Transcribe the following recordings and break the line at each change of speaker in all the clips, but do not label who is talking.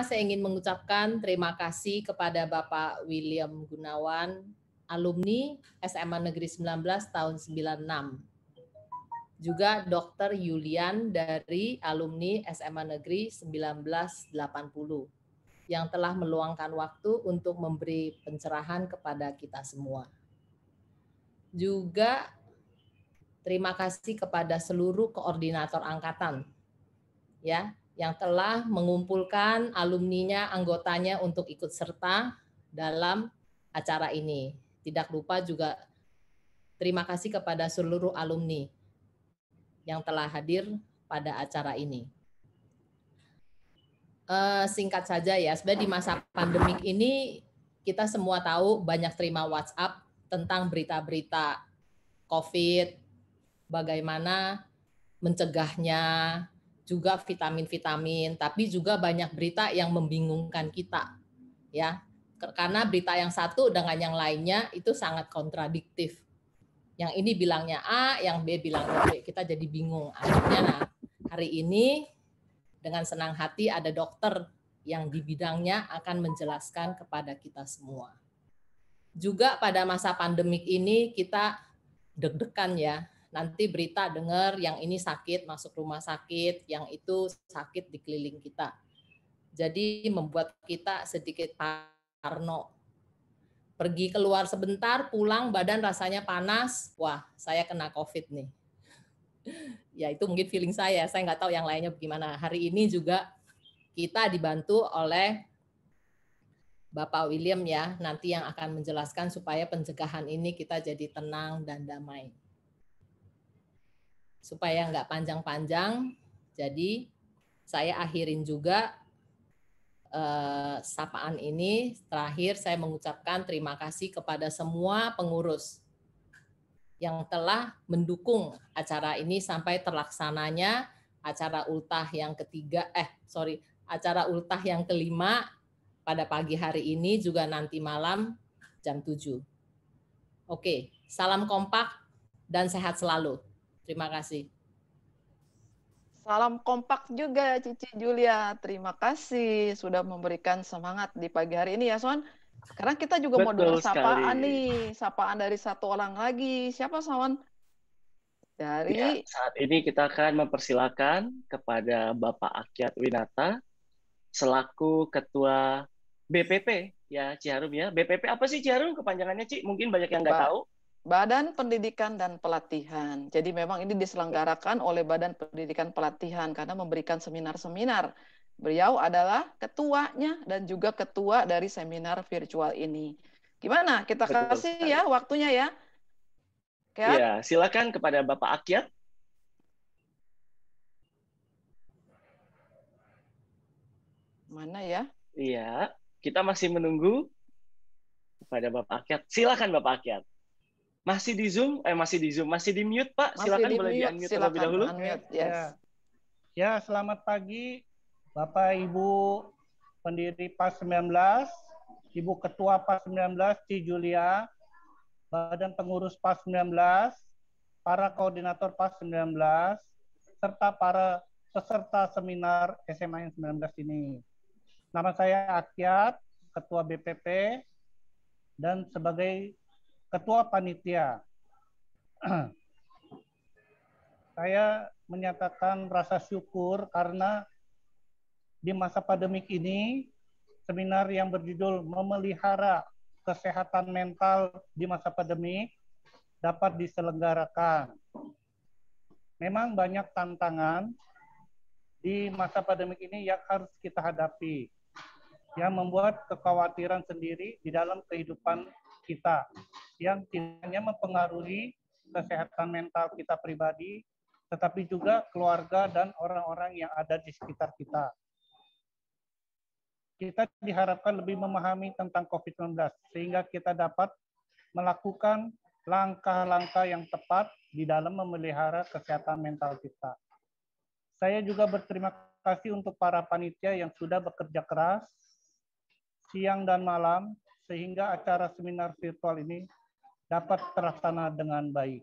saya ingin mengucapkan terima kasih kepada Bapak William Gunawan, alumni SMA Negeri 19 tahun 96. Juga Dr. Yulian dari alumni SMA Negeri 1980 yang telah meluangkan waktu untuk memberi pencerahan kepada kita semua. Juga terima kasih kepada seluruh koordinator angkatan ya yang telah mengumpulkan alumninya, anggotanya untuk ikut serta dalam acara ini. Tidak lupa juga terima kasih kepada seluruh alumni yang telah hadir pada acara ini. Eh, singkat saja ya, sebenarnya di masa pandemik ini kita semua tahu banyak terima WhatsApp tentang berita-berita COVID, bagaimana mencegahnya, juga vitamin-vitamin, tapi juga banyak berita yang membingungkan kita. Ya, karena berita yang satu dengan yang lainnya itu sangat kontradiktif. Yang ini bilangnya A, yang B bilangnya B. Kita jadi bingung. Akhirnya nah, hari ini dengan senang hati ada dokter yang di bidangnya akan menjelaskan kepada kita semua. Juga pada masa pandemik ini kita deg-degan ya, nanti berita dengar yang ini sakit masuk rumah sakit, yang itu sakit di keliling kita. Jadi membuat kita sedikit parno. Pergi keluar sebentar, pulang badan rasanya panas, wah saya kena COVID nih. ya itu mungkin feeling saya, saya nggak tahu yang lainnya bagaimana. Hari ini juga kita dibantu oleh Bapak William ya nanti yang akan menjelaskan supaya pencegahan ini kita jadi tenang dan damai supaya nggak panjang-panjang. Jadi saya akhirin juga eh, sapaan ini. Terakhir saya mengucapkan terima kasih kepada semua pengurus yang telah mendukung acara ini sampai terlaksananya acara ultah yang ketiga eh sorry acara ultah yang kelima pada pagi hari ini juga nanti malam jam 7. Oke, salam kompak dan sehat selalu. Terima kasih.
Salam kompak juga Cici Julia. Terima kasih sudah memberikan semangat di pagi hari ini ya Son. Sekarang kita juga Betul mau dengar sapaan nih, sapaan dari satu orang lagi. Siapa Son? Dari ya,
saat ini kita akan mempersilahkan kepada Bapak Akyat Winata selaku Ketua BPP ya Ciharum ya. BPP apa sih Ciharum kepanjangannya Ci? Mungkin banyak yang nggak tahu.
Badan Pendidikan dan Pelatihan. Jadi memang ini diselenggarakan oleh Badan Pendidikan Pelatihan karena memberikan seminar-seminar. Beliau adalah ketuanya dan juga ketua dari seminar virtual ini. Gimana? Kita kasih ya waktunya ya. Kiat? Ya,
silakan kepada Bapak Akyat. Mana ya? Iya, kita masih menunggu kepada Bapak Akyat. Silakan Bapak Akyat. Masih di Zoom? Eh masih di Zoom, masih di mute Pak. silakan di boleh mute, di unmute terlebih dahulu. Unmute,
iya. yes. ya. ya, selamat pagi Bapak Ibu pendiri PAS 19, Ibu Ketua PAS 19 Ci Julia, Badan Pengurus PAS 19, para koordinator PAS 19, serta para peserta seminar SMA yang 19 ini. Nama saya Akyat, Ketua BPP, dan sebagai Ketua Panitia. Saya menyatakan rasa syukur karena di masa pandemik ini seminar yang berjudul memelihara kesehatan mental di masa pandemik dapat diselenggarakan. Memang banyak tantangan di masa pandemik ini yang harus kita hadapi, yang membuat kekhawatiran sendiri di dalam kehidupan kita yang tidak hanya mempengaruhi kesehatan mental kita pribadi, tetapi juga keluarga dan orang-orang yang ada di sekitar kita. Kita diharapkan lebih memahami tentang COVID-19 sehingga kita dapat melakukan langkah-langkah yang tepat di dalam memelihara kesehatan mental kita. Saya juga berterima kasih untuk para panitia yang sudah bekerja keras siang dan malam sehingga acara seminar virtual ini dapat terlaksana dengan baik.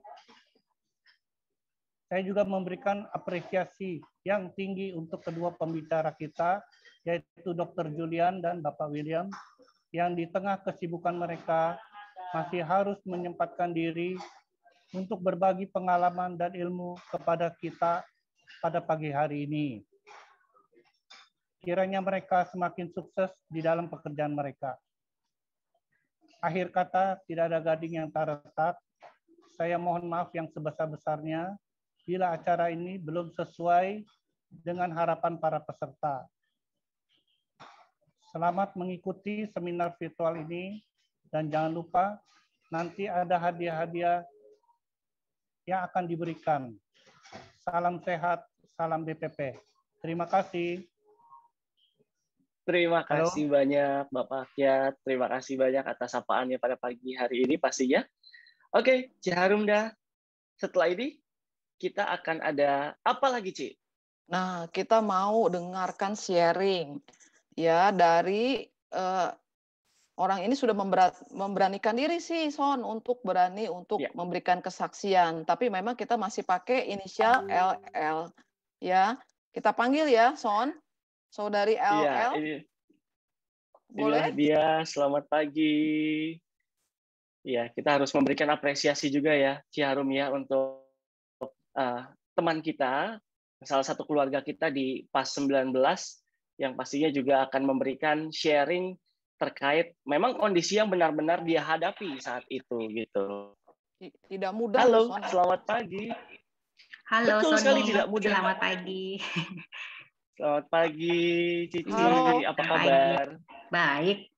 Saya juga memberikan apresiasi yang tinggi untuk kedua pembicara kita, yaitu Dr. Julian dan Bapak William, yang di tengah kesibukan mereka masih harus menyempatkan diri untuk berbagi pengalaman dan ilmu kepada kita pada pagi hari ini. Kiranya mereka semakin sukses di dalam pekerjaan mereka. Akhir kata, tidak ada gading yang tak retak. Saya mohon maaf yang sebesar-besarnya bila acara ini belum sesuai dengan harapan para peserta. Selamat mengikuti seminar virtual ini dan jangan lupa nanti ada hadiah-hadiah yang akan diberikan. Salam sehat, salam DPP. Terima kasih.
Terima kasih Halo. banyak Bapak Akyat. Terima kasih banyak atas sapaannya pada pagi hari ini pastinya. Oke, dah. Setelah ini kita akan ada apa lagi, Ci?
Nah, kita mau dengarkan sharing ya dari uh, orang ini sudah memberat, memberanikan diri sih Son untuk berani untuk ya. memberikan kesaksian, tapi memang kita masih pakai inisial LL ya. Kita panggil ya Son. Saudari LL. Iya,
ini. Iya. Boleh? Dia,
iya, selamat pagi. Ya, kita harus memberikan apresiasi juga ya, Harum ya, untuk uh, teman kita, salah satu keluarga kita di PAS 19, yang pastinya juga akan memberikan sharing terkait memang kondisi yang benar-benar dia hadapi saat itu gitu.
Tidak mudah. Halo, selamat pagi. Halo, Betul Sony. sekali
tidak
mudah. Selamat pagi.
Selamat pagi, Cici. Halo. Apa kabar?
Baik.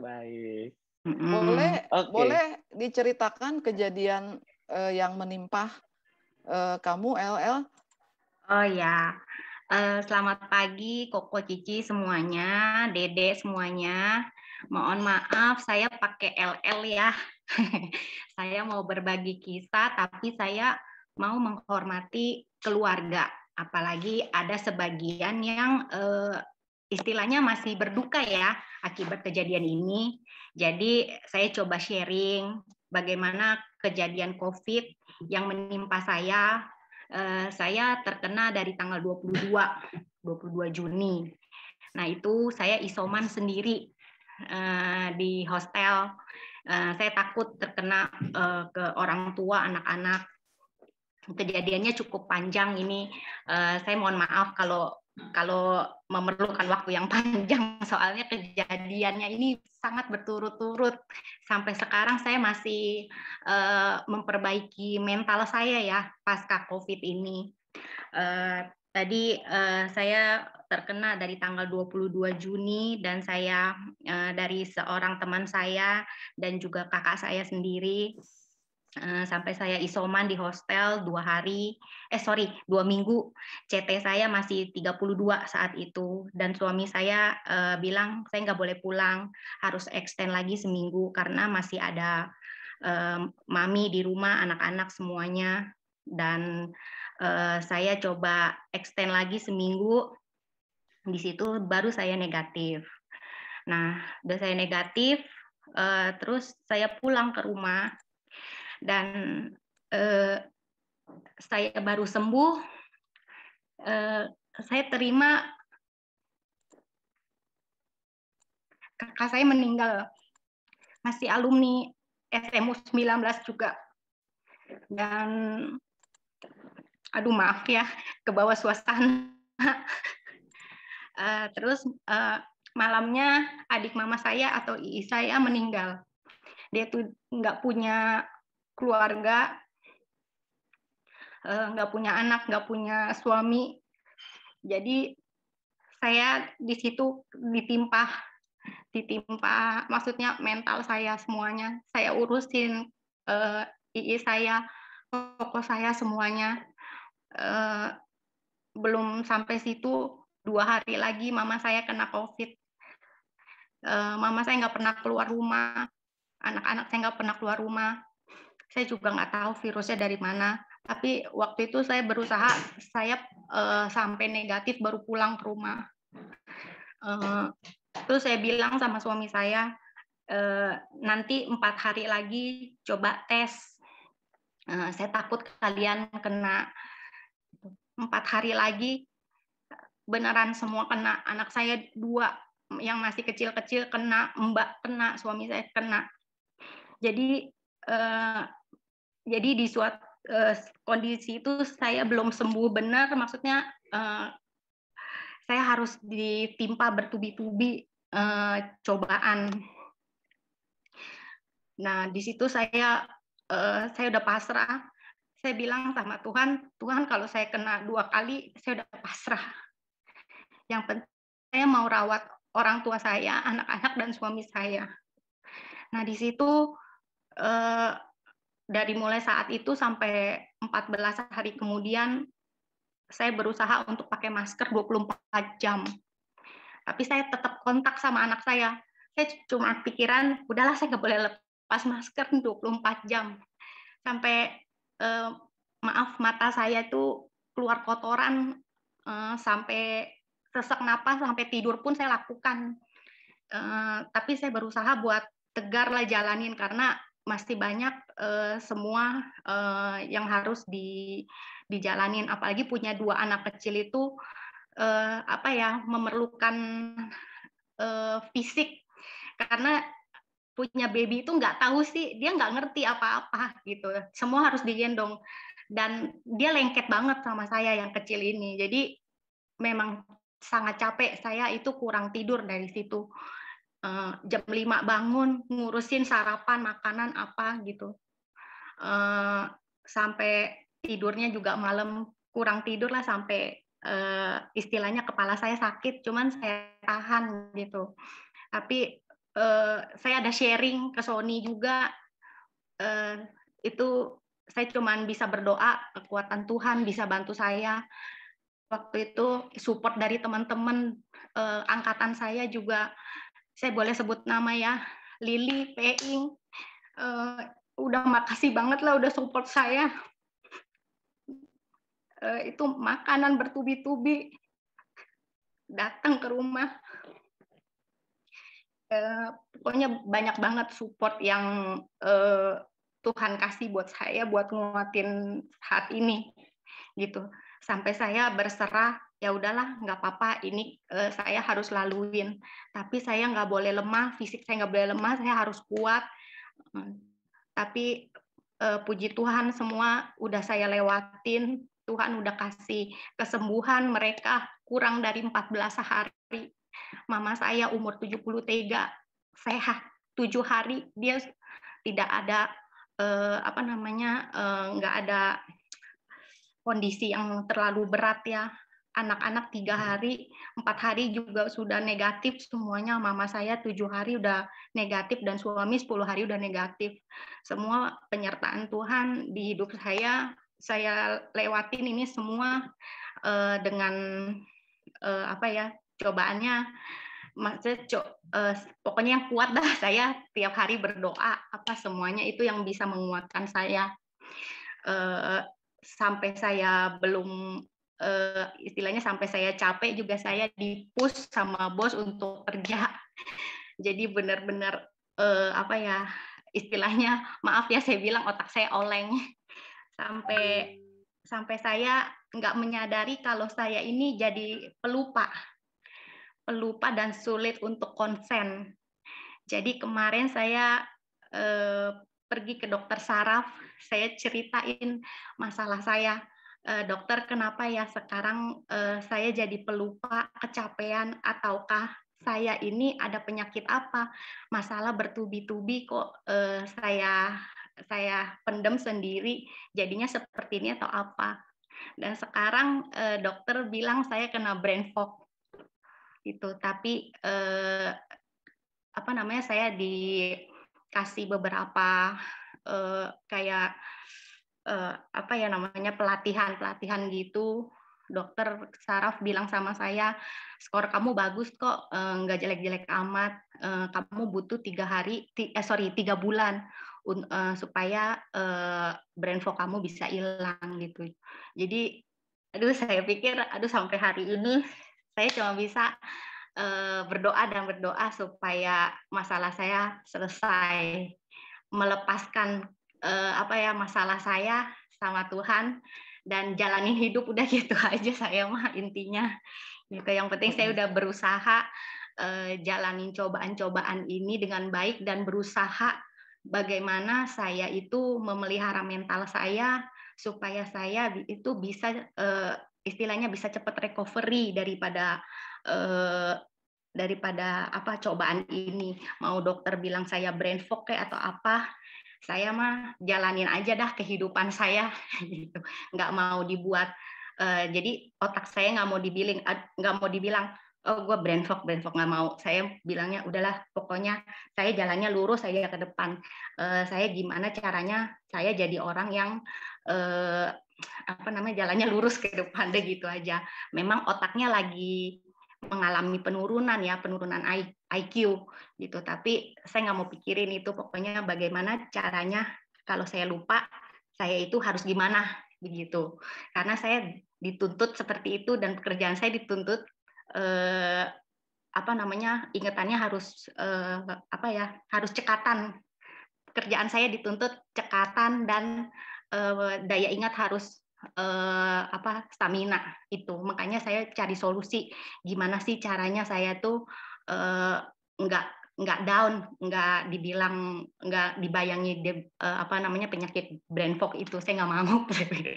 Baik. Boleh, okay. boleh
diceritakan kejadian uh, yang menimpa uh, kamu, LL?
Oh ya, uh, selamat pagi, Koko Cici semuanya, Dede semuanya. Mohon maaf, saya pakai LL ya. saya mau berbagi kisah, tapi saya mau menghormati keluarga apalagi ada sebagian yang uh, istilahnya masih berduka ya akibat kejadian ini. Jadi saya coba sharing bagaimana kejadian COVID yang menimpa saya. Uh, saya terkena dari tanggal 22, 22 Juni. Nah itu saya isoman sendiri uh, di hostel. Uh, saya takut terkena uh, ke orang tua, anak-anak kejadiannya cukup panjang ini uh, saya mohon maaf kalau kalau memerlukan waktu yang panjang soalnya kejadiannya ini sangat berturut-turut sampai sekarang saya masih uh, memperbaiki mental saya ya pasca covid ini uh, tadi uh, saya terkena dari tanggal 22 Juni dan saya uh, dari seorang teman saya dan juga kakak saya sendiri Eh, sampai saya isoman di hostel dua hari, eh sorry dua minggu, CT saya masih 32 saat itu dan suami saya uh, bilang saya nggak boleh pulang, harus extend lagi seminggu karena masih ada uh, mami di rumah, anak-anak semuanya dan uh, saya coba extend lagi seminggu, di situ baru saya negatif. Nah, udah saya negatif, terus saya pulang ke rumah dan eh, saya baru sembuh eh, saya terima kakak saya meninggal masih alumni SMU 19 juga dan aduh maaf ya ke bawah suasana uh, terus uh, malamnya adik mama saya atau ii saya meninggal dia tuh nggak punya keluarga, eh, nggak punya anak, nggak punya suami. Jadi saya di situ ditimpa, ditimpa, maksudnya mental saya semuanya. Saya urusin uh, eh, II saya, toko saya semuanya. Uh, belum sampai situ, dua hari lagi mama saya kena COVID. Uh, mama saya nggak pernah keluar rumah, anak-anak saya nggak pernah keluar rumah saya juga nggak tahu virusnya dari mana. Tapi waktu itu saya berusaha, saya uh, sampai negatif baru pulang ke rumah. Uh, terus saya bilang sama suami saya, uh, nanti empat hari lagi coba tes. Uh, saya takut kalian kena. Empat hari lagi beneran semua kena. Anak saya dua yang masih kecil-kecil kena, mbak kena, suami saya kena. Jadi jadi di suatu uh, eh, kondisi itu saya belum sembuh benar maksudnya uh, saya harus ditimpa bertubi-tubi uh, cobaan nah di situ saya uh, saya udah pasrah saya bilang sama Tuhan Tuhan kalau saya kena dua kali saya udah pasrah yang penting saya mau rawat orang tua saya anak-anak dan suami saya nah di situ uh, dari mulai saat itu sampai 14 hari kemudian saya berusaha untuk pakai masker 24 jam. Tapi saya tetap kontak sama anak saya. Saya cuma pikiran, udahlah saya nggak boleh lepas masker 24 jam. Sampai eh, maaf mata saya itu keluar kotoran eh, sampai sesak napas sampai tidur pun saya lakukan. Eh, tapi saya berusaha buat tegarlah jalanin karena masih banyak uh, semua uh, yang harus di, dijalanin apalagi punya dua anak kecil itu uh, apa ya memerlukan uh, fisik karena punya baby itu nggak tahu sih dia nggak ngerti apa-apa gitu semua harus digendong dan dia lengket banget sama saya yang kecil ini jadi memang sangat capek saya itu kurang tidur dari situ Eh, jam 5 bangun ngurusin sarapan makanan apa gitu eh, sampai tidurnya juga malam kurang tidur lah sampai eh, istilahnya kepala saya sakit cuman saya tahan gitu tapi saya ada sharing ke Sony juga itu saya cuman bisa berdoa kekuatan Tuhan bisa bantu saya waktu itu support dari teman-teman angkatan saya juga saya boleh sebut nama ya, Lili, Peing, uh, eh, udah makasih banget lah udah support saya. Uh, itu makanan bertubi-tubi datang ke rumah. Uh, pokoknya banyak banget support yang uh, Tuhan kasih buat saya buat nguatin saat ini gitu. Sampai saya berserah ya udahlah nggak apa-apa ini uh, saya harus laluin tapi saya nggak boleh lemah fisik saya nggak boleh lemah saya harus kuat hmm. tapi uh, puji Tuhan semua udah saya lewatin Tuhan udah kasih kesembuhan mereka kurang dari 14 hari mama saya umur 73 sehat tujuh hari dia tidak ada uh, apa namanya nggak nggak ada kondisi yang terlalu berat ya anak-anak tiga hmm. hari, empat hari juga sudah negatif semuanya. Mama saya tujuh hari udah negatif dan suami sepuluh hari udah negatif. Semua penyertaan Tuhan di hidup saya, saya lewatin ini semua uh, dengan uh, apa ya cobaannya. Maksudnya co uh, pokoknya yang kuat dah saya tiap hari berdoa apa semuanya itu yang bisa menguatkan saya. Uh, sampai saya belum uh, istilahnya sampai saya capek juga saya dipus sama bos untuk kerja. Jadi benar-benar uh, apa ya istilahnya maaf ya saya bilang otak saya oleng sampai sampai saya nggak menyadari kalau saya ini jadi pelupa pelupa dan sulit untuk konsen. Jadi kemarin saya eh, pergi ke dokter saraf, saya ceritain masalah saya Eh, dokter kenapa ya sekarang eh, saya jadi pelupa, kecapean, ataukah saya ini ada penyakit apa, masalah bertubi-tubi kok eh, saya saya pendem sendiri, jadinya seperti ini atau apa. Dan sekarang dokter bilang saya kena brain fog itu, tapi apa namanya saya dikasih beberapa kayak uh, apa ya namanya pelatihan-pelatihan gitu. Dokter saraf bilang sama saya, skor kamu bagus kok, nggak eh, nggak jelek-jelek amat. uh, kamu butuh tiga hari, eh sorry tiga bulan uh, supaya uh, brand fog kamu bisa hilang gitu. Jadi, aduh saya pikir, aduh sampai hari ini saya cuma bisa berdoa dan berdoa supaya masalah saya selesai melepaskan uh, apa ya masalah saya sama Tuhan dan jalanin hidup udah gitu aja saya mah intinya gitu yang penting saya udah berusaha uh, jalanin cobaan-cobaan ini dengan baik dan berusaha bagaimana saya itu memelihara mental saya supaya saya itu bisa uh, istilahnya bisa cepat recovery daripada uh, daripada apa cobaan ini mau dokter bilang saya brain fog kayak atau apa saya mah jalanin aja dah kehidupan saya gitu nggak mau dibuat uh, jadi otak saya nggak mau dibilang nggak mau dibilang oh gue brand fog brand fog nggak mau saya bilangnya udahlah pokoknya saya jalannya lurus saya ke depan uh, saya gimana caranya saya jadi orang yang uh, apa namanya jalannya lurus ke depan deh gitu aja memang otaknya lagi mengalami penurunan ya penurunan IQ gitu tapi saya nggak mau pikirin itu pokoknya bagaimana caranya kalau saya lupa saya itu harus gimana begitu karena saya dituntut seperti itu dan pekerjaan saya dituntut eh, apa namanya ingatannya harus eh, apa ya harus cekatan pekerjaan saya dituntut cekatan dan eh, daya ingat harus eh, apa stamina itu makanya saya cari solusi gimana sih caranya saya tuh eh, nggak nggak down nggak dibilang nggak dibayangi de, eh, apa namanya penyakit brain fog itu saya nggak mau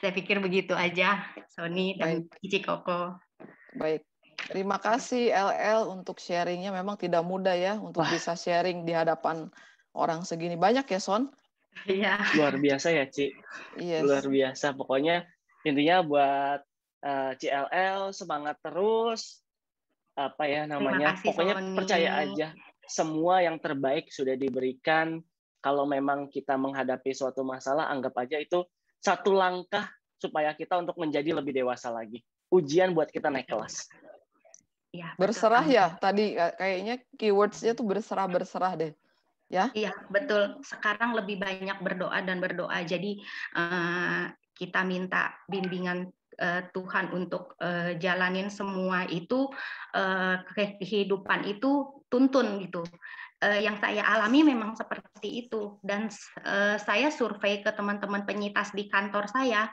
saya pikir begitu aja Sony dan Cici Koko baik
terima kasih LL untuk sharingnya memang tidak mudah ya untuk Wah. bisa sharing di hadapan orang segini banyak ya Son Iya.
Luar biasa ya, Ci. Yes. Iya. Luar biasa. Pokoknya intinya buat uh, eh, CLL semangat terus apa ya namanya? Kasih, Pokoknya Sony. percaya aja semua yang terbaik sudah diberikan. Kalau memang kita menghadapi suatu masalah, anggap aja itu satu langkah supaya kita untuk menjadi lebih dewasa lagi. Ujian buat kita naik kelas.
Ya, berserah ya
tadi eh, kayaknya keywordsnya tuh berserah berserah deh ya? Iya, betul. Sekarang lebih banyak berdoa dan berdoa. Jadi uh, kita minta bimbingan uh, Tuhan untuk uh, jalanin semua itu uh, kehidupan itu tuntun gitu. Uh, yang saya alami memang seperti itu dan uh, saya survei ke teman-teman penyitas di kantor saya,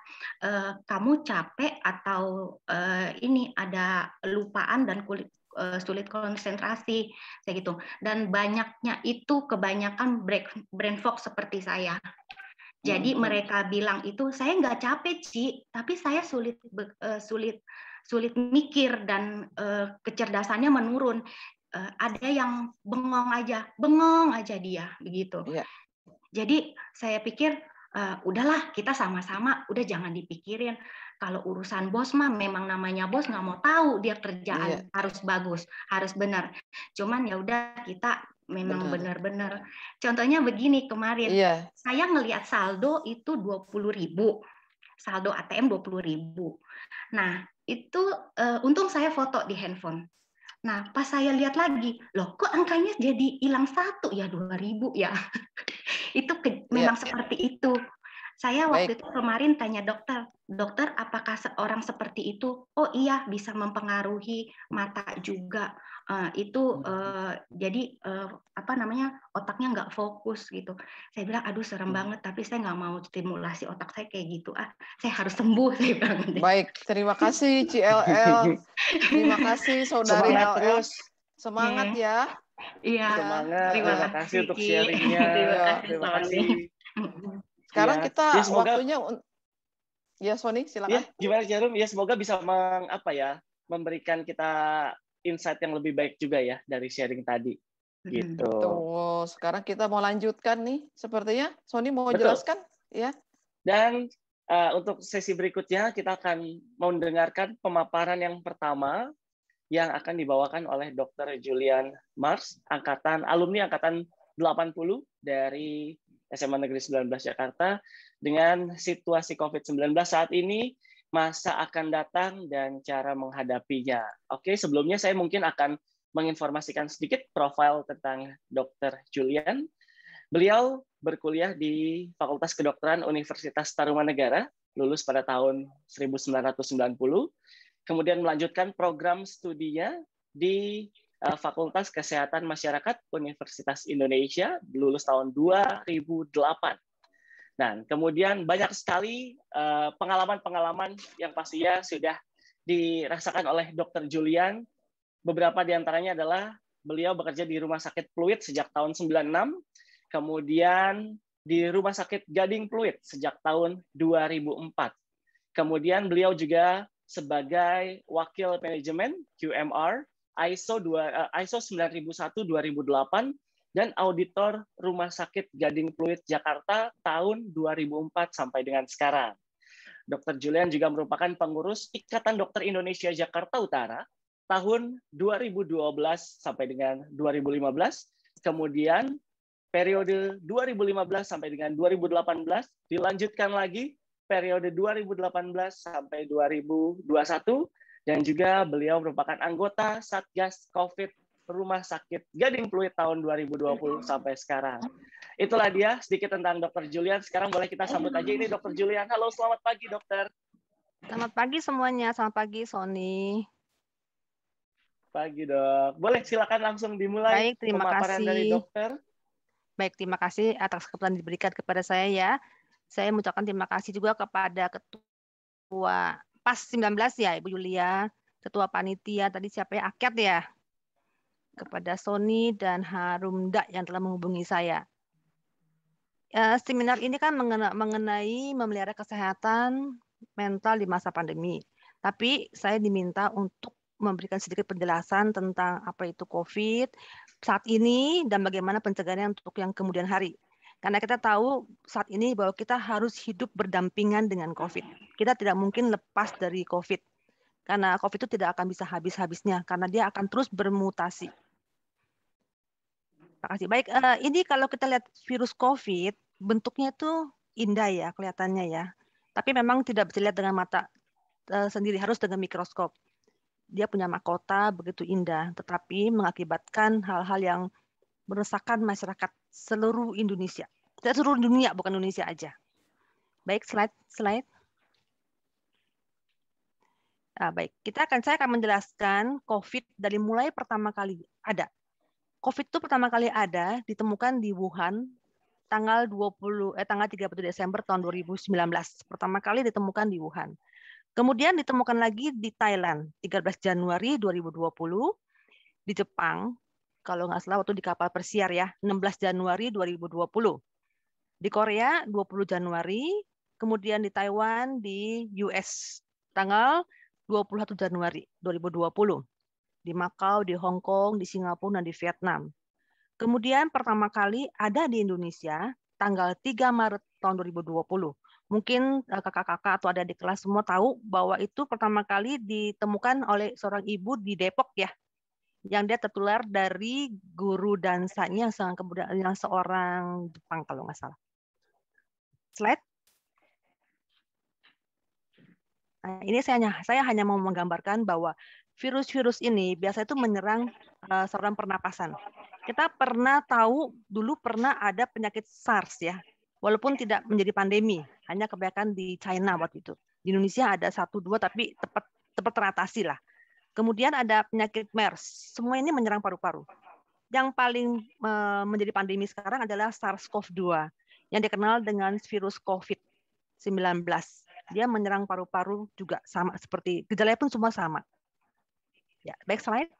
uh, kamu capek atau uh, ini ada lupaan dan kulit Eh, sulit konsentrasi kayak gitu dan banyaknya itu kebanyakan brain fog seperti saya jadi hmm, hmm. mereka bilang itu saya nggak capek Ci, tapi saya sulit eh, sulit sulit mikir dan eh, kecerdasannya menurun. ada yang bengong aja, bengong aja dia begitu. Yeah. Jadi saya pikir uh, udahlah kita sama-sama udah jangan dipikirin kalau urusan bos mah memang namanya bos nggak mau tahu dia kerjaan yeah. harus bagus harus benar cuman ya udah kita memang benar-benar contohnya begini kemarin yeah. saya ngelihat saldo itu dua puluh ribu saldo ATM dua puluh ribu nah itu uh, untung saya foto di handphone Nah, pas saya lihat lagi, loh kok angkanya jadi hilang satu ya dua ribu ya. itu ke, iya, memang ya. seperti itu. Saya waktu itu kemarin tanya dokter, dokter apakah seorang seperti itu? Oh iya, bisa mempengaruhi mata juga uh, itu uh, jadi uh, apa namanya otaknya nggak fokus gitu saya bilang aduh serem hmm. banget tapi saya nggak mau stimulasi otak saya kayak gitu ah saya harus sembuh saya bilang gitu. baik terima kasih CLL terima kasih
saudari semangat LL terus. semangat yeah. ya Iya. Semangat. Terima, terima kasih untuk sharingnya. Terima kasih. Terima
kasih. Sekarang ya. kita ya, semoga, waktunya
ya Sony silakan. Ya,
gimana Jarum? Ya semoga bisa mengapa ya memberikan kita insight yang lebih baik juga ya dari sharing tadi.
Hmm, gitu. Betul. Sekarang kita mau lanjutkan nih. Sepertinya Sony mau Betul. jelaskan
ya. Dan uh, untuk sesi berikutnya kita akan mendengarkan pemaparan yang pertama yang akan dibawakan oleh Dr. Julian Mars, angkatan alumni angkatan 80 dari SMA Negeri 19 Jakarta dengan situasi COVID-19 saat ini masa akan datang dan cara menghadapinya. Oke, sebelumnya saya mungkin akan menginformasikan sedikit profil tentang Dr. Julian. Beliau berkuliah di Fakultas Kedokteran Universitas Tarumanegara, lulus pada tahun 1990, kemudian melanjutkan program studinya di eh, Fakultas Kesehatan Masyarakat Universitas Indonesia, lulus tahun 2008. Nah, kemudian banyak sekali eh, pengalaman-pengalaman yang pastinya sudah dirasakan oleh Dr. Julian. Beberapa di antaranya adalah beliau bekerja di Rumah Sakit Pluit sejak tahun 96, kemudian di Rumah Sakit Gading Pluit sejak tahun 2004. Kemudian beliau juga sebagai wakil manajemen QMR ISO 2, ISO 9001 2008 dan auditor Rumah Sakit Gading Pluit Jakarta tahun 2004 sampai dengan sekarang. Dr. Julian juga merupakan pengurus Ikatan Dokter Indonesia Jakarta Utara tahun 2012 sampai dengan 2015, kemudian periode 2015 sampai dengan 2018 dilanjutkan lagi periode 2018 sampai 2021 dan juga beliau merupakan anggota Satgas COVID rumah sakit Gading Pluit tahun 2020 iya. sampai sekarang. Itulah dia sedikit tentang Dokter Julian. Sekarang boleh kita sambut aja ini Dokter Julian. Halo, selamat pagi Dokter.
Selamat pagi semuanya. Selamat pagi Sony.
Pagi dok. Boleh
silakan langsung dimulai. Baik, terima kasih. dari dokter. Baik, terima kasih atas kesempatan diberikan kepada saya ya. Saya mengucapkan terima kasih juga kepada ketua PAS 19 ya, Ibu Yulia, ketua panitia tadi siapa ya? Akyat ya kepada Sony dan Harumda yang telah menghubungi saya. Ya, seminar ini kan mengenai memelihara kesehatan mental di masa pandemi. Tapi saya diminta untuk memberikan sedikit penjelasan tentang apa itu COVID saat ini dan bagaimana pencegahannya untuk yang kemudian hari. Karena kita tahu saat ini bahwa kita harus hidup berdampingan dengan COVID. Kita tidak mungkin lepas dari COVID karena COVID itu tidak akan bisa habis-habisnya karena dia akan terus bermutasi kasih. Baik, uh, ini kalau kita lihat virus COVID, bentuknya itu indah ya kelihatannya ya. Tapi memang tidak bisa dilihat dengan mata uh, sendiri, harus dengan mikroskop. Dia punya mahkota begitu indah, tetapi mengakibatkan hal-hal yang meresahkan masyarakat seluruh Indonesia. Tidak seluruh dunia, bukan Indonesia aja. Baik, slide, slide. Nah, baik, kita akan saya akan menjelaskan COVID dari mulai pertama kali ada COVID itu pertama kali ada ditemukan di Wuhan tanggal 20 eh tanggal 31 Desember tahun 2019. Pertama kali ditemukan di Wuhan. Kemudian ditemukan lagi di Thailand 13 Januari 2020, di Jepang kalau nggak salah waktu di kapal persiar ya 16 Januari 2020. Di Korea 20 Januari, kemudian di Taiwan di US tanggal 21 Januari 2020 di Makau, di Hong Kong, di Singapura, dan di Vietnam. Kemudian pertama kali ada di Indonesia tanggal 3 Maret tahun 2020. Mungkin eh, kakak-kakak atau ada di kelas semua tahu bahwa itu pertama kali ditemukan oleh seorang ibu di Depok ya, yang dia tertular dari guru dansanya yang kemudian yang seorang Jepang kalau nggak salah. Slide. Nah, ini saya hanya saya hanya mau menggambarkan bahwa virus-virus ini biasanya itu menyerang uh, saluran pernapasan. Kita pernah tahu dulu pernah ada penyakit SARS ya, walaupun tidak menjadi pandemi, hanya kebanyakan di China waktu itu. Di Indonesia ada satu dua tapi tepat tepat teratasi lah. Kemudian ada penyakit MERS. Semua ini menyerang paru-paru. Yang paling eh, menjadi pandemi sekarang adalah SARS-CoV-2 yang dikenal dengan virus COVID-19. Dia menyerang paru-paru juga sama seperti gejalanya pun semua sama. Ya, back slide.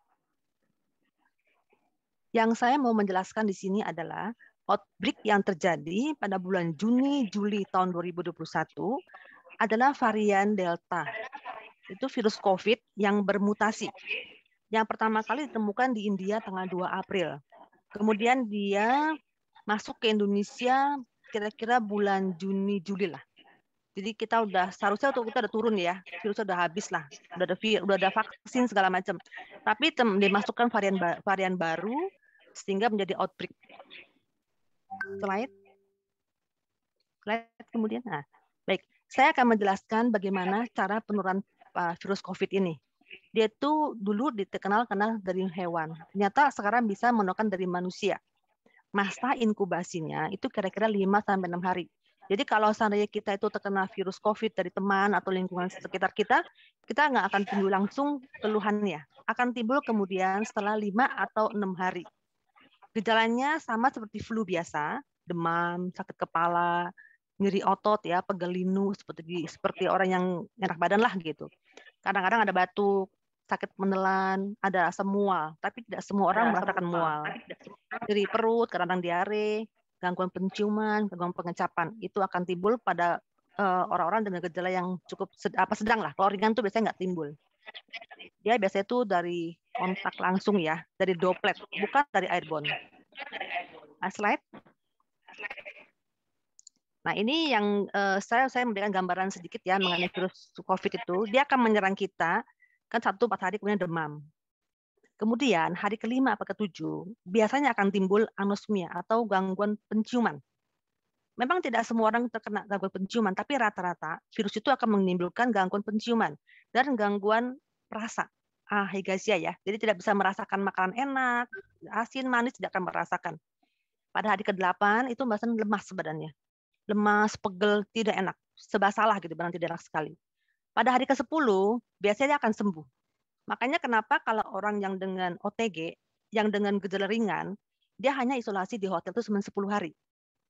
Yang saya mau menjelaskan di sini adalah outbreak yang terjadi pada bulan Juni Juli tahun 2021 adalah varian Delta. Itu virus COVID yang bermutasi. Yang pertama kali ditemukan di India tanggal 2 April. Kemudian dia masuk ke Indonesia kira-kira bulan Juni Juli lah. Jadi kita udah seharusnya untuk kita udah turun ya, virusnya udah habis lah, udah ada udah ada vaksin segala macam. Tapi dimasukkan varian varian baru sehingga menjadi outbreak. Slide. Slide kemudian. Nah, baik. Saya akan menjelaskan bagaimana cara penurunan uh, virus COVID ini. Dia itu dulu dikenal karena dari hewan. Ternyata sekarang bisa menurunkan dari manusia. Masa inkubasinya itu kira-kira 5 sampai 6 hari. Jadi kalau seandainya kita itu terkena virus COVID dari teman atau lingkungan sekitar kita, kita nggak akan timbul langsung keluhannya. Akan timbul kemudian setelah 5 atau 6 hari. Gejalanya sama seperti flu biasa, demam, sakit kepala, nyeri otot ya, pegel linu seperti seperti orang yang enak badan lah gitu. Kadang-kadang ada batuk, sakit menelan, ada semua. tapi tidak semua orang merasakan mual. Nyeri perut, kadang-kadang diare, gangguan penciuman, gangguan pengecapan. Itu akan timbul pada eh, orang-orang dengan gejala yang cukup sed, apa sedang lah. Kalau ringan tuh biasanya nggak timbul. Dia biasanya tuh dari kontak langsung ya, dari droplet, bukan dari airborne. Nah, slide. Nah, ini yang uh, saya saya memberikan gambaran sedikit ya mengenai virus COVID itu. Dia akan menyerang kita kan satu empat hari kemudian demam. Kemudian hari kelima atau ketujuh biasanya akan timbul anosmia atau gangguan penciuman. Memang tidak semua orang terkena gangguan penciuman, tapi rata-rata virus itu akan menimbulkan gangguan penciuman dan gangguan perasa, ahigasia ah, ya. Jadi tidak bisa merasakan makanan enak, asin, manis tidak akan merasakan. Pada hari ke-8 itu bahasan lemas sebenarnya. Lemas, pegel, tidak enak. Sebasalah gitu, barang tidak enak sekali. Pada hari ke-10 biasanya akan sembuh Makanya kenapa kalau orang yang dengan OTG, yang dengan gejala ringan, dia hanya isolasi di hotel itu cuma 10 hari.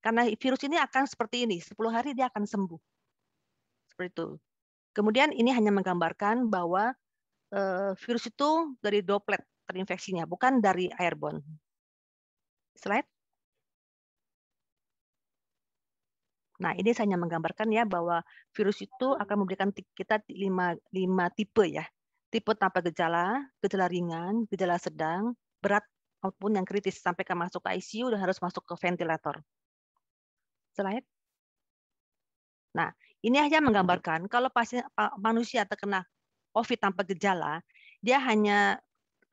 Karena virus ini akan seperti ini, 10 hari dia akan sembuh. Seperti itu. Kemudian ini hanya menggambarkan bahwa eh, virus itu dari droplet terinfeksinya, bukan dari airborne. Slide. Nah, ini saya hanya menggambarkan ya bahwa virus itu akan memberikan kita lima, lima tipe ya tipe tanpa gejala, gejala ringan, gejala sedang, berat maupun yang kritis sampai ke masuk ke ICU dan harus masuk ke ventilator. Slide. Nah, ini hanya menggambarkan kalau pasien manusia terkena COVID tanpa gejala, dia hanya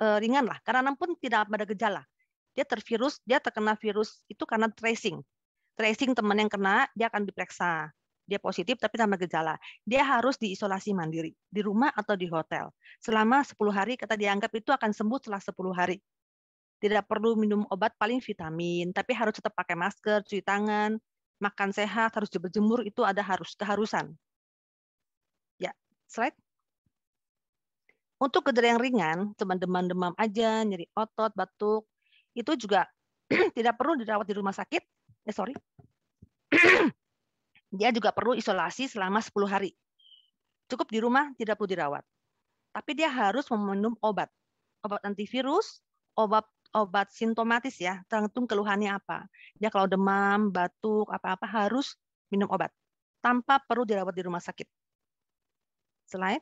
eh, ringan lah, karena pun tidak ada gejala. Dia tervirus, dia terkena virus itu karena tracing. Tracing teman yang kena, dia akan diperiksa dia positif tapi tanpa gejala, dia harus diisolasi mandiri di rumah atau di hotel selama 10 hari kata dianggap itu akan sembuh setelah 10 hari. Tidak perlu minum obat paling vitamin, tapi harus tetap pakai masker, cuci tangan, makan sehat, harus berjemur itu ada harus keharusan. Ya, slide. Untuk gejala yang ringan, cuma demam-demam aja, nyeri otot, batuk, itu juga tidak perlu dirawat di rumah sakit. Eh, sorry. Dia juga perlu isolasi selama 10 hari. Cukup di rumah, tidak perlu dirawat. Tapi dia harus meminum obat. Obat antivirus, obat obat sintomatis ya, tergantung keluhannya apa. Dia kalau demam, batuk, apa-apa harus minum obat tanpa perlu dirawat di rumah sakit. Selain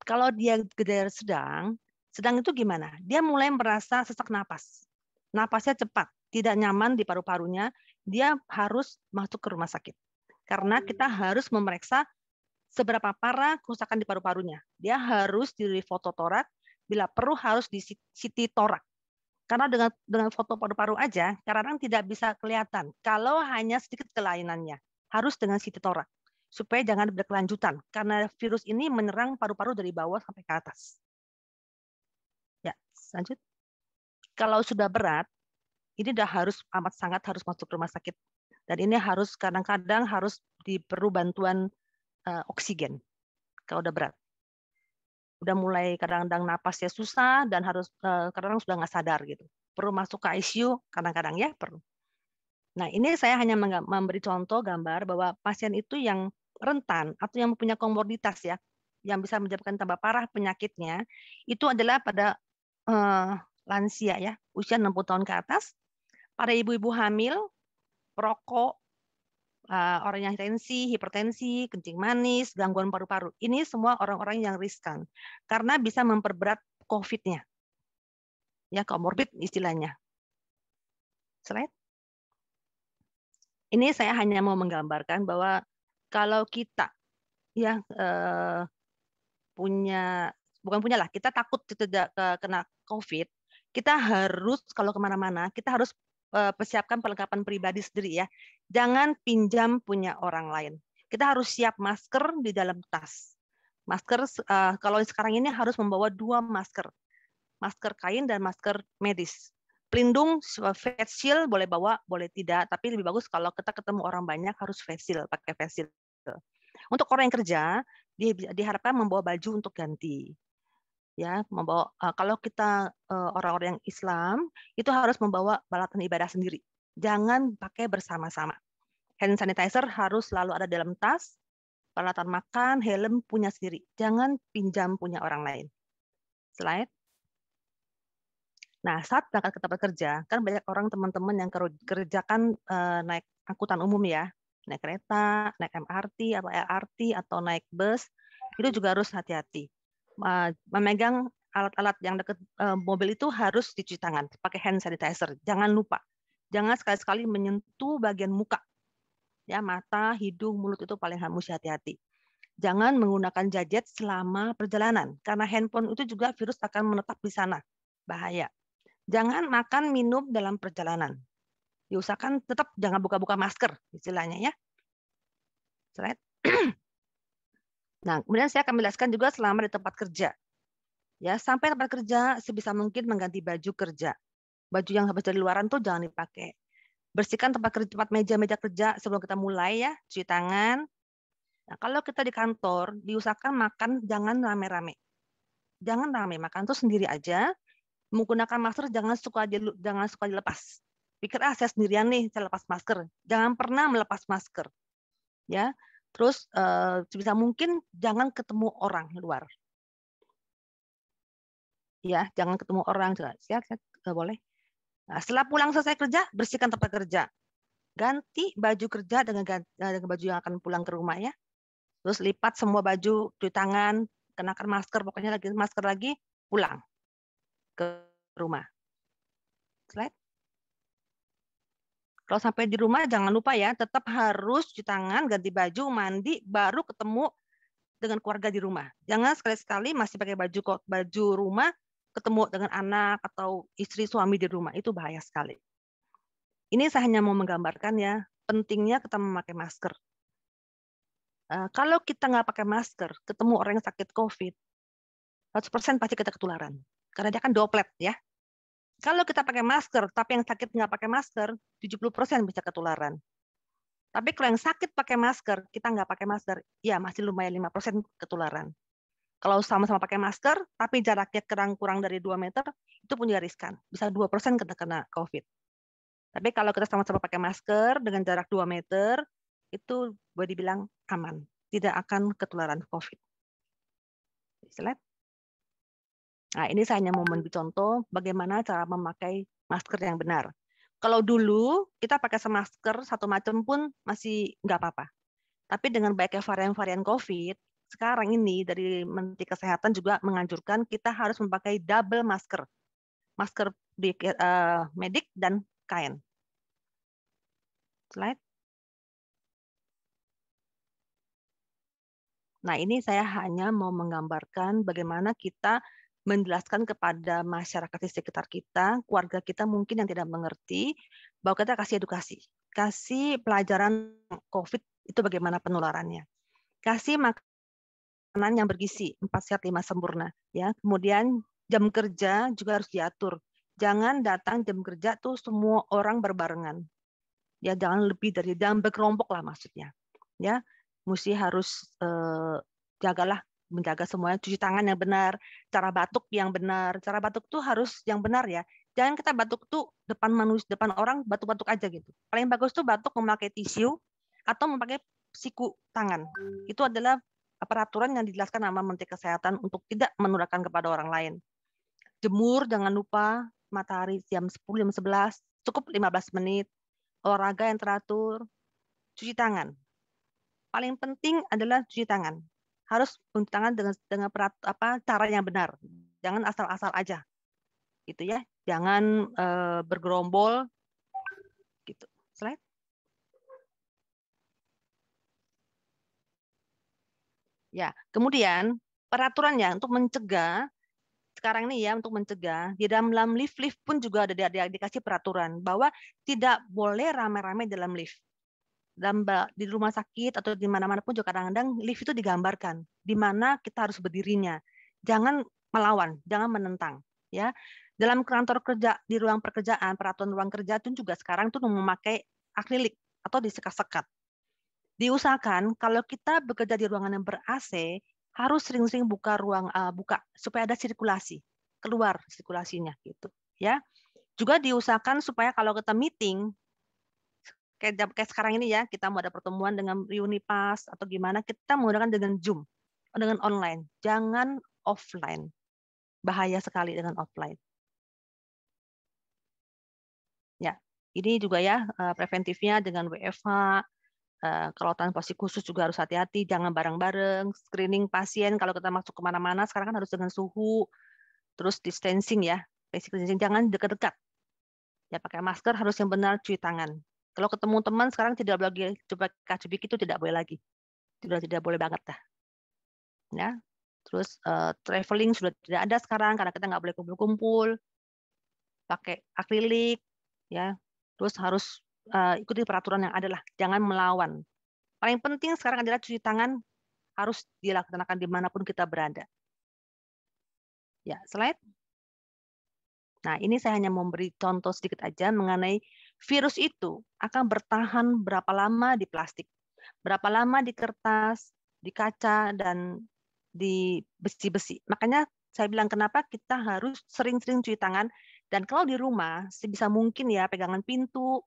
Kalau dia gejala sedang, sedang itu gimana? Dia mulai merasa sesak napas. Napasnya cepat, tidak nyaman di paru-parunya, dia harus masuk ke rumah sakit. Karena hmm. kita harus memeriksa seberapa parah kerusakan di paru-parunya. Dia harus di foto torak, bila perlu harus di CT torak. Karena dengan dengan foto paru-paru aja, kadang tidak bisa kelihatan. Kalau hanya sedikit kelainannya, harus dengan CT torak supaya jangan berkelanjutan karena virus ini menyerang paru-paru dari bawah sampai ke atas. Ya, lanjut. Kalau sudah berat, ini udah harus amat sangat harus masuk rumah sakit dan ini harus kadang-kadang harus diperlu bantuan uh, oksigen kalau udah berat udah mulai kadang-kadang napasnya susah dan harus uh, eh, kadang, kadang sudah nggak sadar gitu perlu masuk ke ICU kadang-kadang ya perlu nah ini saya hanya memberi contoh gambar bahwa pasien itu yang rentan atau yang punya komorbiditas ya yang bisa menyebabkan tambah parah penyakitnya itu adalah pada uh, lansia ya usia 60 tahun ke atas pada ibu-ibu hamil, perokok, eh, orang yang tensi, hipertensi, kencing manis, gangguan paru-paru. Ini semua orang-orang yang riskan karena bisa memperberat COVID-nya. Ya, comorbid istilahnya. Slide. Ini saya hanya mau menggambarkan bahwa kalau kita ya eh, punya bukan punyalah kita takut tidak kena COVID, kita harus kalau kemana-mana kita harus Eh, persiapkan perlengkapan pribadi sendiri ya. Jangan pinjam punya orang lain. Kita harus siap masker di dalam tas. Masker uh, kalau sekarang ini harus membawa dua masker. Masker kain dan masker medis. Pelindung face shield boleh bawa, boleh tidak, tapi lebih bagus kalau kita ketemu orang banyak harus face shield, pakai face shield. Untuk orang yang kerja, diharapkan membawa baju untuk ganti ya membawa eh, kalau kita eh, orang-orang yang Islam itu harus membawa peralatan ibadah sendiri jangan pakai bersama-sama hand sanitizer harus selalu ada dalam tas peralatan makan helm punya sendiri jangan pinjam punya orang lain slide nah saat berangkat ke tempat kerja kan banyak orang teman-teman yang kerjakan eh, naik angkutan umum ya naik kereta naik MRT atau LRT atau naik bus itu juga harus hati-hati Eh, memegang alat-alat yang dekat eh, mobil itu harus dicuci tangan pakai hand sanitizer. Jangan lupa. Jangan sekali-sekali menyentuh bagian muka. Ya, mata, hidung, mulut itu paling harus hati-hati. Jangan menggunakan gadget selama perjalanan karena handphone itu juga virus akan menetap di sana. Bahaya. Jangan makan minum dalam perjalanan. Diusahakan tetap jangan buka-buka masker istilahnya ya. Slide. Nah, kemudian saya akan jelaskan juga selama di tempat kerja. Ya, sampai tempat kerja sebisa mungkin mengganti baju kerja. Baju yang habis dari luaran tuh jangan dipakai. Bersihkan tempat kerja, tempat meja-meja kerja sebelum kita mulai ya, cuci tangan. Nah, kalau kita di kantor, diusahakan makan jangan rame-rame. Jangan rame, makan tuh sendiri aja. Menggunakan masker jangan suka jangan suka dilepas. Pikir ah saya sendirian nih, saya lepas masker. Jangan pernah melepas masker. Ya, Terus eh, sebisa mungkin jangan ketemu orang luar. Ya, jangan ketemu orang. Siap, siap, boleh. Nah, setelah pulang selesai kerja, bersihkan tempat kerja. Ganti baju kerja dengan, dengan baju yang akan pulang ke rumah ya. Terus lipat semua baju, cuci tangan, kenakan masker, pokoknya lagi masker lagi, pulang ke rumah. Slide. Kalau sampai di rumah jangan lupa ya, tetap harus cuci tangan, ganti baju, mandi, baru ketemu dengan keluarga di rumah. Jangan sekali-sekali masih pakai baju baju rumah, ketemu dengan anak atau istri suami di rumah itu bahaya sekali. Ini saya hanya mau menggambarkan ya pentingnya kita memakai masker. Eh, kalau kita nggak pakai masker, ketemu orang yang sakit COVID, 100% pasti kita ketularan. Karena dia kan doplet ya, kalau kita pakai masker, tapi yang sakit nggak pakai masker, 70% bisa ketularan. Tapi kalau yang sakit pakai masker, kita nggak pakai masker, ya masih lumayan 5% ketularan. Kalau sama-sama pakai masker, tapi jaraknya kurang, kurang dari 2 meter, itu pun riskan. Bisa 2% kena, kena COVID. Tapi kalau kita sama-sama pakai masker dengan jarak 2 meter, itu boleh dibilang aman. Tidak akan ketularan COVID. Slide. Nah, ini saya hanya mau memberi contoh bagaimana cara memakai masker yang benar. Kalau dulu kita pakai semasker satu macam pun masih nggak apa-apa. Tapi dengan baiknya varian-varian COVID, sekarang ini dari Menteri Kesehatan juga menganjurkan kita harus memakai double masker. Masker eh, medik dan kain. Slide. Nah, ini saya hanya mau menggambarkan bagaimana kita menjelaskan kepada masyarakat di sekitar kita, keluarga kita mungkin yang tidak mengerti, bahwa kita kasih edukasi, kasih pelajaran COVID itu bagaimana penularannya, kasih makanan yang bergizi empat sehat lima sempurna, ya. Kemudian jam kerja juga harus diatur, jangan datang jam kerja tuh semua orang berbarengan, ya jangan lebih dari jangan berkelompok lah maksudnya, ya mesti harus eh, jagalah menjaga semuanya cuci tangan yang benar, cara batuk yang benar. Cara batuk tuh harus yang benar ya. Jangan kita batuk tuh depan manusia, depan orang batuk-batuk aja gitu. Paling bagus tuh batuk memakai tisu atau memakai siku tangan. Itu adalah peraturan yang dijelaskan sama Menteri Kesehatan untuk tidak menularkan kepada orang lain. Jemur jangan lupa matahari jam 10 jam 11 cukup 15 menit olahraga yang teratur cuci tangan paling penting adalah cuci tangan harus mencuci tangan dengan dengan perat, apa cara yang benar. Jangan asal-asal aja. Gitu ya. Jangan e, bergerombol gitu. Slide. Ya, kemudian peraturannya untuk mencegah sekarang ini ya untuk mencegah di dalam dalam lift lift pun juga ada di, di, dikasih peraturan bahwa tidak boleh ramai-ramai dalam lift dalam di rumah sakit atau di mana-mana pun juga kadang-kadang lift itu digambarkan di mana kita harus berdirinya. Jangan melawan, jangan menentang, ya. Dalam kantor kerja di ruang pekerjaan, peraturan ruang kerja itu juga sekarang tuh memakai akrilik atau disekat-sekat. Diusahakan kalau kita bekerja di ruangan yang ber AC harus sering-sering buka ruang uh, buka supaya ada sirkulasi keluar sirkulasinya gitu ya. Juga diusahakan supaya kalau kita meeting kayak, kayak sekarang ini ya, kita mau ada pertemuan dengan reuni pas atau gimana, kita menggunakan dengan Zoom, dengan online. Jangan offline. Bahaya sekali dengan offline. Ya, ini juga ya eh, preventifnya dengan WFH, eh, kalau transportasi khusus juga harus hati-hati, jangan bareng-bareng, screening pasien kalau kita masuk kemana-mana, sekarang kan harus dengan suhu, terus distancing ya, basic distancing, jangan dekat-dekat. Ya pakai masker harus yang benar, cuci tangan. Kalau ketemu teman sekarang tidak boleh lagi coba kacubik itu tidak boleh lagi. Sudah tidak boleh banget dah. Ya. Terus uh, traveling sudah tidak ada sekarang karena kita nggak boleh kumpul-kumpul. Pakai akrilik ya. Terus harus uh, ikuti peraturan yang ada lah, jangan melawan. Paling penting sekarang adalah cuci tangan harus dilaksanakan dimanapun kita berada. Ya, slide. Nah, ini saya hanya memberi contoh sedikit aja mengenai virus itu akan bertahan berapa lama di plastik, berapa lama di kertas, di kaca, dan di besi-besi. Makanya saya bilang kenapa kita harus sering-sering cuci tangan dan kalau di rumah sebisa mungkin ya pegangan pintu,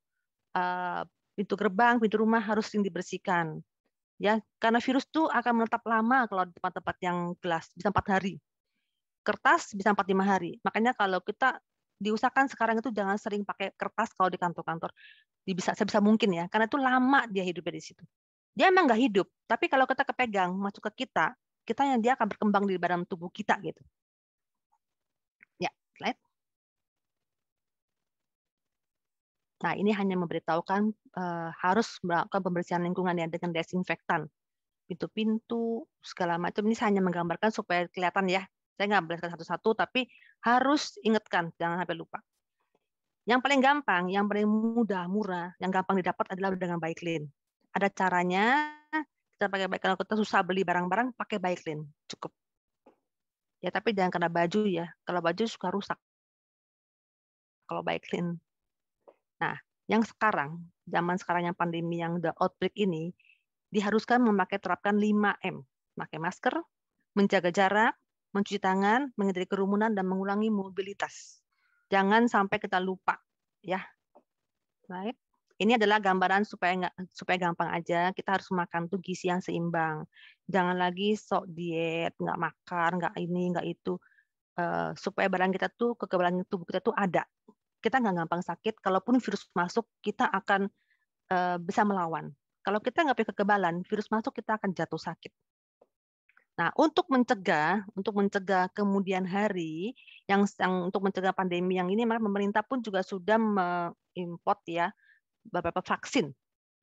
eh, pintu gerbang, pintu rumah harus sering dibersihkan. Ya, karena virus itu akan menetap lama kalau di tempat-tempat yang gelas bisa empat hari kertas bisa empat lima hari. Makanya kalau kita diusahakan sekarang itu jangan sering pakai kertas kalau di kantor-kantor. Bisa sebisa mungkin ya, karena itu lama dia hidupnya di situ. Dia emang nggak hidup, tapi kalau kita kepegang masuk ke kita, kita yang dia akan berkembang di badan tubuh kita gitu. Ya, slide. Nah, ini hanya memberitahukan uh, harus melakukan pembersihan lingkungan ya dengan desinfektan pintu-pintu segala macam ini hanya menggambarkan supaya kelihatan ya saya nggak belajar satu-satu, tapi harus ingatkan, jangan sampai lupa. Yang paling gampang, yang paling mudah, murah, yang gampang didapat adalah dengan Baiklin. Ada caranya, kita pakai Baiklin. Kalau kita susah beli barang-barang, pakai Baiklin. Cukup. Ya, tapi jangan kena baju ya. Kalau baju suka rusak. Kalau Baiklin. Nah, yang sekarang, zaman sekarang yang pandemi yang the outbreak ini, diharuskan memakai terapkan 5M. Pakai masker, menjaga jarak, mencuci tangan, menghindari kerumunan, dan mengulangi mobilitas. Jangan sampai kita lupa, ya. Baik. Ini adalah gambaran supaya nggak supaya gampang aja. Kita harus makan tuh gizi yang seimbang. Jangan lagi sok diet, nggak makan, nggak ini, nggak itu. Uh, supaya barang kita tuh kekebalan tubuh kita tuh ada. Kita nggak gampang sakit. Kalaupun virus masuk, kita akan uh, bisa melawan. Kalau kita nggak punya kekebalan, virus masuk kita akan jatuh sakit. Nah, untuk mencegah, untuk mencegah kemudian hari yang, yang untuk mencegah pandemi yang ini, maka pemerintah pun juga sudah mengimpor ya beberapa vaksin.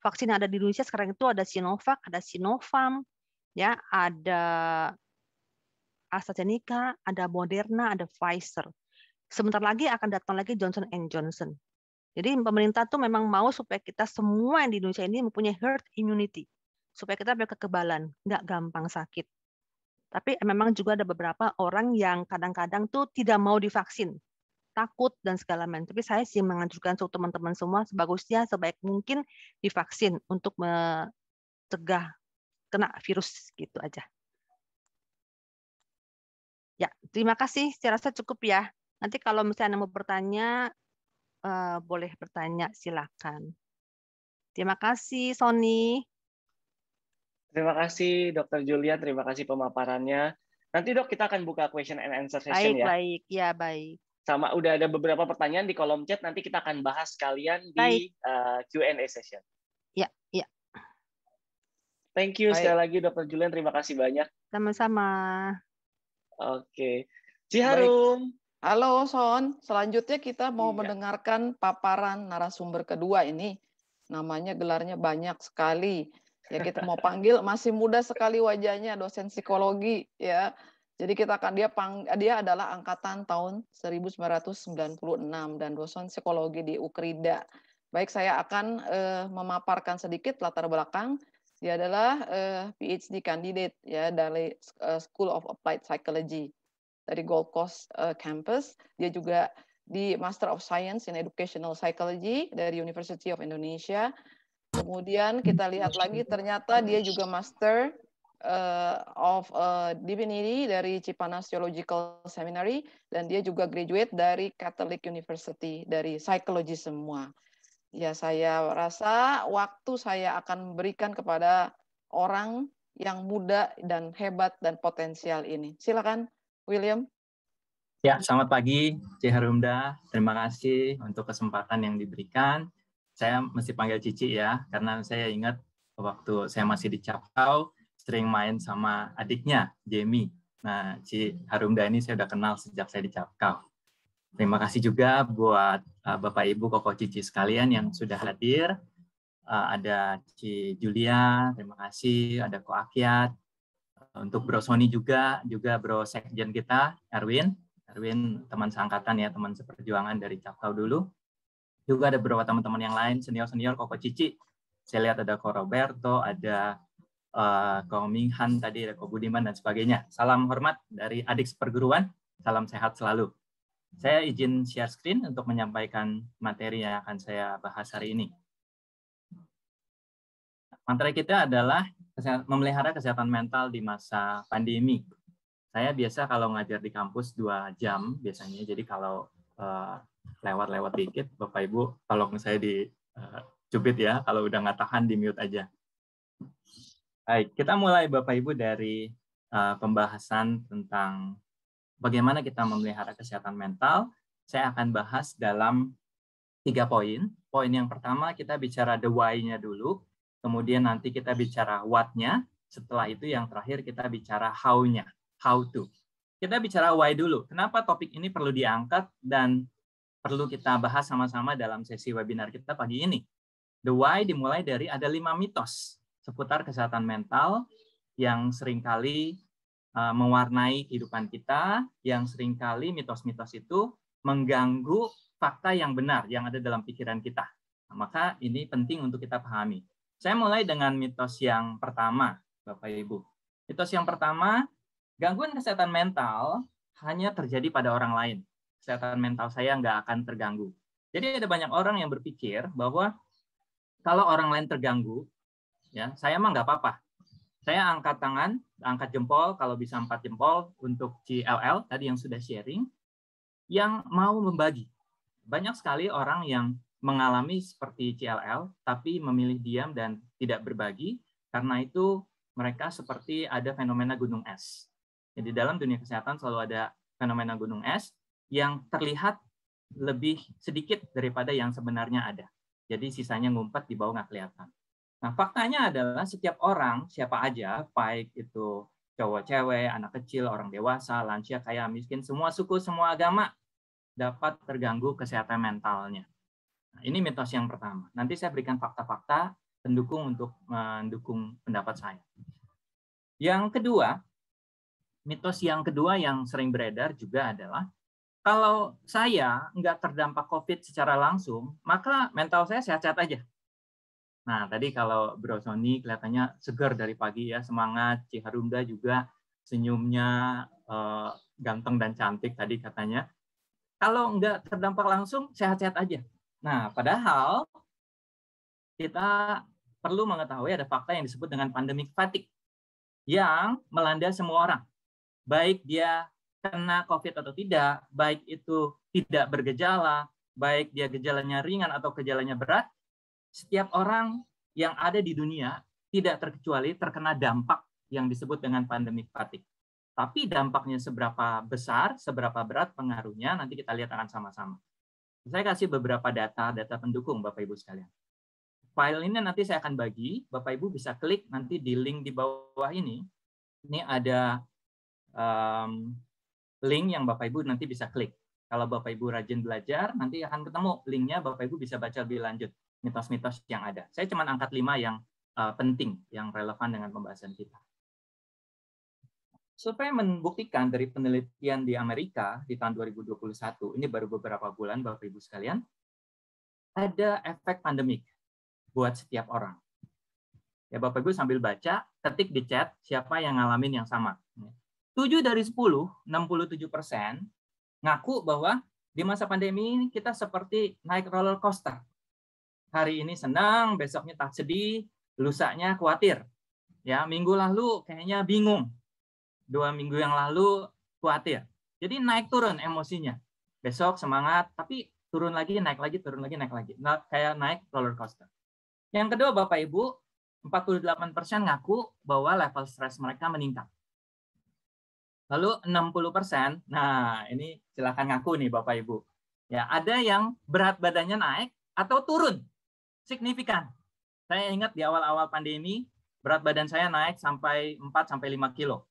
Vaksin yang ada di Indonesia sekarang itu ada Sinovac, ada Sinovac, ya, ada AstraZeneca, ada Moderna, ada Pfizer. Sebentar lagi akan datang lagi Johnson Johnson. Jadi pemerintah tuh memang mau supaya kita semua yang di Indonesia ini mempunyai herd immunity, supaya kita kekebalan, nggak gampang sakit tapi eh, memang juga ada beberapa orang yang kadang-kadang tuh tidak mau divaksin, takut dan segala macam. Tapi saya sih menganjurkan untuk teman-teman semua sebagusnya sebaik mungkin divaksin untuk mencegah kena virus gitu aja. Ya, terima kasih. Saya rasa cukup ya. Nanti kalau misalnya mau bertanya, eh, boleh bertanya, silakan. Terima kasih, Sony.
Terima kasih Dokter Julia, terima kasih pemaparannya. Nanti dok kita akan buka question and answer session baik, ya.
Baik, ya baik.
Sama udah ada beberapa pertanyaan di kolom chat, nanti kita akan bahas kalian di uh, eh, Q&A session. Ya, ya. Thank you baik. sekali lagi Dokter Julia. terima kasih banyak. Sama-sama. Oke. Ciharum.
Baik. Halo Son, selanjutnya kita mau iya. mendengarkan paparan narasumber kedua ini. Namanya gelarnya banyak sekali ya kita mau panggil masih muda sekali wajahnya dosen psikologi ya. Jadi kita akan dia pang, dia adalah angkatan tahun 1996 dan dosen psikologi di Ukrida. Baik, saya akan eh, memaparkan sedikit latar belakang. Dia adalah eh, PhD candidate ya dari uh, School of Applied Psychology dari Gold Coast uh, Campus. Dia juga di Master of Science in Educational Psychology dari University of Indonesia Kemudian kita lihat lagi ternyata dia juga master uh, of uh, Divinity dari Cipanas Theological Seminary dan dia juga graduate dari Catholic University dari psikologi semua. Ya saya rasa waktu saya akan berikan kepada orang yang muda dan hebat dan potensial ini. Silakan William.
Ya, selamat pagi, Ceharumda. Terima kasih untuk kesempatan yang diberikan saya mesti panggil Cici ya, karena saya ingat waktu saya masih di Capau, sering main sama adiknya, Jamie. Nah, Ci Harumda ini saya udah kenal sejak saya di Capau. Terima kasih juga buat uh, Bapak Ibu Koko Cici sekalian yang sudah hadir. Uh, ada Cih Julia, terima kasih. Ada Ko Akyat. Uh, untuk Bro Sony juga, juga Bro Sekjen kita, Erwin. Erwin teman seangkatan ya, teman seperjuangan dari Capau dulu juga ada beberapa teman-teman yang lain senior-senior Koko Cici. Saya lihat ada Ko Roberto, ada uh, Ko Minghan tadi, ada Ko Budiman dan sebagainya. Salam hormat dari adik perguruan, salam sehat selalu. Saya izin share screen untuk menyampaikan materi yang akan saya bahas hari ini. Materi kita adalah memelihara kesehatan mental di masa pandemi. Saya biasa kalau ngajar di kampus dua jam biasanya, jadi kalau uh, lewat-lewat dikit, Bapak Ibu tolong saya dicubit eh, ya, kalau udah nggak tahan di mute aja. Baik, kita mulai Bapak Ibu dari uh, pembahasan tentang bagaimana kita memelihara kesehatan mental. Saya akan bahas dalam tiga poin. Poin yang pertama kita bicara the why-nya dulu, kemudian nanti kita bicara what-nya, setelah itu yang terakhir kita bicara how-nya, how to. Kita bicara why dulu. Kenapa topik ini perlu diangkat dan perlu kita bahas sama-sama dalam sesi webinar kita pagi ini. The Why dimulai dari ada lima mitos seputar kesehatan mental yang seringkali uh, mewarnai kehidupan kita, yang seringkali mitos-mitos itu mengganggu fakta yang benar yang ada dalam pikiran kita. Nah, maka ini penting untuk kita pahami. Saya mulai dengan mitos yang pertama, Bapak Ibu. Mitos yang pertama, gangguan kesehatan mental hanya terjadi pada orang lain kesehatan mental saya nggak akan terganggu. Jadi ada banyak orang yang berpikir bahwa kalau orang lain terganggu, ya saya mah nggak apa-apa. Saya angkat tangan, angkat jempol kalau bisa empat jempol untuk CLL tadi yang sudah sharing, yang mau membagi. Banyak sekali orang yang mengalami seperti CLL tapi memilih diam dan tidak berbagi karena itu mereka seperti ada fenomena gunung es. Jadi dalam dunia kesehatan selalu ada fenomena gunung es yang terlihat lebih sedikit daripada yang sebenarnya ada. Jadi sisanya ngumpet di bawah nggak kelihatan. Nah faktanya adalah setiap orang, siapa aja, baik itu cowok cewek, anak kecil, orang dewasa, lansia, kaya, miskin, semua suku, semua agama dapat terganggu kesehatan mentalnya. Nah, ini mitos yang pertama. Nanti saya berikan fakta-fakta pendukung untuk mendukung pendapat saya. Yang kedua, mitos yang kedua yang sering beredar juga adalah kalau saya nggak terdampak COVID secara langsung, maka mental saya sehat-sehat aja. Nah, tadi kalau Bro Sony kelihatannya segar dari pagi ya, semangat, Ciharumda juga senyumnya eh, ganteng dan cantik tadi katanya. Kalau nggak terdampak langsung, sehat-sehat aja. Nah, padahal kita perlu mengetahui ada fakta yang disebut dengan pandemic fatigue yang melanda semua orang. Baik dia kena COVID atau tidak, baik itu tidak bergejala, baik dia gejalanya ringan atau gejalanya berat, setiap orang yang ada di dunia tidak terkecuali terkena dampak yang disebut dengan pandemi fatigue. Tapi dampaknya seberapa besar, seberapa berat pengaruhnya, nanti kita lihat akan sama-sama. Saya kasih beberapa data, data pendukung Bapak-Ibu sekalian. File ini nanti saya akan bagi, Bapak-Ibu bisa klik nanti di link di bawah ini. Ini ada um, link yang Bapak Ibu nanti bisa klik. Kalau Bapak Ibu rajin belajar, nanti akan ketemu linknya Bapak Ibu bisa baca lebih lanjut mitos-mitos yang ada. Saya cuma angkat lima yang uh, penting, yang relevan dengan pembahasan kita. Supaya membuktikan dari penelitian di Amerika di tahun 2021, ini baru beberapa bulan Bapak Ibu sekalian, ada efek pandemik buat setiap orang. Ya Bapak Ibu sambil baca, ketik di chat siapa yang ngalamin yang sama. 7 dari 10, 67 persen, ngaku bahwa di masa pandemi ini kita seperti naik roller coaster. Hari ini senang, besoknya tak sedih, lusaknya khawatir. Ya, minggu lalu kayaknya bingung. Dua minggu yang lalu khawatir. Jadi naik turun emosinya. Besok semangat, tapi turun lagi, naik lagi, turun lagi, naik lagi. Nah, kayak naik roller coaster. Yang kedua, Bapak Ibu, 48% ngaku bahwa level stres mereka meningkat. Lalu 60%, persen. nah ini silahkan ngaku nih Bapak Ibu. Ya, ada yang berat badannya naik atau turun signifikan. Saya ingat di awal-awal pandemi berat badan saya naik sampai 4 sampai 5 kilo.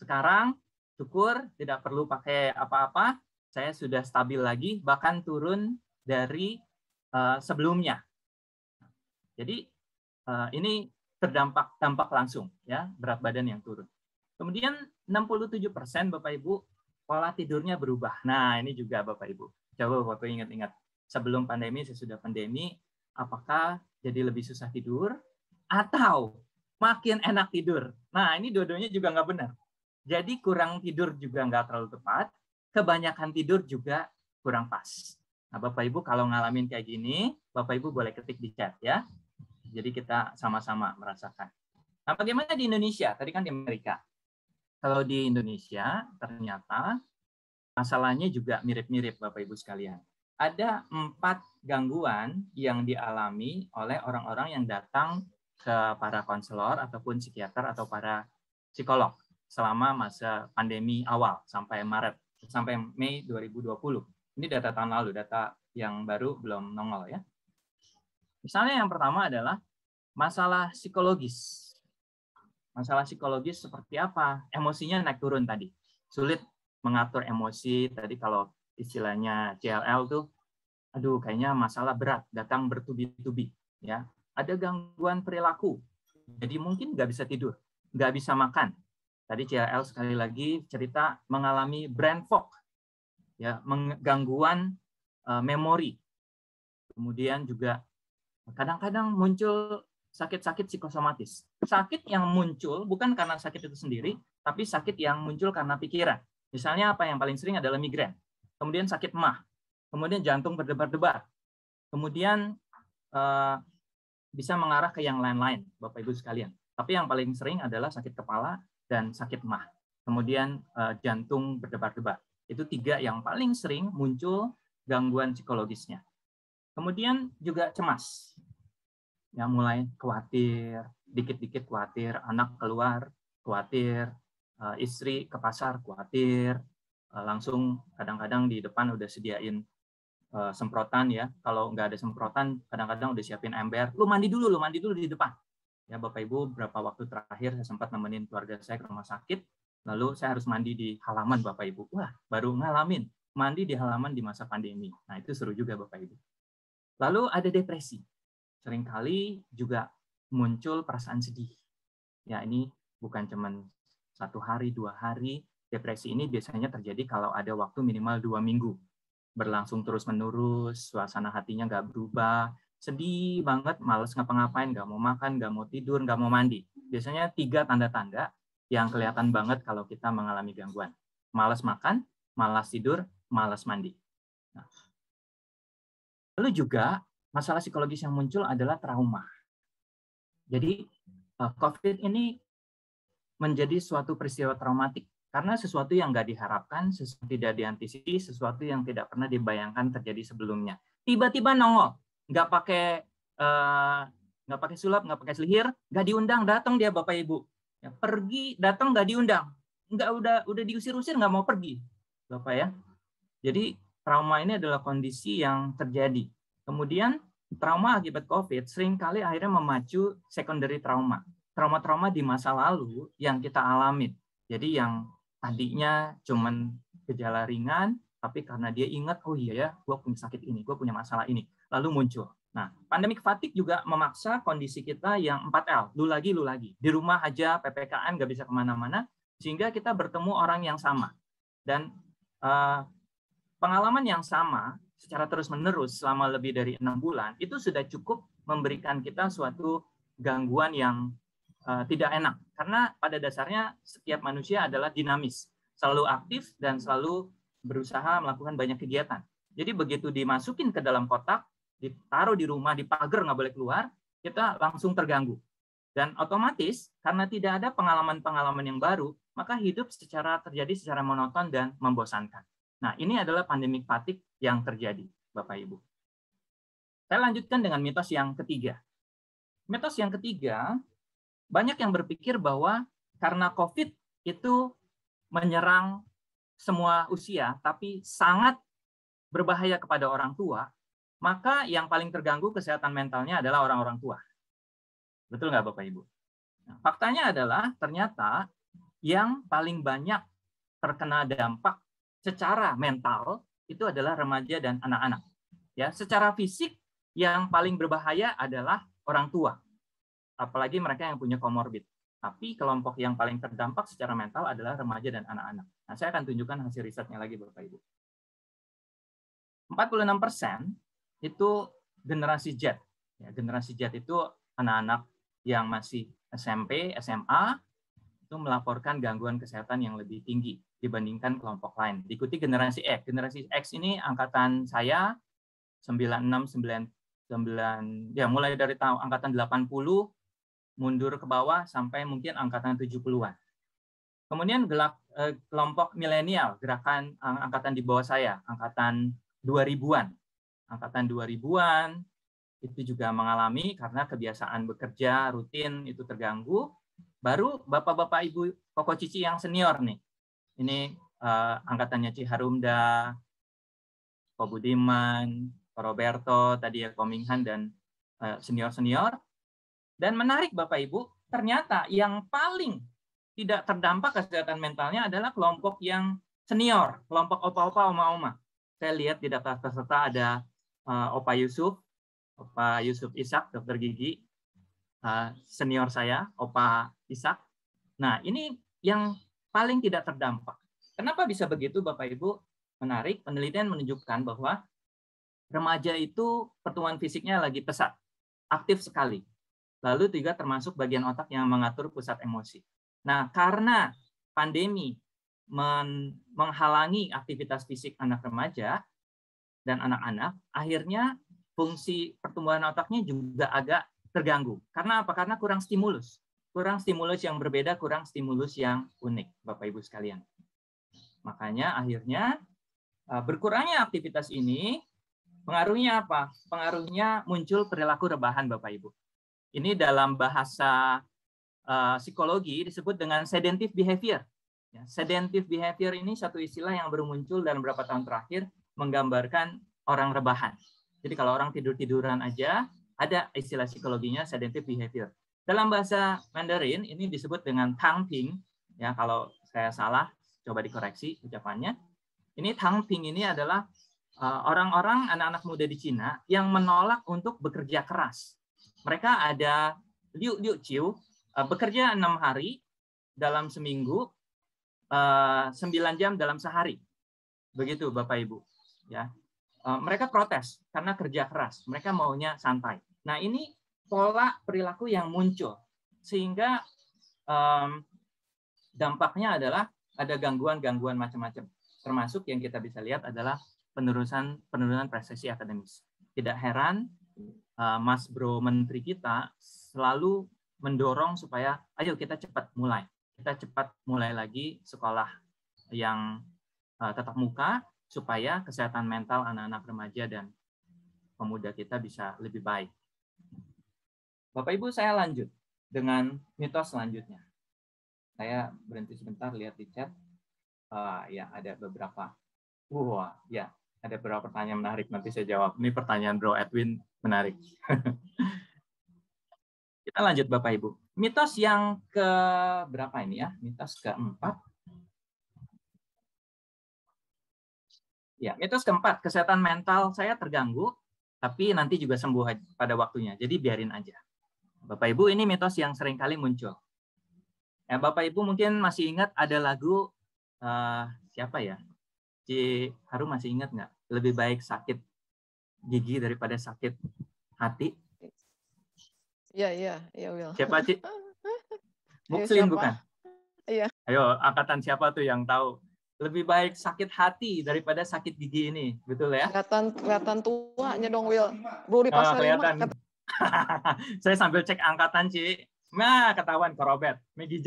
Sekarang syukur tidak perlu pakai apa-apa, saya sudah stabil lagi bahkan turun dari uh, sebelumnya. Jadi uh, ini terdampak dampak langsung ya berat badan yang turun. Kemudian 67% Bapak Ibu pola tidurnya berubah. Nah, ini juga Bapak Ibu. Coba Bapak Ibu ingat-ingat sebelum pandemi sesudah pandemi apakah jadi lebih susah tidur atau makin enak tidur. Nah, ini dua-duanya juga nggak benar. Jadi kurang tidur juga nggak terlalu tepat, kebanyakan tidur juga kurang pas. Nah, Bapak Ibu kalau ngalamin kayak gini, Bapak Ibu boleh ketik di chat ya. Jadi kita sama-sama merasakan. Nah, bagaimana di Indonesia? Tadi kan di Amerika. Kalau di Indonesia, ternyata masalahnya juga mirip-mirip Bapak Ibu sekalian. Ada empat gangguan yang dialami oleh orang-orang yang datang ke para konselor ataupun psikiater atau para psikolog selama masa pandemi awal sampai Maret sampai Mei 2020. Ini data tahun lalu, data yang baru belum nongol ya. Misalnya yang pertama adalah masalah psikologis masalah psikologis seperti apa? Emosinya naik turun tadi. Sulit mengatur emosi. Tadi kalau istilahnya CLL tuh, aduh kayaknya masalah berat, datang bertubi-tubi. ya Ada gangguan perilaku. Jadi mungkin nggak bisa tidur, nggak bisa makan. Tadi CLL sekali lagi cerita mengalami brain fog, ya menggangguan uh, eh, memori. Kemudian juga kadang-kadang muncul sakit-sakit psikosomatis. Sakit yang muncul bukan karena sakit itu sendiri, tapi sakit yang muncul karena pikiran. Misalnya apa yang paling sering adalah migrain, kemudian sakit mah, kemudian jantung berdebar-debar, kemudian eh, bisa mengarah ke yang lain-lain, Bapak Ibu sekalian. Tapi yang paling sering adalah sakit kepala dan sakit mah, kemudian eh, jantung berdebar-debar. Itu tiga yang paling sering muncul gangguan psikologisnya. Kemudian juga cemas yang mulai khawatir, dikit-dikit khawatir, anak keluar khawatir, eh, istri ke pasar khawatir, eh, langsung kadang-kadang di depan udah sediain eh, semprotan ya. Kalau nggak ada semprotan, kadang-kadang udah siapin ember. Lu mandi dulu, lu mandi dulu di depan. Ya Bapak Ibu, berapa waktu terakhir saya sempat nemenin keluarga saya ke rumah sakit, lalu saya harus mandi di halaman Bapak Ibu. Wah, baru ngalamin mandi di halaman di masa pandemi. Nah, itu seru juga Bapak Ibu. Lalu ada depresi seringkali juga muncul perasaan sedih. Ya, ini bukan cuman satu hari, dua hari. Depresi ini biasanya terjadi kalau ada waktu minimal dua minggu. Berlangsung terus-menerus, suasana hatinya nggak berubah, sedih banget, males ngapa-ngapain, nggak mau makan, nggak mau tidur, nggak mau mandi. Biasanya tiga tanda-tanda yang kelihatan banget kalau kita mengalami gangguan. Males makan, malas tidur, malas mandi. Nah, Lalu juga masalah psikologis yang muncul adalah trauma. Jadi eh, COVID ini menjadi suatu peristiwa traumatik karena sesuatu yang nggak diharapkan, sesuatu tidak diantisipasi, sesuatu yang tidak pernah dibayangkan terjadi sebelumnya. Tiba-tiba nongol, nggak pakai uh, nggak pakai sulap, nggak pakai selihir, nggak diundang, datang dia bapak ibu, ya, pergi datang nggak diundang, nggak udah udah diusir-usir nggak mau pergi, bapak ya. Jadi trauma ini adalah kondisi yang terjadi Kemudian trauma akibat COVID seringkali akhirnya memacu secondary trauma. Trauma-trauma di masa lalu yang kita alami. Jadi yang tadinya cuma gejala ringan, tapi karena dia ingat, oh iya ya, gue punya sakit ini, gue punya masalah ini. Lalu muncul. Nah, pandemik fatigue juga memaksa kondisi kita yang 4L, lu lagi, lu lagi. Di rumah aja, PPKM, nggak bisa kemana-mana, sehingga kita bertemu orang yang sama. Dan uh, pengalaman yang sama secara terus-menerus selama lebih dari enam bulan, itu sudah cukup memberikan kita suatu gangguan yang uh, tidak enak. Karena pada dasarnya setiap manusia adalah dinamis, selalu aktif dan selalu berusaha melakukan banyak kegiatan. Jadi begitu dimasukin ke dalam kotak, ditaruh di rumah, di pagar nggak boleh keluar, kita langsung terganggu. Dan otomatis karena tidak ada pengalaman-pengalaman yang baru, maka hidup secara terjadi secara monoton dan membosankan. Nah, ini adalah pandemik fatik yang terjadi, Bapak Ibu. Saya lanjutkan dengan mitos yang ketiga. Mitos yang ketiga, banyak yang berpikir bahwa karena COVID itu menyerang semua usia, tapi sangat berbahaya kepada orang tua, maka yang paling terganggu kesehatan mentalnya adalah orang-orang tua. Betul nggak Bapak Ibu? Nah, faktanya adalah ternyata yang paling banyak terkena dampak secara mental itu adalah remaja dan anak-anak. Ya, secara fisik yang paling berbahaya adalah orang tua, apalagi mereka yang punya komorbid. Tapi kelompok yang paling terdampak secara mental adalah remaja dan anak-anak. Nah, saya akan tunjukkan hasil risetnya lagi Bapak Ibu. 46% itu generasi Z. Ya, generasi Z itu anak-anak yang masih SMP, SMA, itu melaporkan gangguan kesehatan yang lebih tinggi dibandingkan kelompok lain. Diikuti generasi X. Generasi X ini angkatan saya 96, 99, ya mulai dari tahun angkatan 80 mundur ke bawah sampai mungkin angkatan 70-an. Kemudian gelak, eh, kelompok milenial, gerakan angkatan di bawah saya, angkatan 2000-an. Angkatan 2000-an itu juga mengalami karena kebiasaan bekerja rutin itu terganggu Baru bapak-bapak ibu koko cici yang senior nih. Ini uh, angkatannya Ci Harumda, pak Budiman, pak Roberto, tadi ya Kominghan dan eh, senior-senior. dan menarik Bapak Ibu, ternyata yang paling tidak terdampak kesehatan mentalnya adalah kelompok yang senior, kelompok opa-opa, oma-oma. Saya lihat di daftar peserta ada uh, Opa Yusuf, Opa Yusuf Ishak, dokter gigi, uh, senior saya, Opa Ishak. Nah, ini yang paling tidak terdampak. Kenapa bisa begitu, Bapak Ibu? Menarik, penelitian menunjukkan bahwa remaja itu pertumbuhan fisiknya lagi pesat, aktif sekali. Lalu juga termasuk bagian otak yang mengatur pusat emosi. Nah, karena pandemi men menghalangi aktivitas fisik anak remaja dan anak-anak, akhirnya fungsi pertumbuhan otaknya juga agak terganggu. Karena apa? Karena kurang stimulus kurang stimulus yang berbeda, kurang stimulus yang unik, Bapak Ibu sekalian. Makanya akhirnya eh, berkurangnya aktivitas ini pengaruhnya apa? Pengaruhnya muncul perilaku rebahan Bapak Ibu. Ini dalam bahasa uh, psikologi disebut dengan sedentive behavior. Ya, sedentive behavior ini satu istilah yang baru muncul dalam beberapa tahun terakhir menggambarkan orang rebahan. Jadi kalau orang tidur-tiduran aja ada istilah psikologinya sedentive behavior dalam bahasa Mandarin ini disebut dengan tangping Ya, kalau saya salah coba dikoreksi ucapannya. Ini tangping ini adalah eh, orang-orang anak-anak muda di Cina yang menolak untuk bekerja keras. Mereka ada liu liu ciu eh, bekerja enam hari dalam seminggu, eh, sembilan jam dalam sehari. Begitu Bapak Ibu. Ya, mereka protes karena kerja keras. Mereka maunya santai. Nah ini pola perilaku yang muncul sehingga um, dampaknya adalah ada gangguan-gangguan macam-macam termasuk yang kita bisa lihat adalah penurunan penurunan prestasi akademis tidak heran uh, Mas Bro Menteri kita selalu mendorong supaya ayo kita cepat mulai kita cepat mulai lagi sekolah yang uh, eh, tetap muka supaya kesehatan mental anak-anak remaja dan pemuda kita bisa lebih baik Bapak Ibu saya lanjut dengan mitos selanjutnya. Saya berhenti sebentar lihat di chat. Uh, ya ada beberapa. Uh, wah, uh, ya ada beberapa pertanyaan menarik nanti saya jawab. Ini pertanyaan Bro Edwin menarik. Kita lanjut Bapak Ibu. Mitos yang ke berapa ini ya? Mitos keempat. Ya, mitos keempat, kesehatan mental saya terganggu, tapi nanti juga sembuh pada waktunya. Jadi biarin aja Bapak Ibu ini mitos yang seringkali muncul. Ya, Bapak Ibu mungkin masih ingat ada lagu uh, siapa ya? C Haru masih ingat nggak? Lebih baik sakit gigi daripada sakit hati.
Iya, iya, iya, Will.
Siapa, Ci?
Iya, Muslim bukan? Iya. Ayo, angkatan siapa tuh yang tahu? Lebih baik sakit hati daripada sakit gigi ini, betul ya?
Kelihatan kelihatan tuanya dong, Will. Bro ah, di pasar oh, kelihatan.
Lima, saya sambil cek angkatan Ci. Nah, ketahuan ke Robert. Maggie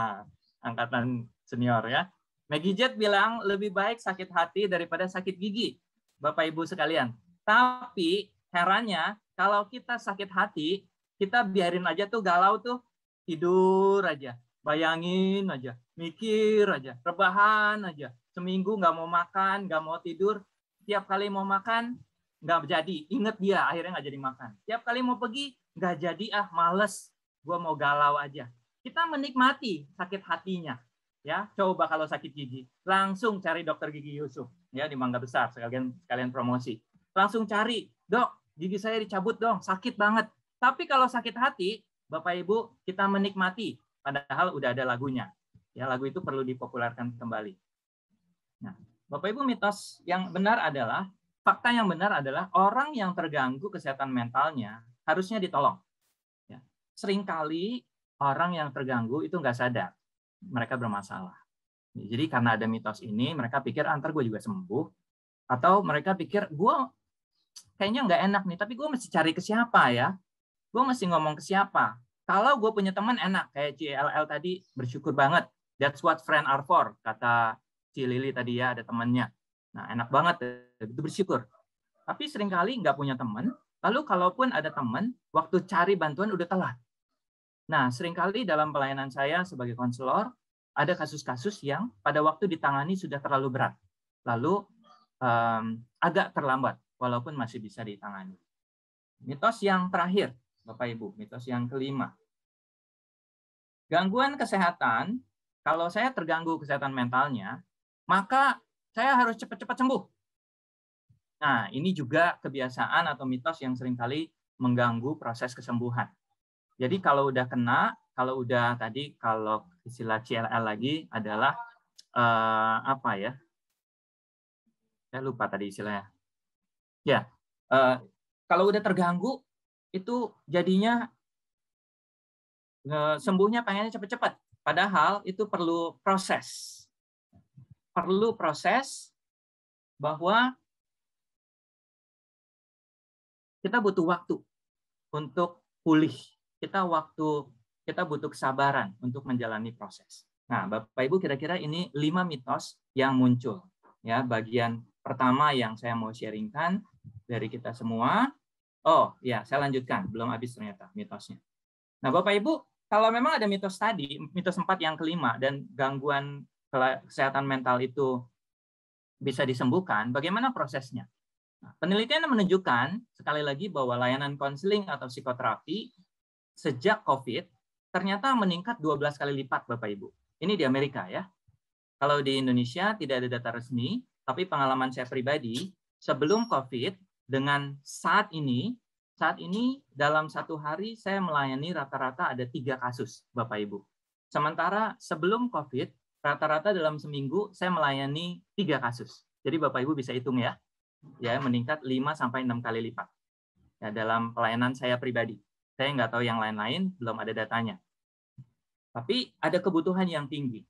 angkatan senior ya. Maggie bilang lebih baik sakit hati daripada sakit gigi. Bapak Ibu sekalian. Tapi herannya kalau kita sakit hati, kita biarin aja tuh galau tuh tidur aja, bayangin aja, mikir aja, rebahan aja, seminggu nggak mau makan, nggak mau tidur, tiap kali mau makan nggak jadi inget dia akhirnya nggak jadi makan tiap kali mau pergi nggak jadi ah males gue mau galau aja kita menikmati sakit hatinya ya coba kalau sakit gigi langsung cari dokter gigi Yusuf ya di Mangga Besar sekalian sekalian promosi langsung cari dok gigi saya dicabut dong sakit banget tapi kalau sakit hati bapak ibu kita menikmati padahal udah ada lagunya ya lagu itu perlu dipopulerkan kembali nah bapak ibu mitos yang benar adalah fakta yang benar adalah orang yang terganggu kesehatan mentalnya harusnya ditolong. Ya. Seringkali orang yang terganggu itu nggak sadar mereka bermasalah. Jadi karena ada mitos ini, mereka pikir antar ah, gue juga sembuh, atau mereka pikir gue kayaknya nggak enak nih, tapi gue mesti cari ke siapa ya? Gue mesti ngomong ke siapa? Kalau gue punya teman enak, kayak CLL tadi bersyukur banget. That's what friend are for, kata Cilili tadi ya ada temannya Nah, enak banget, itu bersyukur. Tapi seringkali nggak punya teman, lalu kalaupun ada teman, waktu cari bantuan udah telat. Nah, seringkali dalam pelayanan saya sebagai konselor, ada kasus-kasus yang pada waktu ditangani sudah terlalu berat, lalu um, agak terlambat, walaupun masih bisa ditangani. Mitos yang terakhir, Bapak Ibu, mitos yang kelima. Gangguan kesehatan, kalau saya terganggu kesehatan mentalnya, maka saya harus cepat-cepat sembuh. Nah, ini juga kebiasaan atau mitos yang seringkali mengganggu proses kesembuhan. Jadi kalau udah kena, kalau udah tadi kalau istilah CLL lagi adalah uh, apa ya? Saya lupa tadi istilahnya. Ya, uh, kalau udah terganggu itu jadinya uh, sembuhnya pengennya cepat-cepat. Padahal itu perlu proses
perlu proses bahwa
kita butuh waktu untuk pulih.
Kita waktu kita butuh kesabaran untuk menjalani proses. Nah, Bapak Ibu kira-kira ini lima mitos yang muncul. Ya, bagian pertama yang saya mau sharingkan dari kita semua. Oh, ya, saya lanjutkan. Belum habis ternyata mitosnya. Nah, Bapak Ibu, kalau memang ada mitos tadi, mitos empat yang kelima dan gangguan kesehatan mental itu bisa disembuhkan, bagaimana prosesnya? Nah, penelitian menunjukkan sekali lagi bahwa layanan konseling atau psikoterapi sejak COVID ternyata meningkat 12 kali lipat Bapak Ibu. Ini di Amerika ya. Kalau di Indonesia tidak ada data resmi, tapi pengalaman saya pribadi sebelum COVID dengan saat ini, saat ini dalam satu hari saya melayani rata-rata ada tiga kasus Bapak Ibu. Sementara sebelum COVID rata-rata dalam seminggu saya melayani tiga kasus. Jadi Bapak Ibu bisa hitung ya. Ya, meningkat 5 sampai enam kali lipat. Ya, dalam pelayanan saya pribadi. Saya nggak tahu yang lain-lain, belum ada datanya. Tapi ada kebutuhan yang tinggi.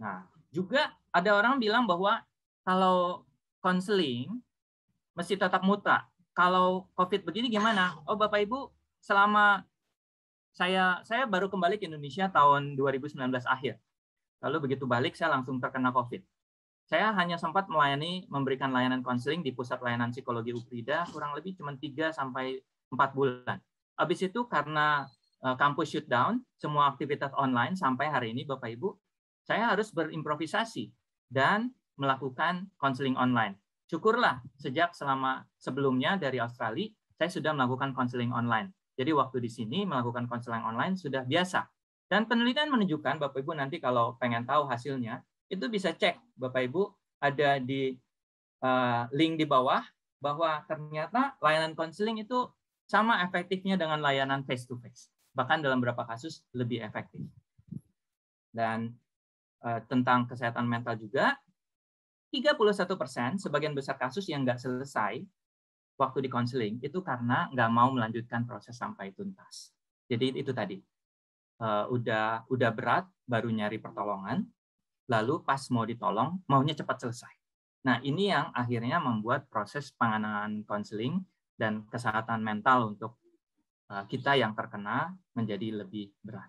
Nah, juga ada orang bilang bahwa kalau konseling mesti tetap muta. Kalau COVID begini gimana? Oh Bapak Ibu, selama saya saya baru kembali ke Indonesia tahun 2019 akhir. Lalu begitu balik saya langsung terkena COVID. Saya hanya sempat melayani memberikan layanan konseling di pusat layanan psikologi Uprida kurang lebih cuma 3 sampai 4 bulan. Habis itu karena eh, kampus shutdown, semua aktivitas online sampai hari ini Bapak Ibu, saya harus berimprovisasi dan melakukan konseling online. Syukurlah sejak selama sebelumnya dari Australia, saya sudah melakukan konseling online. Jadi waktu di sini melakukan konseling online sudah biasa. Dan penelitian menunjukkan, Bapak Ibu nanti kalau pengen tahu hasilnya, itu bisa cek Bapak Ibu ada di uh, link di bawah bahwa ternyata layanan konseling itu sama efektifnya dengan layanan face to face. Bahkan dalam beberapa kasus lebih efektif. Dan uh, tentang kesehatan mental juga 31% sebagian besar kasus yang nggak selesai waktu di konseling itu karena nggak mau melanjutkan proses sampai tuntas. Jadi itu tadi uh, udah udah berat baru nyari pertolongan, lalu pas mau ditolong maunya cepat selesai. Nah ini yang akhirnya membuat proses pengenangan konseling dan kesehatan mental untuk uh, kita yang terkena menjadi lebih berat.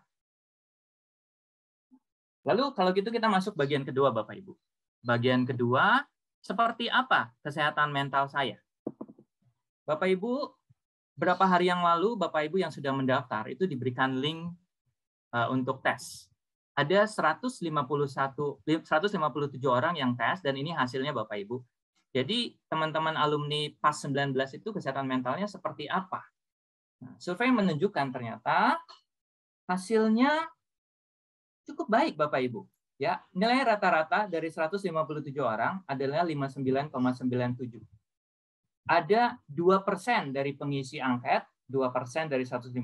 Lalu kalau gitu kita masuk bagian kedua Bapak Ibu. Bagian kedua seperti apa kesehatan mental saya? Bapak Ibu, berapa hari yang lalu Bapak Ibu yang sudah mendaftar itu diberikan link Eh, untuk tes. Ada 151 157 orang yang tes dan ini hasilnya Bapak Ibu. Jadi teman-teman alumni PAS 19 itu kesehatan mentalnya seperti apa? Nah, survei menunjukkan ternyata
hasilnya
cukup baik Bapak Ibu. Ya, nilai rata-rata dari 157 orang adalah 59,97. Ada 2% dari pengisi angket, 2% dari 157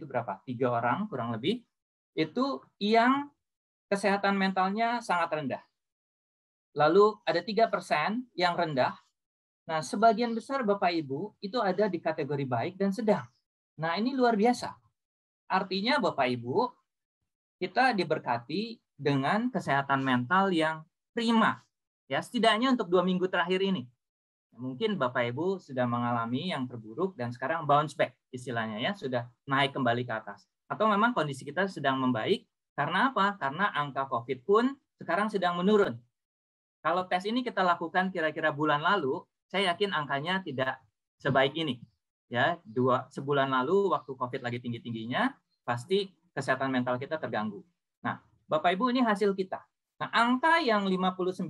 itu berapa? 3 orang kurang lebih itu yang kesehatan mentalnya sangat rendah. Lalu ada tiga persen yang rendah. Nah, sebagian besar Bapak Ibu itu ada di kategori baik dan sedang. Nah, ini luar biasa. Artinya Bapak Ibu, kita diberkati dengan kesehatan mental yang prima. Ya, setidaknya untuk dua minggu terakhir ini. Mungkin Bapak Ibu sudah mengalami yang terburuk dan sekarang bounce back istilahnya ya, sudah naik kembali ke atas. Atau memang kondisi kita sedang membaik karena apa? Karena angka COVID pun sekarang sedang menurun. Kalau tes ini kita lakukan kira-kira bulan lalu, saya yakin angkanya tidak sebaik ini. Ya, dua sebulan lalu waktu COVID lagi tinggi-tingginya, pasti kesehatan mental kita terganggu. Nah, Bapak Ibu ini hasil kita. Nah, angka yang 59,7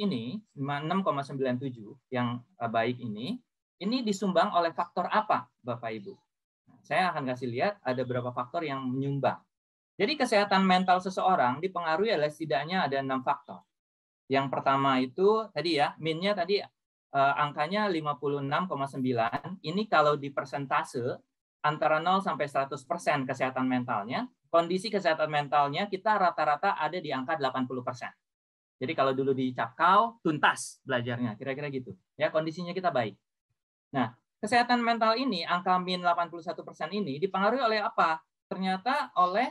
ini, 6,97 yang eh, baik ini, ini disumbang oleh faktor apa, Bapak Ibu? saya akan kasih lihat ada beberapa faktor yang menyumbang. Jadi kesehatan mental seseorang dipengaruhi oleh setidaknya ada enam faktor. Yang pertama itu tadi ya, minnya tadi eh, angkanya 56,9. Ini kalau di persentase antara 0 sampai 100% kesehatan mentalnya, kondisi kesehatan mentalnya kita rata-rata ada di angka 80%. Jadi kalau dulu di Kau tuntas belajarnya, kira-kira gitu. Ya, kondisinya kita baik. Nah, kesehatan mental ini, angka min 81% ini dipengaruhi oleh apa? Ternyata oleh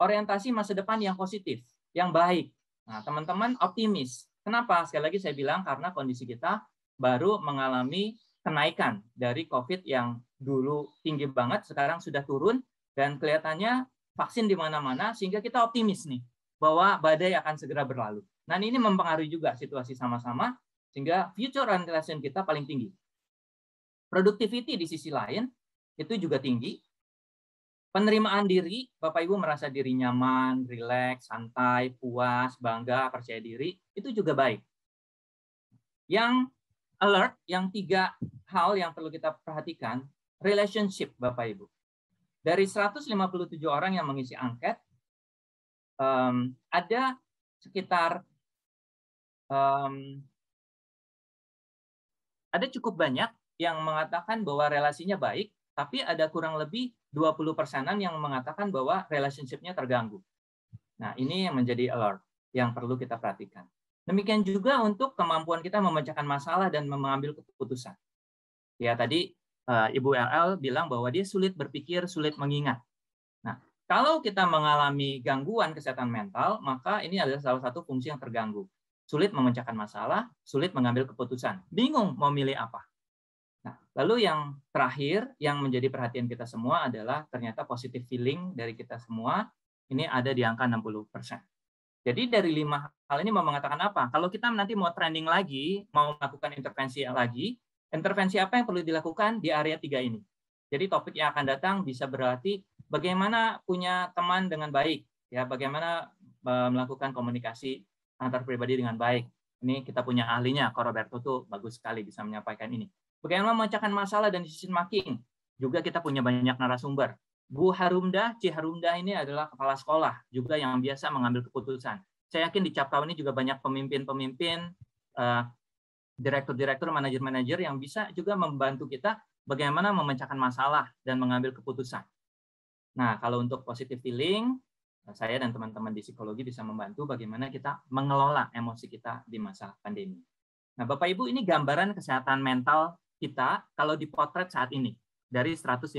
orientasi masa depan yang positif, yang baik. Nah, teman-teman optimis. Kenapa? Sekali lagi saya bilang karena kondisi kita baru mengalami kenaikan dari COVID yang dulu tinggi banget, sekarang sudah turun, dan kelihatannya vaksin di mana-mana, sehingga kita optimis nih bahwa badai akan segera berlalu. Nah, ini mempengaruhi juga situasi sama-sama, sehingga future orientation kita paling tinggi. Productivity di sisi lain itu juga tinggi. Penerimaan diri, Bapak Ibu merasa diri nyaman, rileks, santai, puas, bangga, percaya diri, itu juga baik. Yang alert, yang tiga hal yang perlu kita perhatikan, relationship Bapak Ibu. Dari 157 orang yang mengisi angket, um, ada sekitar um, ada cukup banyak yang mengatakan bahwa relasinya baik, tapi ada kurang lebih 20 persenan yang mengatakan bahwa relationship-nya terganggu. Nah, ini yang menjadi alert yang perlu kita perhatikan. Demikian juga untuk kemampuan kita memecahkan masalah dan mengambil keputusan. Ya, tadi eh, Ibu LL bilang bahwa dia sulit berpikir, sulit mengingat. Nah, kalau kita mengalami gangguan kesehatan mental, maka ini adalah salah satu fungsi yang terganggu. Sulit memecahkan masalah, sulit mengambil keputusan, bingung memilih milih apa. Nah, lalu yang terakhir yang menjadi perhatian kita semua adalah ternyata positive feeling dari kita semua ini ada di angka 60 Jadi dari lima hal ini mau mengatakan apa? Kalau kita nanti mau trending lagi, mau melakukan intervensi lagi, intervensi apa yang perlu dilakukan di area tiga ini? Jadi topik yang akan datang bisa berarti bagaimana punya teman dengan baik, ya bagaimana eh, melakukan komunikasi antar pribadi dengan baik. Ini kita punya ahlinya, Kak Roberto tuh bagus sekali bisa menyampaikan ini. Bagaimana memecahkan masalah dan decision making? Juga kita punya banyak narasumber. Bu Harumda, C. Harumda ini adalah kepala sekolah juga yang biasa mengambil keputusan. Saya yakin di Captau ini juga banyak pemimpin-pemimpin, uh, direktur-direktur, manajer-manajer yang bisa juga membantu kita bagaimana memecahkan masalah dan mengambil keputusan. Nah, kalau untuk positive feeling, saya dan teman-teman di psikologi bisa membantu bagaimana kita mengelola emosi kita di masa pandemi. Nah, Bapak Ibu, ini gambaran kesehatan mental kita kalau dipotret saat ini dari 157.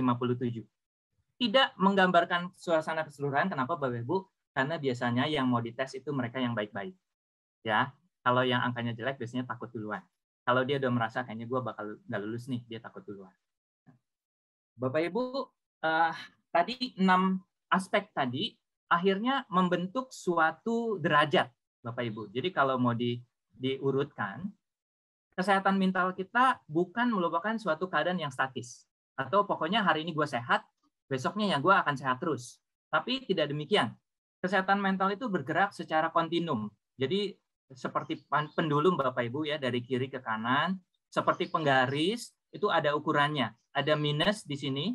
Tidak menggambarkan suasana keseluruhan. Kenapa Bapak Ibu? Karena biasanya yang mau dites itu mereka yang baik-baik. Ya, kalau yang angkanya jelek biasanya takut duluan. Kalau dia udah merasa kayaknya gue bakal nggak lulus nih, dia takut duluan. Bapak Ibu, eh, tadi enam aspek tadi akhirnya membentuk suatu derajat, Bapak Ibu. Jadi kalau mau di, diurutkan, kesehatan mental kita bukan melupakan suatu keadaan yang statis. Atau pokoknya hari ini gue sehat, besoknya ya gue akan sehat terus. Tapi tidak demikian. Kesehatan mental itu bergerak secara kontinum. Jadi seperti pendulum Bapak Ibu ya dari kiri ke kanan, seperti penggaris itu ada ukurannya. Ada minus di sini.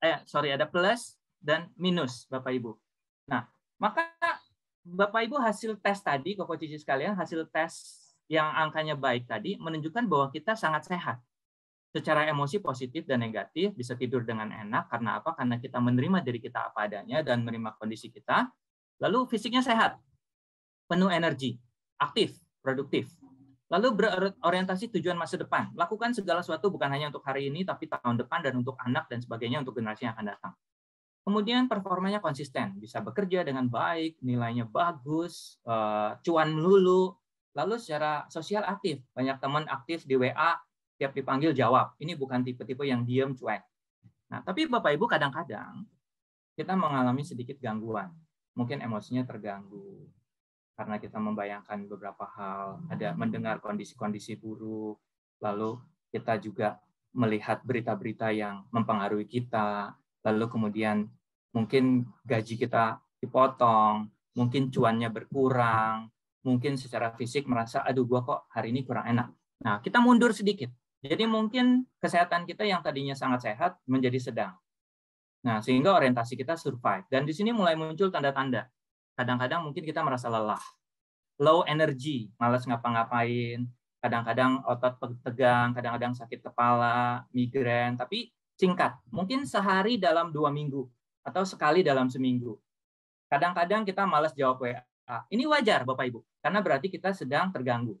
Eh sorry ada plus dan minus Bapak Ibu. Nah, maka Bapak Ibu hasil tes tadi Koko Cici sekalian hasil tes yang angkanya baik tadi menunjukkan bahwa kita sangat sehat. Secara emosi positif dan negatif, bisa tidur dengan enak. Karena apa? Karena kita menerima diri kita apa adanya dan menerima kondisi kita. Lalu fisiknya sehat, penuh energi, aktif, produktif. Lalu berorientasi tujuan masa depan. Lakukan segala sesuatu bukan hanya untuk hari ini, tapi tahun depan dan untuk anak dan sebagainya untuk generasi yang akan datang. Kemudian performanya konsisten, bisa bekerja dengan baik, nilainya bagus, eh, cuan melulu, Lalu secara sosial aktif, banyak teman aktif di WA, tiap dipanggil jawab. Ini bukan tipe-tipe yang diem cuek. Nah, tapi Bapak Ibu kadang-kadang kita mengalami sedikit gangguan. Mungkin emosinya terganggu karena kita membayangkan beberapa hal, ada mendengar kondisi-kondisi buruk, lalu kita juga melihat berita-berita yang mempengaruhi kita, lalu kemudian mungkin gaji kita dipotong, mungkin cuannya berkurang, mungkin secara fisik merasa aduh gua kok hari ini kurang enak. Nah, kita mundur sedikit. Jadi mungkin kesehatan kita yang tadinya sangat sehat menjadi sedang. Nah, sehingga orientasi kita survive. Dan di sini mulai muncul tanda-tanda. Kadang-kadang mungkin kita merasa lelah, low energy, malas ngapa-ngapain, kadang-kadang otot tegang, kadang-kadang sakit kepala, migrain, tapi singkat. Mungkin sehari dalam dua minggu atau sekali dalam seminggu. Kadang-kadang kita malas jawab WA, Nah, ini wajar Bapak Ibu, karena berarti kita sedang terganggu.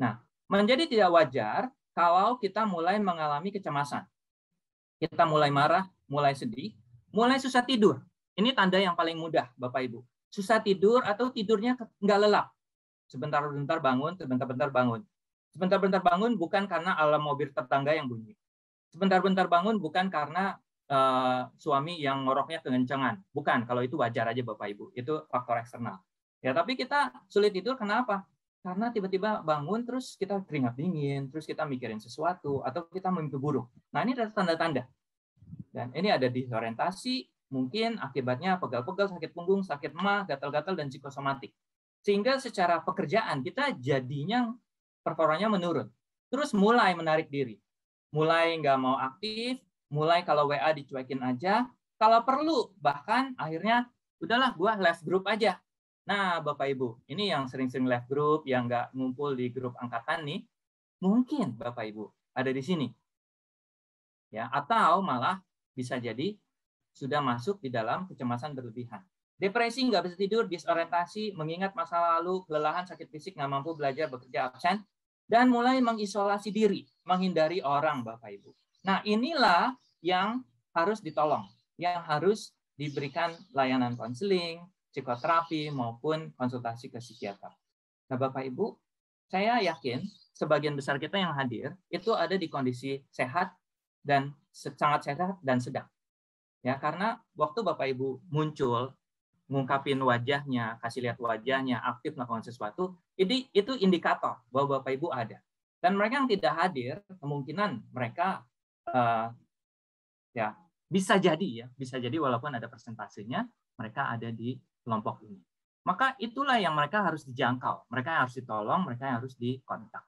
Nah, menjadi tidak wajar kalau kita mulai mengalami kecemasan. Kita mulai marah, mulai sedih, mulai susah tidur. Ini tanda yang paling mudah Bapak Ibu. Susah tidur atau tidurnya nggak lelap. Sebentar-bentar bangun, sebentar-bentar bangun. Sebentar-bentar bangun bukan karena alam mobil tetangga yang bunyi. Sebentar-bentar bangun bukan karena uh, suami yang ngoroknya kengencangan, Bukan, kalau itu wajar aja Bapak Ibu. Itu faktor eksternal. Ya, tapi kita sulit tidur kenapa? Karena tiba-tiba bangun terus kita keringat dingin, terus kita mikirin sesuatu atau kita mimpi buruk. Nah, ini ada tanda-tanda. Dan ini ada disorientasi, mungkin akibatnya pegal-pegal, sakit punggung, sakit ma gatal-gatal dan psikosomatik. Sehingga secara pekerjaan kita jadinya performanya menurun. Terus mulai menarik diri. Mulai nggak mau aktif, mulai kalau WA dicuekin aja, kalau perlu bahkan akhirnya udahlah gua left group aja Nah, Bapak Ibu, ini yang sering-sering live group, yang nggak ngumpul di grup angkatan nih, mungkin Bapak Ibu ada di sini. Ya, atau malah bisa jadi sudah masuk di dalam kecemasan berlebihan. Depresi, nggak bisa tidur, disorientasi, mengingat masa lalu, kelelahan, sakit fisik, nggak mampu belajar, bekerja, absen, dan mulai mengisolasi diri, menghindari orang, Bapak Ibu. Nah, inilah yang harus ditolong, yang harus diberikan layanan konseling, psikoterapi maupun konsultasi ke psikiater. Nah, Bapak Ibu, saya yakin sebagian besar kita yang hadir itu ada di kondisi sehat dan sangat sehat dan sedang. Ya, karena waktu Bapak Ibu muncul ngungkapin wajahnya, kasih lihat wajahnya, aktif melakukan sesuatu, ini itu indikator bahwa Bapak Ibu ada. Dan mereka yang tidak hadir, kemungkinan mereka uh, ya bisa jadi ya, bisa jadi walaupun ada presentasinya mereka ada di kelompok ini. Maka itulah yang mereka harus dijangkau, mereka yang harus ditolong, mereka yang harus dikontak.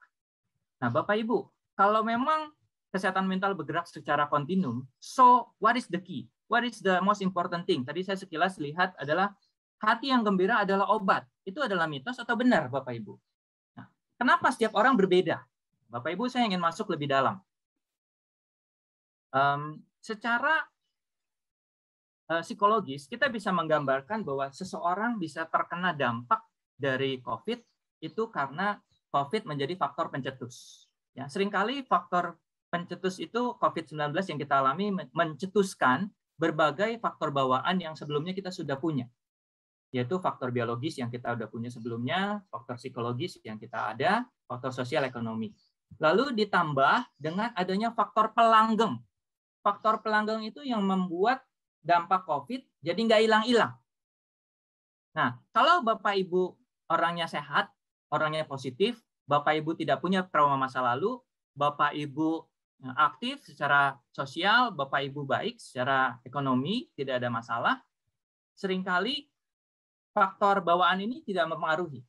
Nah, Bapak Ibu, kalau memang kesehatan mental bergerak secara kontinum, so what is the key? What is the most important thing? Tadi saya sekilas lihat adalah hati yang gembira adalah obat. Itu adalah mitos atau benar, Bapak Ibu? Nah, kenapa setiap orang berbeda? Bapak Ibu, saya ingin masuk lebih dalam. Um, secara Eh, psikologis, kita bisa menggambarkan bahwa seseorang bisa terkena dampak dari COVID itu karena COVID menjadi faktor pencetus. Ya, seringkali faktor pencetus itu COVID-19 yang kita alami mencetuskan berbagai faktor bawaan yang sebelumnya kita sudah punya. Yaitu faktor biologis yang kita sudah punya sebelumnya, faktor psikologis yang kita ada, faktor sosial ekonomi. Lalu ditambah dengan adanya faktor pelanggeng. Faktor pelanggeng itu yang membuat dampak COVID, jadi nggak hilang-hilang. Nah, kalau Bapak Ibu orangnya sehat, orangnya positif, Bapak Ibu tidak punya trauma masa lalu, Bapak Ibu e, aktif secara sosial, Bapak Ibu baik secara ekonomi, tidak ada masalah, seringkali faktor bawaan ini tidak mempengaruhi.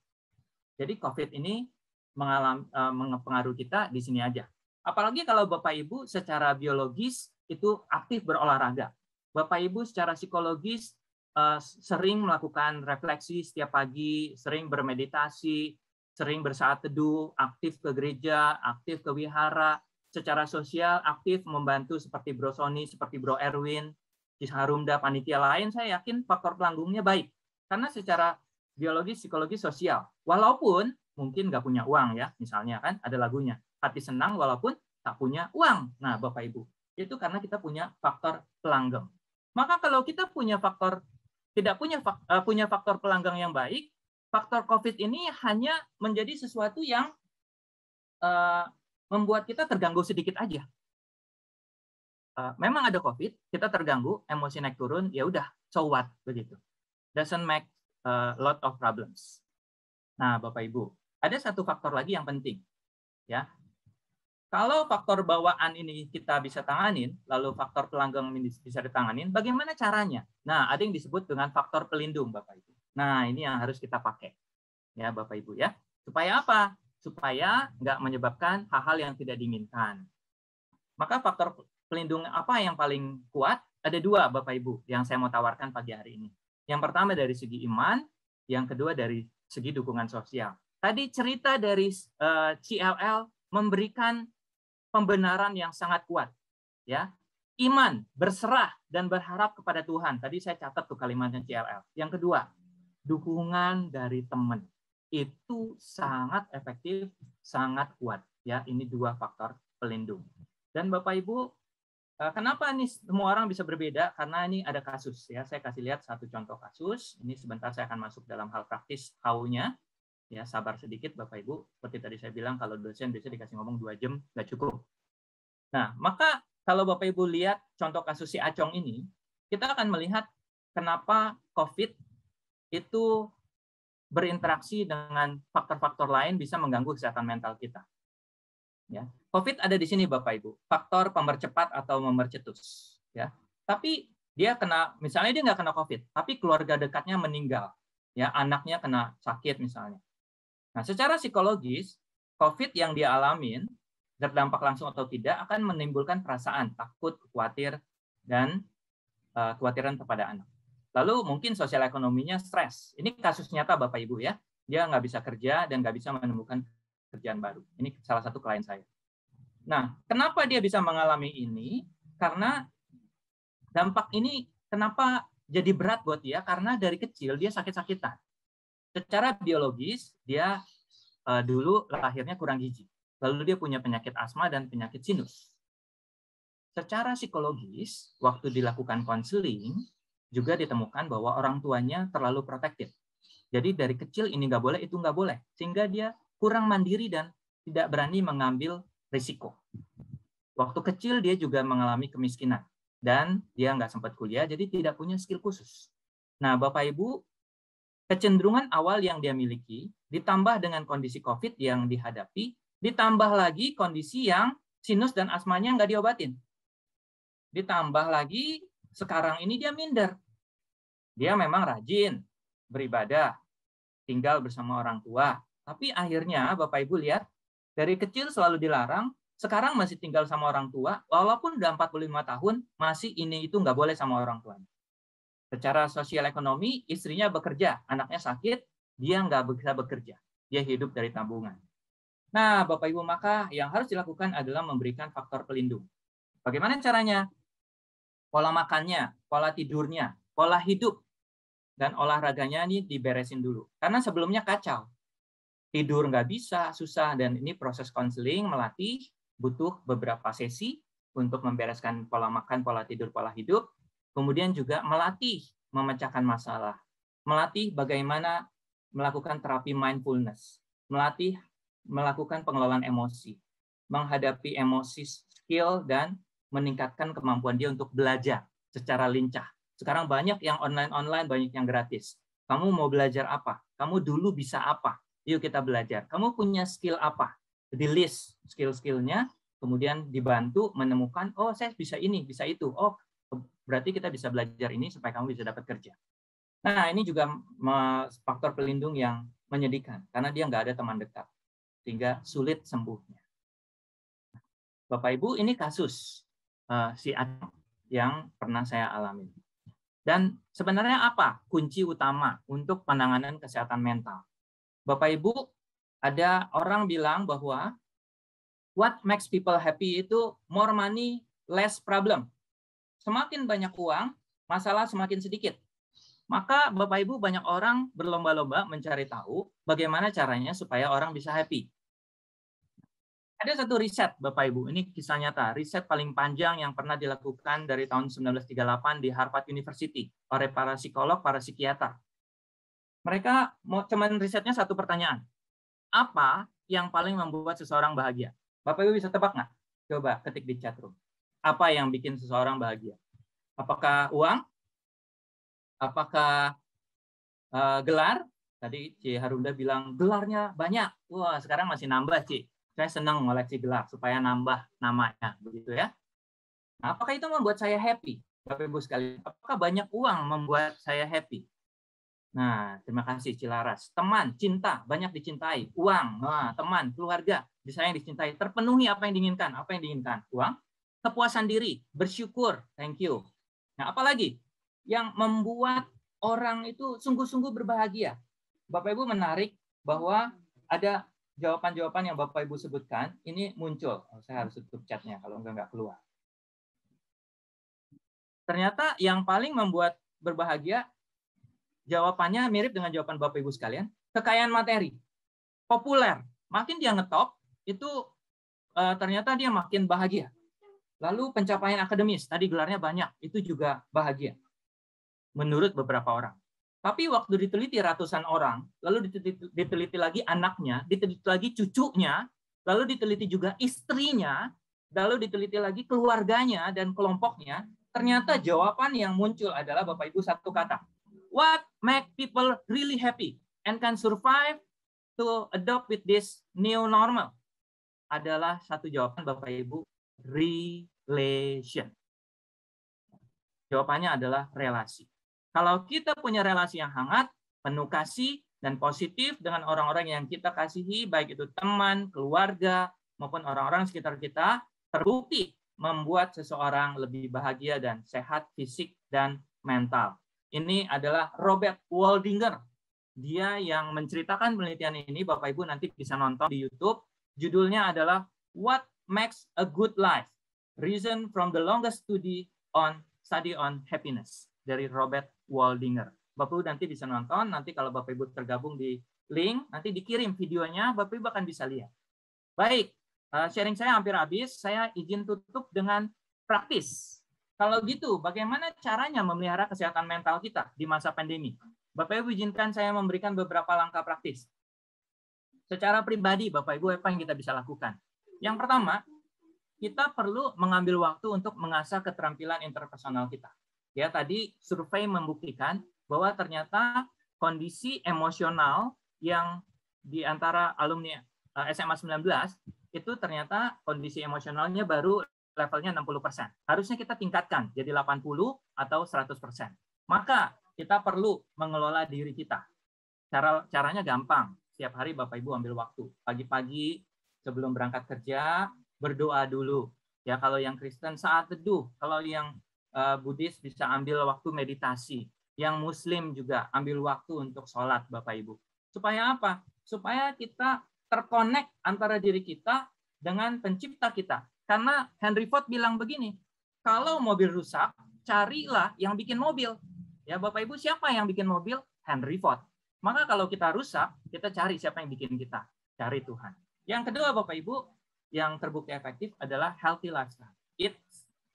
Jadi COVID ini mengalami, e, mempengaruhi kita di sini aja. Apalagi kalau Bapak Ibu secara biologis itu aktif berolahraga. Bapak Ibu secara psikologis eh, sering melakukan refleksi setiap pagi, sering bermeditasi, sering bersaat teduh, aktif ke gereja, aktif ke wihara, secara sosial aktif membantu seperti Bro Sony, seperti Bro Erwin, Harumda, panitia lain, saya yakin faktor pelanggungnya baik. Karena secara biologi, psikologi, sosial. Walaupun mungkin nggak punya uang ya, misalnya kan ada lagunya. Hati senang walaupun tak punya uang. Nah, Bapak Ibu, itu karena kita punya faktor pelanggeng. Maka kalau kita punya faktor tidak punya eh, punya faktor pelanggang yang baik, faktor COVID ini hanya menjadi sesuatu yang uh, membuat kita terganggu sedikit aja. Uh, memang ada COVID, kita terganggu, emosi naik turun, ya udah, so what begitu. Doesn't make a lot of problems. Nah, Bapak Ibu, ada satu faktor lagi yang penting, ya kalau faktor bawaan ini kita bisa tanganin, lalu faktor pelanggang ini bisa ditanganin, bagaimana caranya? Nah, ada yang disebut dengan faktor pelindung, Bapak Ibu. Nah, ini yang harus kita pakai, ya Bapak Ibu ya. Supaya apa? Supaya nggak menyebabkan hal-hal yang tidak diinginkan. Maka faktor pelindung apa yang paling kuat? Ada dua, Bapak Ibu, yang saya mau tawarkan pagi hari ini. Yang pertama dari segi iman, yang kedua dari segi dukungan sosial. Tadi cerita dari uh, eh, CLL memberikan pembenaran yang sangat kuat. Ya, iman, berserah dan berharap kepada Tuhan. Tadi saya catat tuh kalimatnya CLL. Yang kedua, dukungan dari teman itu sangat efektif, sangat kuat. Ya, ini dua faktor pelindung. Dan Bapak Ibu, eh, kenapa ini semua orang bisa berbeda? Karena ini ada kasus. Ya, saya kasih lihat satu contoh kasus. Ini sebentar saya akan masuk dalam hal praktis how ya sabar sedikit Bapak Ibu seperti tadi saya bilang kalau dosen biasanya dikasih ngomong dua jam nggak cukup nah maka kalau Bapak Ibu lihat contoh kasus si Acong ini kita akan melihat kenapa COVID itu berinteraksi dengan faktor-faktor lain bisa mengganggu kesehatan mental kita ya COVID ada di sini Bapak Ibu faktor pemercepat atau memercetus ya tapi dia kena misalnya dia nggak kena COVID tapi keluarga dekatnya meninggal ya anaknya kena sakit misalnya Nah, secara psikologis, COVID yang dia alamin, terdampak langsung atau tidak, akan menimbulkan perasaan takut, khawatir, dan uh, eh, khawatiran kepada anak. Lalu mungkin sosial ekonominya stres. Ini kasus nyata Bapak Ibu ya. Dia nggak bisa kerja dan nggak bisa menemukan kerjaan baru. Ini salah satu klien saya. Nah, kenapa dia bisa mengalami ini? Karena dampak ini kenapa jadi berat buat dia? Karena dari kecil dia sakit-sakitan secara biologis dia uh, dulu lahirnya kurang gizi. Lalu dia punya penyakit asma dan penyakit sinus. Secara psikologis, waktu dilakukan konseling, juga ditemukan bahwa orang tuanya terlalu protektif. Jadi dari kecil ini nggak boleh, itu nggak boleh. Sehingga dia kurang mandiri dan tidak berani mengambil risiko. Waktu kecil dia juga mengalami kemiskinan. Dan dia nggak sempat kuliah, jadi tidak punya skill khusus. Nah, Bapak Ibu, kecenderungan awal yang dia miliki, ditambah dengan kondisi COVID yang dihadapi, ditambah lagi kondisi yang sinus dan asmanya nggak diobatin. Ditambah lagi sekarang ini dia minder. Dia memang rajin, beribadah, tinggal bersama orang tua. Tapi akhirnya Bapak Ibu lihat, dari kecil selalu dilarang, sekarang masih tinggal sama orang tua, walaupun udah 45 tahun, masih ini itu nggak boleh sama orang tuanya. Secara sosial ekonomi, istrinya bekerja, anaknya sakit, dia nggak bisa bekerja. Dia hidup dari tabungan. Nah, Bapak Ibu, maka yang harus dilakukan adalah memberikan faktor pelindung. Bagaimana caranya? Pola makannya, pola tidurnya, pola hidup, dan olahraganya ini diberesin dulu. Karena sebelumnya kacau. Tidur nggak bisa, susah, dan ini proses konseling, melatih, butuh beberapa sesi untuk membereskan pola makan, pola tidur, pola hidup, Kemudian juga melatih memecahkan masalah, melatih bagaimana melakukan terapi mindfulness, melatih melakukan pengelolaan emosi, menghadapi emosi skill dan meningkatkan kemampuan dia untuk belajar secara lincah. Sekarang banyak yang online-online, banyak yang gratis. Kamu mau belajar apa? Kamu dulu bisa apa? Yuk kita belajar. Kamu punya skill apa? Di list skill-skillnya, kemudian dibantu menemukan, oh saya bisa ini, bisa itu. Oh berarti kita bisa belajar ini supaya kamu bisa dapat kerja. Nah, ini juga faktor pelindung yang menyedihkan karena dia nggak ada teman dekat, sehingga sulit sembuhnya. Bapak Ibu, ini kasus uh, si Adam yang pernah saya alami. Dan sebenarnya apa kunci utama untuk penanganan kesehatan mental? Bapak Ibu, ada orang bilang bahwa what makes people happy itu more money, less problem semakin banyak uang, masalah semakin sedikit. Maka Bapak Ibu banyak orang berlomba-lomba mencari tahu bagaimana caranya supaya orang bisa happy. Ada satu riset Bapak Ibu, ini kisah nyata, riset paling panjang yang pernah dilakukan dari tahun 1938 di Harvard University oleh para psikolog, para psikiater. Mereka mau cuman risetnya satu pertanyaan. Apa yang paling membuat seseorang bahagia? Bapak Ibu bisa tebak nggak? Coba ketik di chat room apa yang bikin seseorang bahagia? Apakah uang? Apakah uh, gelar? Tadi Ci Harunda bilang gelarnya banyak. Wah, sekarang masih nambah, Ci. Saya senang ngoleksi gelar supaya nambah namanya, begitu ya. Nah, apakah itu membuat saya happy? Bapak Ibu sekali, apakah banyak uang membuat saya happy? Nah, terima kasih Cilaras. Teman, cinta, banyak dicintai. Uang, nah, teman, keluarga, bisa yang dicintai. Terpenuhi apa yang diinginkan. Apa yang diinginkan? Uang, kepuasan diri, bersyukur, thank you. Nah, apalagi yang membuat orang itu sungguh-sungguh berbahagia. Bapak Ibu menarik bahwa ada jawaban-jawaban yang Bapak Ibu sebutkan ini muncul. Oh, saya harus tutup chatnya kalau enggak enggak keluar. Ternyata yang paling membuat berbahagia jawabannya mirip dengan jawaban Bapak Ibu sekalian, kekayaan materi. Populer, makin dia ngetop itu eh, ternyata dia makin bahagia. Lalu pencapaian akademis, tadi gelarnya banyak, itu juga bahagia. Menurut beberapa orang. Tapi waktu diteliti ratusan orang, lalu diteliti, lagi anaknya, diteliti lagi cucunya, lalu diteliti juga istrinya, lalu diteliti lagi keluarganya dan kelompoknya, ternyata jawaban yang muncul adalah Bapak Ibu satu kata. What make people really happy and can survive to adopt with this new normal? Adalah satu jawaban Bapak Ibu relation. Jawabannya adalah relasi. Kalau kita punya relasi yang hangat, penuh kasih, dan positif dengan orang-orang yang kita kasihi, baik itu teman, keluarga, maupun orang-orang sekitar kita, terbukti membuat seseorang lebih bahagia dan sehat fisik dan mental. Ini adalah Robert Waldinger. Dia yang menceritakan penelitian ini, Bapak Ibu nanti bisa nonton di YouTube. Judulnya adalah What makes a good life. Reason from the longest study on study on happiness dari Robert Waldinger. Bapak Ibu nanti bisa nonton, nanti kalau Bapak Ibu tergabung di link, nanti dikirim videonya, Bapak Ibu akan bisa lihat. Baik, eh, sharing saya hampir habis, saya izin tutup dengan praktis. Kalau gitu, bagaimana caranya memelihara kesehatan mental kita di masa pandemi? Bapak Ibu izinkan saya memberikan beberapa langkah praktis. Secara pribadi, Bapak Ibu, apa yang kita bisa lakukan? Yang pertama, kita perlu mengambil waktu untuk mengasah keterampilan interpersonal kita. Ya, tadi survei membuktikan bahwa ternyata kondisi emosional yang di antara alumni eh, SMA 19 itu ternyata kondisi emosionalnya baru levelnya 60%. Harusnya kita tingkatkan jadi 80 atau 100%. Maka kita perlu mengelola diri kita. Cara caranya gampang. Setiap hari Bapak Ibu ambil waktu. Pagi-pagi sebelum berangkat kerja berdoa dulu. Ya kalau yang Kristen saat teduh, kalau yang uh, Buddhis bisa ambil waktu meditasi, yang Muslim juga ambil waktu untuk sholat Bapak Ibu. Supaya apa? Supaya kita terkonek antara diri kita dengan pencipta kita. Karena Henry Ford bilang begini, kalau mobil rusak, carilah yang bikin mobil. Ya Bapak Ibu siapa yang bikin mobil? Henry Ford. Maka kalau kita rusak, kita cari siapa yang bikin kita. Cari Tuhan. Yang kedua Bapak Ibu, yang terbukti efektif adalah healthy lifestyle. Eat,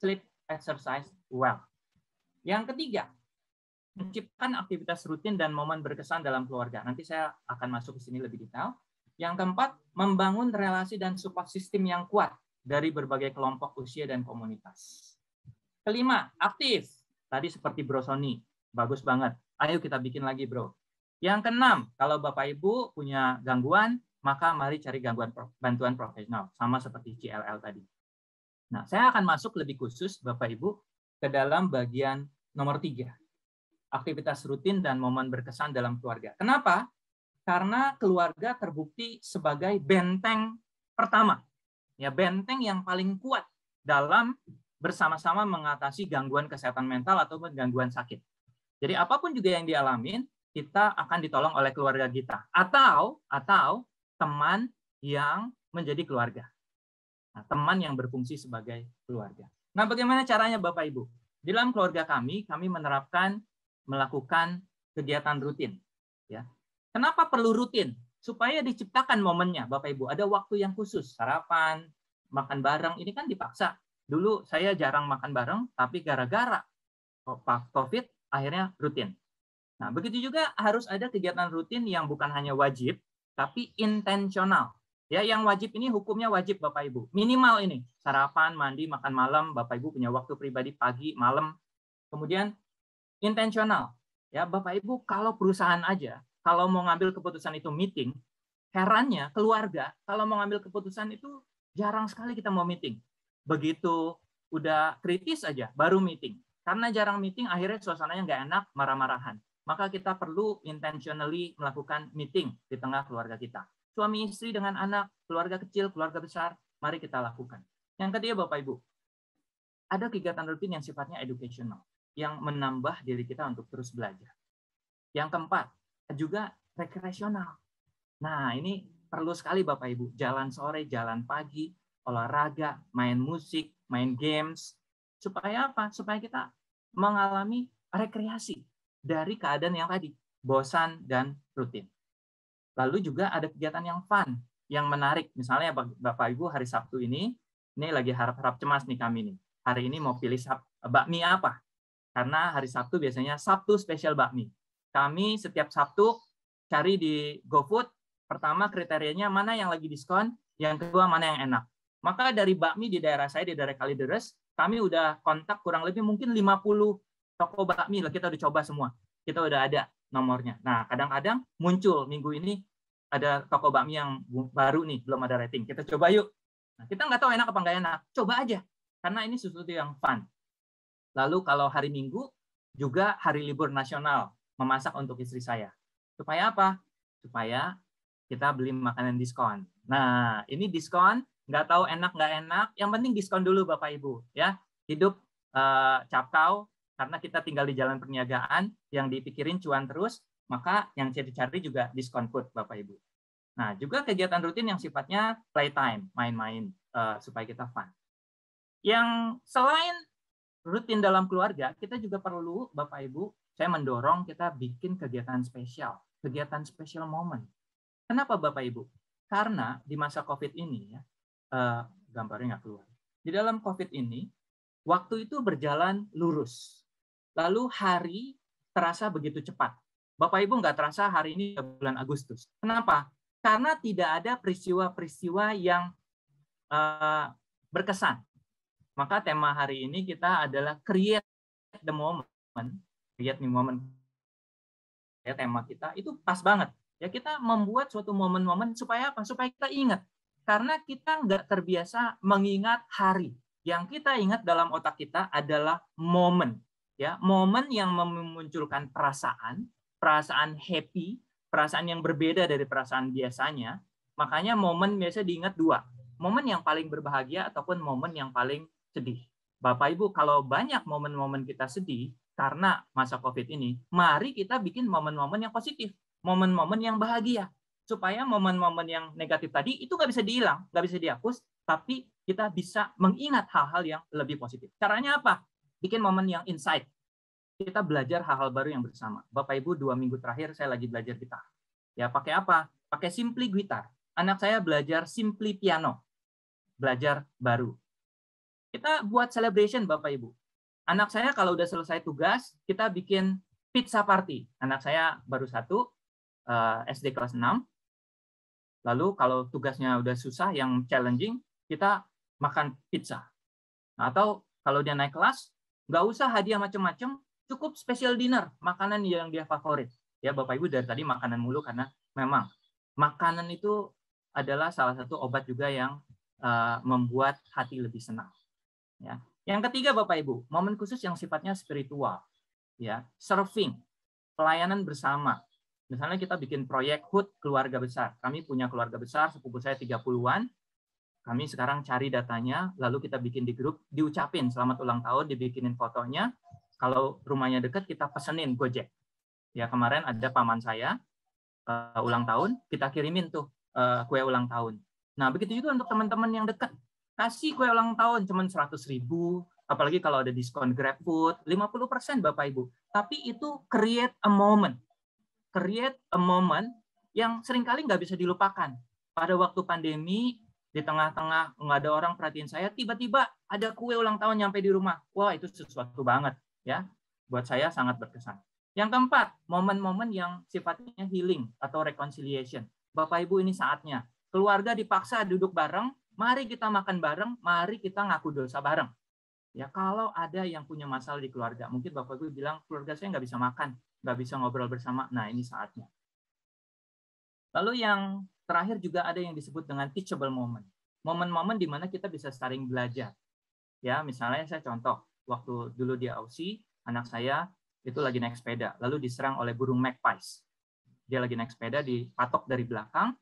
sleep, exercise well. Yang ketiga, menciptakan aktivitas rutin dan momen berkesan dalam keluarga. Nanti saya akan masuk ke sini lebih detail. Yang keempat, membangun relasi dan support system yang kuat dari berbagai kelompok usia dan komunitas. Kelima, aktif. Tadi seperti Bro Sony, bagus banget. Ayo kita bikin lagi, Bro. Yang keenam, kalau Bapak Ibu punya gangguan, maka mari cari gangguan bantuan profesional, sama seperti CLL tadi. Nah, saya akan masuk lebih khusus, Bapak Ibu, ke dalam bagian nomor tiga, aktivitas rutin dan momen berkesan dalam keluarga. Kenapa? Karena keluarga terbukti sebagai benteng pertama, ya benteng yang paling kuat dalam bersama-sama mengatasi gangguan kesehatan mental ataupun gangguan sakit. Jadi apapun juga yang dialamin, kita akan ditolong oleh keluarga kita. Atau atau teman yang menjadi keluarga. Nah, teman yang berfungsi sebagai keluarga. Nah, bagaimana caranya Bapak Ibu? Di dalam keluarga kami, kami menerapkan melakukan kegiatan rutin. Ya. Kenapa perlu rutin? Supaya diciptakan momennya, Bapak Ibu. Ada waktu yang khusus, sarapan, makan bareng. Ini kan dipaksa. Dulu saya jarang makan bareng, tapi gara-gara COVID akhirnya rutin. Nah, begitu juga harus ada kegiatan rutin yang bukan hanya wajib, tapi intensional. Ya, yang wajib ini hukumnya wajib Bapak Ibu. Minimal ini sarapan, mandi, makan malam, Bapak Ibu punya waktu pribadi pagi, malam. Kemudian intensional. Ya, Bapak Ibu kalau perusahaan aja, kalau mau ngambil keputusan itu meeting, herannya keluarga kalau mau ngambil keputusan itu jarang sekali kita mau meeting. Begitu udah kritis aja baru meeting. Karena jarang meeting akhirnya suasananya nggak enak, marah-marahan maka kita perlu intentionally melakukan meeting di tengah keluarga kita. Suami istri dengan anak, keluarga kecil, keluarga besar, mari kita lakukan. Yang ketiga Bapak Ibu, ada kegiatan rutin yang sifatnya educational, yang menambah diri kita untuk terus belajar. Yang keempat, juga rekreasional. Nah, ini perlu sekali Bapak Ibu, jalan sore, jalan pagi, olahraga, main musik, main games, supaya apa? Supaya kita mengalami rekreasi, dari keadaan yang tadi, bosan dan rutin. Lalu juga ada kegiatan yang fun, yang menarik. Misalnya Bapak Ibu hari Sabtu ini, ini lagi harap-harap cemas nih kami nih. Hari ini mau pilih bakmi apa? Karena hari Sabtu biasanya Sabtu spesial bakmi. Kami setiap Sabtu cari di GoFood, pertama kriterianya mana yang lagi diskon, yang kedua mana yang enak. Maka dari bakmi di daerah saya, di daerah Kalideres, kami udah kontak kurang lebih mungkin 50 toko bakmi lah kita udah coba semua kita udah ada nomornya nah kadang-kadang muncul minggu ini ada toko bakmi yang baru nih belum ada rating kita coba yuk nah, kita nggak tahu enak apa nggak enak coba aja karena ini sesuatu yang fun lalu kalau hari minggu juga hari libur nasional memasak untuk istri saya supaya apa supaya kita beli makanan diskon nah ini diskon nggak tahu enak nggak enak yang penting diskon dulu bapak ibu ya hidup uh, capkau karena kita tinggal di jalan perniagaan yang dipikirin cuan terus, maka yang cari-cari juga diskon food, Bapak Ibu. Nah, juga kegiatan rutin yang sifatnya playtime, main-main uh, supaya kita fun. Yang selain rutin dalam keluarga, kita juga perlu Bapak Ibu, saya mendorong kita bikin kegiatan spesial, kegiatan spesial moment. Kenapa Bapak Ibu? Karena di masa Covid ini ya, uh, gambarnya nggak keluar. Di dalam Covid ini, waktu itu berjalan lurus. Lalu hari terasa begitu cepat. Bapak Ibu nggak terasa hari ini bulan Agustus. Kenapa? Karena tidak ada peristiwa-peristiwa yang uh, berkesan. Maka tema hari ini kita adalah create the moment, create the moment. Ya tema kita itu pas banget. Ya kita membuat suatu momen-momen supaya apa? Supaya kita ingat. Karena kita nggak terbiasa mengingat hari. Yang kita ingat dalam otak kita adalah momen ya momen yang memunculkan perasaan perasaan happy perasaan yang berbeda dari perasaan biasanya makanya momen biasa diingat dua momen yang paling berbahagia ataupun momen yang paling sedih bapak ibu kalau banyak momen-momen kita sedih karena masa covid ini mari kita bikin momen-momen yang positif momen-momen yang bahagia supaya momen-momen yang negatif tadi itu nggak bisa dihilang nggak bisa dihapus tapi kita bisa mengingat hal-hal yang lebih positif caranya apa bikin momen yang insight. Kita belajar hal-hal baru yang bersama. Bapak Ibu dua minggu terakhir saya lagi belajar gitar. Ya pakai apa? Pakai simply gitar. Anak saya belajar simply piano. Belajar baru. Kita buat celebration Bapak Ibu. Anak saya kalau udah selesai tugas, kita bikin pizza party. Anak saya baru satu, eh, SD kelas 6. Lalu kalau tugasnya udah susah, yang challenging, kita makan pizza. atau kalau dia naik kelas, nggak usah hadiah macam-macam, cukup special dinner, makanan yang dia favorit. Ya Bapak Ibu dari tadi makanan mulu karena memang makanan itu adalah salah satu obat juga yang uh, membuat hati lebih senang. Ya. Yang ketiga Bapak Ibu, momen khusus yang sifatnya spiritual. Ya, surfing, pelayanan bersama. Misalnya kita bikin proyek HUT keluarga besar. Kami punya keluarga besar, sepupu saya 30-an, kami sekarang cari datanya, lalu kita bikin di grup, diucapin selamat ulang tahun, dibikinin fotonya. Kalau rumahnya dekat, kita pesenin Gojek. Ya kemarin ada paman saya uh, ulang tahun, kita kirimin tuh uh, kue ulang tahun. Nah begitu juga untuk teman-teman yang dekat, kasih kue ulang tahun cuma seratus ribu, apalagi kalau ada diskon GrabFood, 50% Bapak Ibu. Tapi itu create a moment. Create a moment yang seringkali nggak bisa dilupakan. Pada waktu pandemi, di tengah-tengah nggak ada orang perhatiin saya, tiba-tiba ada kue ulang tahun nyampe di rumah. Wah, itu sesuatu banget ya. Buat saya sangat berkesan. Yang keempat, momen-momen yang sifatnya healing atau reconciliation. Bapak Ibu ini saatnya. Keluarga dipaksa duduk bareng, mari kita makan bareng, mari kita ngaku dosa bareng. Ya, kalau ada yang punya masalah di keluarga, mungkin Bapak Ibu bilang keluarga saya nggak bisa makan, nggak bisa ngobrol bersama. Nah, ini saatnya. Lalu yang terakhir juga ada yang disebut dengan teachable moment. Momen-momen di mana kita bisa saling belajar. Ya, misalnya saya contoh, waktu dulu di Aussie, anak saya itu lagi naik sepeda, lalu diserang oleh burung magpies. Dia lagi naik sepeda, dipatok dari belakang,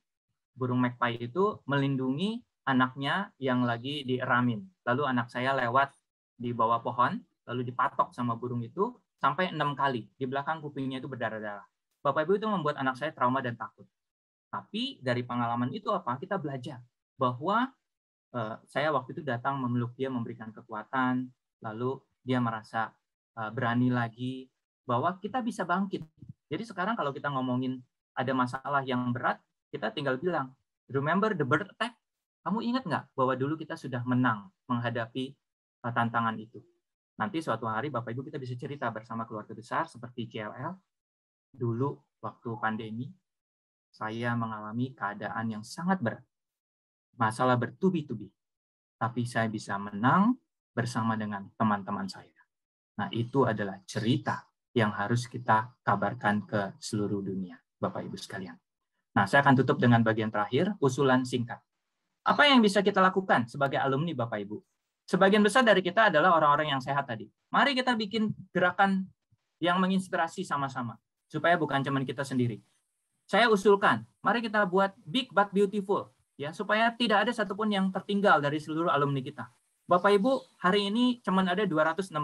burung magpie itu melindungi anaknya yang lagi dieramin. Lalu anak saya lewat di bawah pohon, lalu dipatok sama burung itu sampai enam kali. Di belakang kupingnya itu berdarah-darah. Bapak Ibu itu membuat anak saya trauma dan takut. Tapi dari pengalaman itu apa? Kita belajar bahwa eh, saya waktu itu datang memeluk dia, memberikan kekuatan, lalu dia merasa eh, berani lagi bahwa kita bisa bangkit. Jadi sekarang kalau kita ngomongin ada masalah yang berat, kita tinggal bilang, remember the bird attack? Kamu ingat nggak bahwa dulu kita sudah menang menghadapi eh, tantangan itu? Nanti suatu hari Bapak Ibu kita bisa cerita bersama keluarga besar seperti JLL dulu waktu pandemi saya mengalami keadaan yang sangat berat. Masalah bertubi-tubi. Tapi saya bisa menang bersama dengan teman-teman saya. Nah, itu adalah cerita yang harus kita kabarkan ke seluruh dunia, Bapak Ibu sekalian. Nah, saya akan tutup dengan bagian terakhir, usulan singkat. Apa yang bisa kita lakukan sebagai alumni Bapak Ibu? Sebagian besar dari kita adalah orang-orang yang sehat tadi. Mari kita bikin gerakan yang menginspirasi sama-sama supaya bukan cuma kita sendiri. Saya usulkan, mari kita buat big but beautiful ya supaya tidak ada satupun yang tertinggal dari seluruh alumni kita. Bapak Ibu, hari ini cuman ada 216.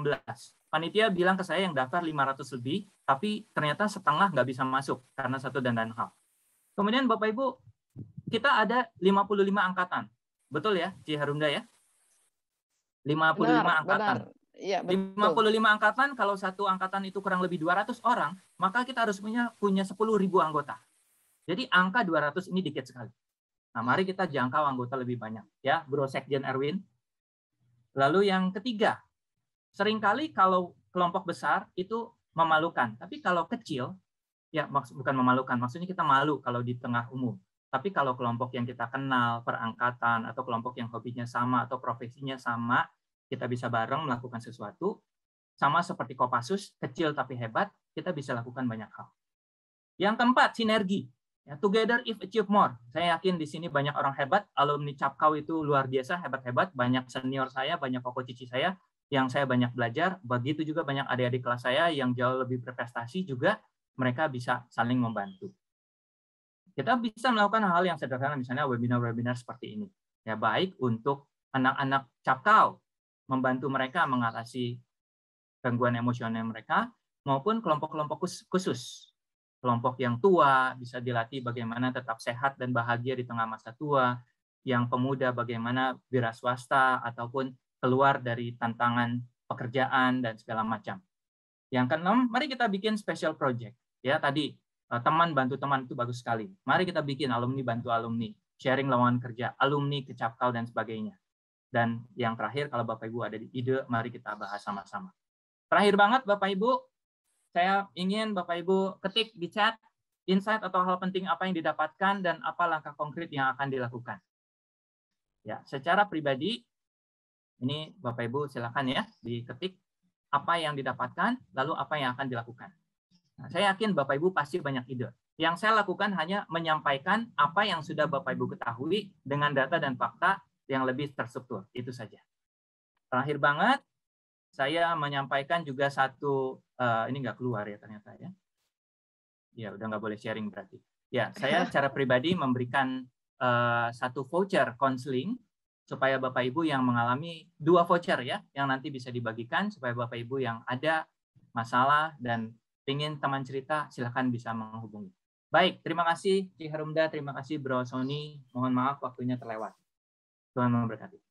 Panitia bilang ke saya yang daftar 500 lebih, tapi ternyata setengah nggak bisa masuk karena satu dan lain hal. Kemudian Bapak Ibu, kita ada 55 angkatan. Betul ya, Ci Harunda ya? 55 benar, angkatan. Benar. Ya, betul. 55 angkatan kalau satu angkatan itu kurang lebih 200 orang, maka kita harus punya punya 10.000 anggota. Jadi angka 200 ini dikit sekali. Nah, mari kita jangkau anggota lebih banyak ya, Bro Sekjen Erwin. Lalu yang ketiga, seringkali kalau kelompok besar itu memalukan, tapi kalau kecil ya maksud bukan memalukan, maksudnya kita malu kalau di tengah umum. Tapi kalau kelompok yang kita kenal, perangkatan atau kelompok yang hobinya sama atau profesinya sama, kita bisa bareng melakukan sesuatu. Sama seperti Kopassus, kecil tapi hebat, kita bisa lakukan banyak hal. Yang keempat, sinergi. Ya, together if achieve more. Saya yakin di sini banyak orang hebat, alumni Capkau itu luar biasa, hebat-hebat, banyak senior saya, banyak koko cici saya yang saya banyak belajar, begitu juga banyak adik-adik kelas saya yang jauh lebih berprestasi juga mereka bisa saling membantu. Kita bisa melakukan hal yang sederhana misalnya webinar-webinar seperti ini. Ya baik untuk anak-anak Capkau membantu mereka mengatasi gangguan emosional mereka maupun kelompok-kelompok khusus kelompok yang tua bisa dilatih bagaimana tetap sehat dan bahagia di tengah masa tua, yang pemuda bagaimana wira swasta ataupun keluar dari tantangan pekerjaan dan segala macam. Yang keenam, mari kita bikin special project. Ya, tadi eh, teman bantu teman itu bagus sekali. Mari kita bikin alumni bantu alumni, sharing lawan kerja, alumni kecapkal dan sebagainya. Dan yang terakhir, kalau Bapak Ibu ada di ide, mari kita bahas sama-sama. Terakhir banget, Bapak Ibu, saya ingin Bapak Ibu ketik di chat insight atau hal penting apa yang didapatkan dan apa langkah konkret yang akan dilakukan. Ya, secara pribadi ini Bapak Ibu silakan ya diketik apa yang didapatkan lalu apa yang akan dilakukan. Nah, saya yakin Bapak Ibu pasti banyak ide. Yang saya lakukan hanya menyampaikan apa yang sudah Bapak Ibu ketahui dengan data dan fakta yang lebih terstruktur. Itu saja. Terakhir banget, saya menyampaikan juga satu uh, ini nggak keluar ya ternyata ya. Ya udah nggak boleh sharing berarti. Ya saya secara pribadi memberikan uh, satu voucher konseling supaya bapak ibu yang mengalami dua voucher ya yang nanti bisa dibagikan supaya bapak ibu yang ada masalah dan ingin teman cerita silahkan bisa menghubungi. Baik, terima kasih Ki Harumda, terima kasih Bro Sony. Mohon maaf waktunya terlewat. Tuhan memberkati.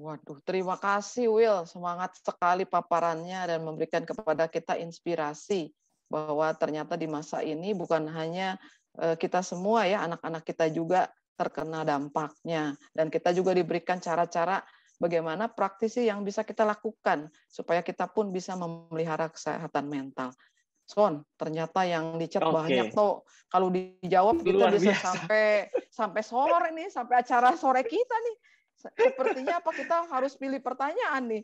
Waduh, terima kasih Will. Semangat sekali paparannya dan memberikan kepada kita inspirasi bahwa ternyata di masa ini bukan hanya eh, kita semua ya, anak-anak kita juga terkena dampaknya. Dan kita juga diberikan cara-cara bagaimana praktisi yang bisa kita lakukan supaya kita pun bisa memelihara kesehatan mental. Son, ternyata yang dicat okay. banyak tuh. Kalau dijawab Luar kita bisa biasa. sampai sampai sore nih, sampai acara sore kita nih Sepertinya apa kita harus pilih pertanyaan nih?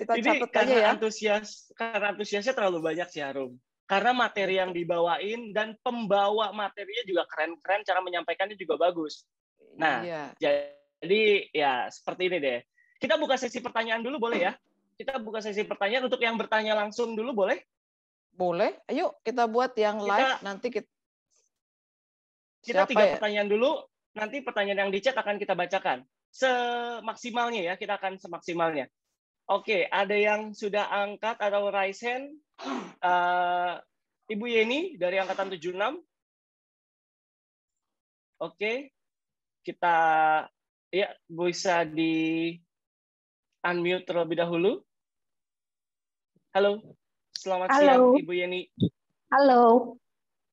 Kita Ini catat karena aja ya.
Antusias, karena antusiasnya terlalu banyak sih Harum. Karena materi yang dibawain dan pembawa materinya juga keren-keren, cara menyampaikannya juga bagus. Nah, iya. jadi ya seperti ini deh. Kita buka sesi pertanyaan dulu boleh ya? Kita buka sesi pertanyaan untuk yang bertanya langsung dulu boleh?
Boleh. Ayo kita buat yang live nanti kita kita tiga ya?
pertanyaan dulu. Nanti pertanyaan yang di akan kita bacakan semaksimalnya ya, kita akan semaksimalnya. Oke, ada yang sudah angkat atau raise hand? Uh, Ibu Yeni dari angkatan 76. Oke. Kita ya bisa di unmute terlebih dahulu. Halo. Selamat Halo. siang Ibu Yeni.
Halo.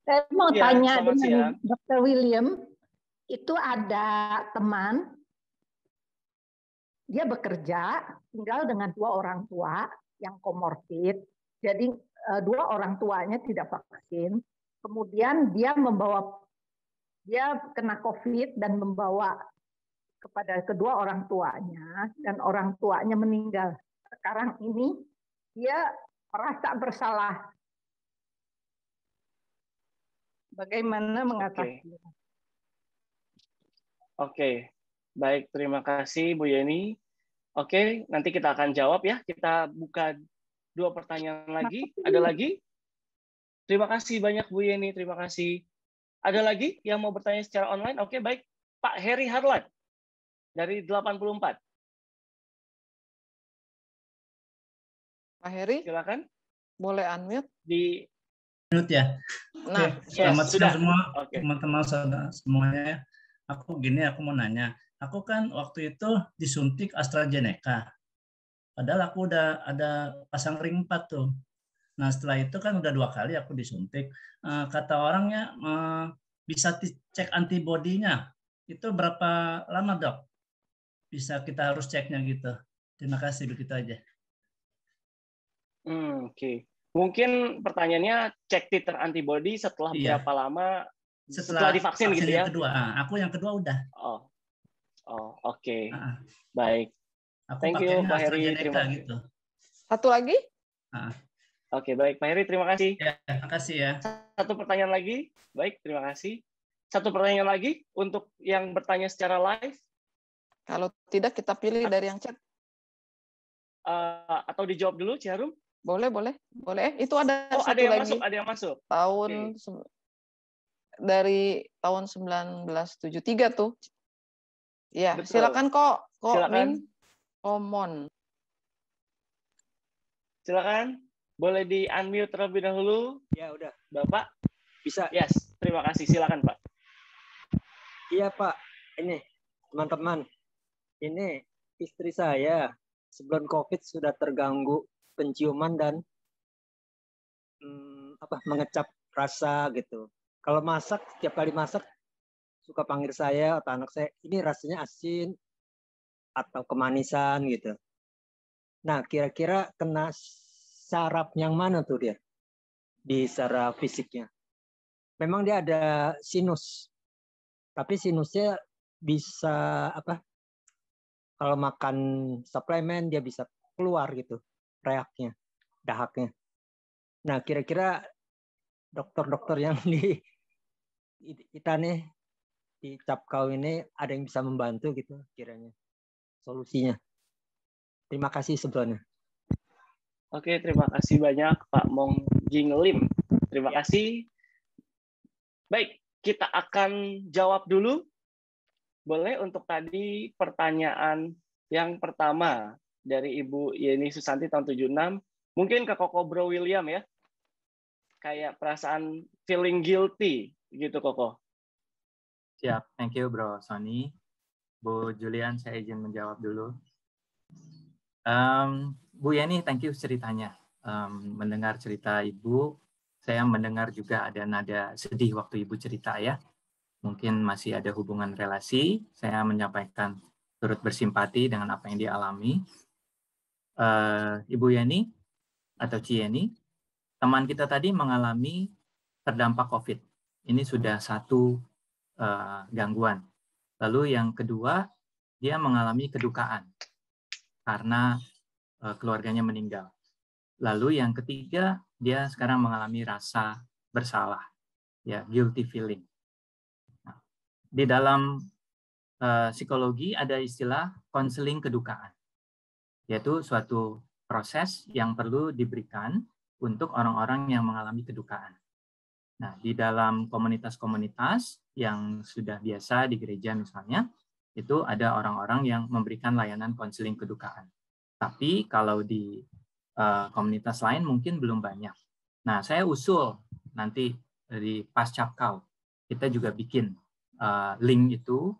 Saya mau ya, tanya dengan siang. Dr. William, itu ada teman dia bekerja tinggal dengan dua orang tua yang komorbid. Jadi e, dua orang tuanya tidak vaksin. Kemudian dia membawa dia kena COVID dan membawa kepada kedua orang tuanya dan orang tuanya meninggal. Sekarang ini dia merasa bersalah. Bagaimana mengatasi? Oke,
okay. Baik, terima kasih Bu Yeni. Oke, nanti kita akan jawab ya. Kita buka dua pertanyaan lagi. Ada lagi? Terima kasih banyak Bu Yeni, terima kasih. Ada lagi yang mau bertanya secara
online? Oke, baik. Pak Heri Harlan dari 84. Pak Heri, silakan. Boleh unmute? Di unmute ya. Nah, Oke. selamat yes, siang semua teman-teman okay.
semuanya. Aku gini aku mau nanya aku kan waktu itu disuntik AstraZeneca.
Padahal aku udah ada pasang ring 4 tuh. Nah setelah itu kan udah dua kali aku disuntik. Eh, kata orangnya eh, bisa dicek antibodinya. Itu berapa lama dok? Bisa kita harus ceknya gitu. Terima kasih begitu aja.
Hmm, Oke. Okay.
Mungkin pertanyaannya cek titer antibody setelah iya. berapa lama
setelah, setelah divaksin gitu ya? Kedua,
ah, aku yang kedua udah. Oh, Oh oke, okay. uh, baik. Aku Thank you Pak Heri. Terima kasih.
Gitu. Satu lagi?
Uh. Oke okay, baik Pak Heri terima kasih. Ya, terima kasih ya. Satu pertanyaan lagi, baik terima kasih. Satu pertanyaan lagi untuk yang bertanya secara live.
Kalau tidak kita pilih dari yang chat.
Uh, atau dijawab dulu Ciarum? Boleh, boleh, boleh. Itu ada oh, satu ada yang lagi. masuk, ada yang
masuk. Tahun okay. dari tahun 1973 tuh Iya, silakan kok, kok silakan. Min. Komon. Oh,
silakan, boleh di unmute terlebih dahulu. Ya udah. Bapak bisa. Yes, terima kasih. Silakan Pak. Iya Pak, ini teman-teman, ini istri saya sebelum COVID sudah terganggu penciuman dan hmm, apa mengecap rasa gitu. Kalau masak, tiap kali masak suka panggil saya atau anak saya, ini rasanya asin atau kemanisan
gitu. Nah, kira-kira kena saraf yang mana tuh dia?
Di saraf fisiknya. Memang dia ada sinus. Tapi sinusnya bisa apa? Kalau makan
suplemen dia bisa keluar gitu reaknya, dahaknya. Nah, kira-kira dokter-dokter yang di kita nih di cap kau ini ada yang bisa membantu gitu kiranya solusinya.
Terima kasih sebelumnya. Oke, terima kasih banyak Pak Mong Jing Lim. Terima ya. kasih. Baik, kita akan jawab dulu. Boleh untuk tadi pertanyaan yang pertama dari Ibu Yeni Susanti tahun 76. Mungkin ke Koko Bro William ya. Kayak perasaan feeling guilty gitu Koko
Siap, thank you Bro Sony. Bu Julian, saya izin menjawab dulu. Um, Bu Yeni, thank you ceritanya. Um, mendengar cerita Ibu, saya mendengar juga ada nada sedih waktu Ibu cerita ya. Mungkin masih ada hubungan relasi. Saya menyampaikan turut bersimpati dengan apa yang dialami. Uh, eh, Ibu Yeni atau Cieni, teman kita tadi mengalami terdampak COVID. Ini sudah satu uh, gangguan. Lalu yang kedua, dia mengalami kedukaan karena uh, keluarganya meninggal. Lalu yang ketiga, dia sekarang mengalami rasa bersalah, ya guilty feeling. Nah, di dalam uh, psikologi ada istilah konseling kedukaan, yaitu suatu proses yang perlu diberikan untuk orang-orang yang mengalami kedukaan. Nah, di dalam komunitas-komunitas yang sudah biasa di gereja misalnya, itu ada orang-orang yang memberikan layanan konseling kedukaan. Tapi kalau di uh, komunitas lain mungkin belum banyak. Nah, saya usul nanti di kau kita juga bikin uh, link itu.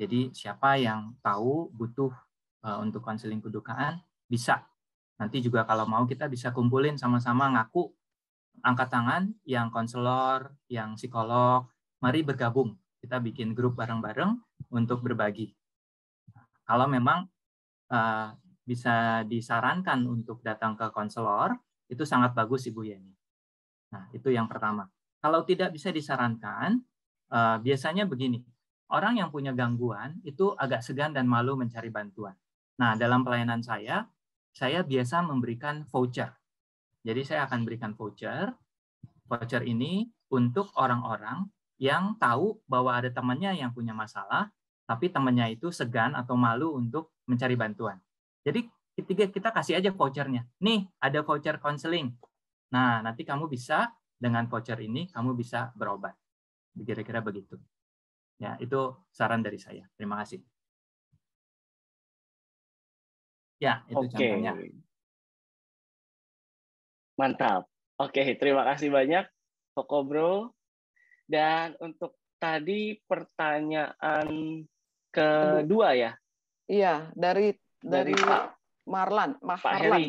Jadi siapa yang tahu butuh uh, untuk konseling kedukaan bisa. Nanti juga kalau mau kita bisa kumpulin sama-sama ngaku angkat tangan yang konselor, yang psikolog, mari bergabung. Kita bikin grup bareng-bareng untuk berbagi. Kalau memang uh, bisa disarankan untuk datang ke konselor, itu sangat bagus Ibu Yeni. Nah, itu yang pertama. Kalau tidak bisa disarankan, uh, biasanya begini. Orang yang punya gangguan itu agak segan dan malu mencari bantuan. Nah, dalam pelayanan saya, saya biasa memberikan voucher jadi saya akan berikan voucher. Voucher ini untuk orang-orang yang tahu bahwa ada temannya yang punya masalah, tapi temannya itu segan atau malu untuk mencari bantuan. Jadi ketiga kita kasih aja vouchernya. Nih, ada voucher counseling. Nah, nanti kamu bisa dengan voucher ini kamu bisa berobat. Kira-kira begitu. Ya,
itu saran dari saya. Terima kasih. Ya, itu okay. contohnya. Mantap. Oke,
terima kasih banyak Koko Bro. Dan untuk tadi pertanyaan kedua ya.
Iya, dari dari, dari Pak Marlan, Pak, Harlan. Heri.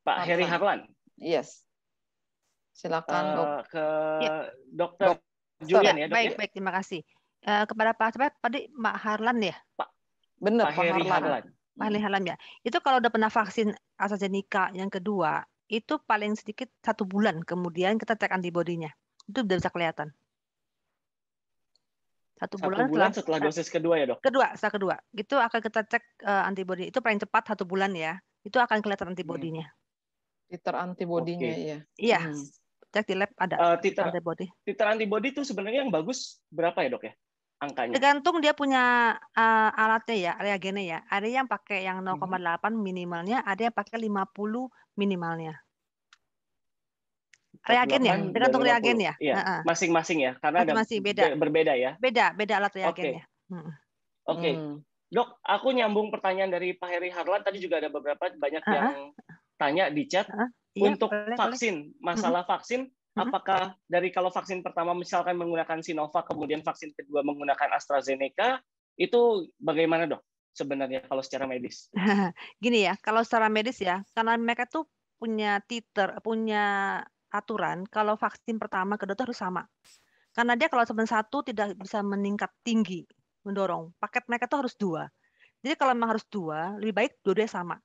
Pak Marlan. Heri Harlan.
Yes.
Silakan
uh, ke ya. Dokter Julian ya, dok, baik, ya. baik,
terima kasih.
Uh, kepada Pak siapa tadi Pak Harlan ya? Pak. Benar, Pak, Pak Heri Harlan. Harlan. Pak Heri hmm. Harlan ya. Itu kalau udah pernah vaksin AstraZeneca yang kedua, itu paling sedikit satu bulan kemudian kita cek antibodinya. Itu sudah bisa kelihatan. Satu, satu bulan, bulan setelah, setelah dosis kedua ya dok? Kedua, setelah kedua. Itu akan kita cek uh, eh, antibodi. Itu paling cepat satu bulan ya. Itu akan kelihatan antibodinya. Hmm. Titer antibodinya okay. ya. Iya. Hmm. Cek di lab ada uh, titer, antibodi
Titer antibodi itu sebenarnya yang bagus berapa ya dok ya? angkanya?
Tergantung dia punya uh, alatnya ya, reagennya ya. Ada yang pakai yang 0,8 hmm. minimalnya, ada yang pakai 50 minimalnya? Reagen ya, tergantung reagen ya. Iya,
masing-masing ya, karena masing -masing, ada beda. berbeda ya. Beda, beda alat reagennya. Oke. Ya. Okay. Hmm. Okay. Dok, aku nyambung pertanyaan dari Pak Heri Harlan tadi juga ada beberapa banyak uh -huh. yang tanya di chat uh -huh. Iya, untuk boleh, vaksin, boleh. masalah hmm. vaksin hmm. apakah dari kalau vaksin pertama misalkan menggunakan Sinovac kemudian vaksin kedua menggunakan AstraZeneca itu bagaimana dok? sebenarnya kalau secara medis?
Gini ya, kalau secara medis ya, karena mereka tuh punya titer, punya aturan kalau vaksin pertama kedua itu harus sama. Karena dia kalau semen satu tidak bisa meningkat tinggi, mendorong. Paket mereka tuh harus dua. Jadi kalau memang harus dua, lebih baik dua-dua sama.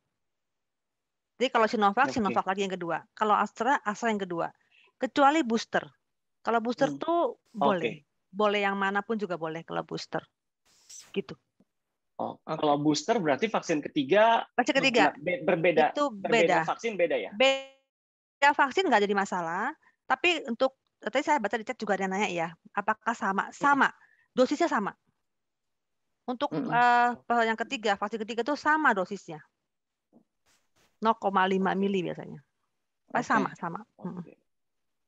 Jadi kalau Sinovac, okay. Sinovac lagi yang kedua. Kalau Astra, Astra yang kedua. Kecuali booster. Kalau booster hmm. tuh boleh. Okay. Boleh yang manapun juga boleh kalau booster. Gitu.
Oh, kalau booster berarti vaksin ketiga.
Vaksin ketiga. Berbeda. Itu berbeda. berbeda vaksin beda ya. Beda vaksin nggak jadi masalah. Tapi untuk tadi saya baca di chat juga ada yang nanya ya, apakah sama? Sama. Dosisnya sama. Untuk mm -hmm. uh, yang ketiga, vaksin ketiga itu sama dosisnya. 0,5 mili biasanya. Pasti eh, okay. sama, sama. Okay.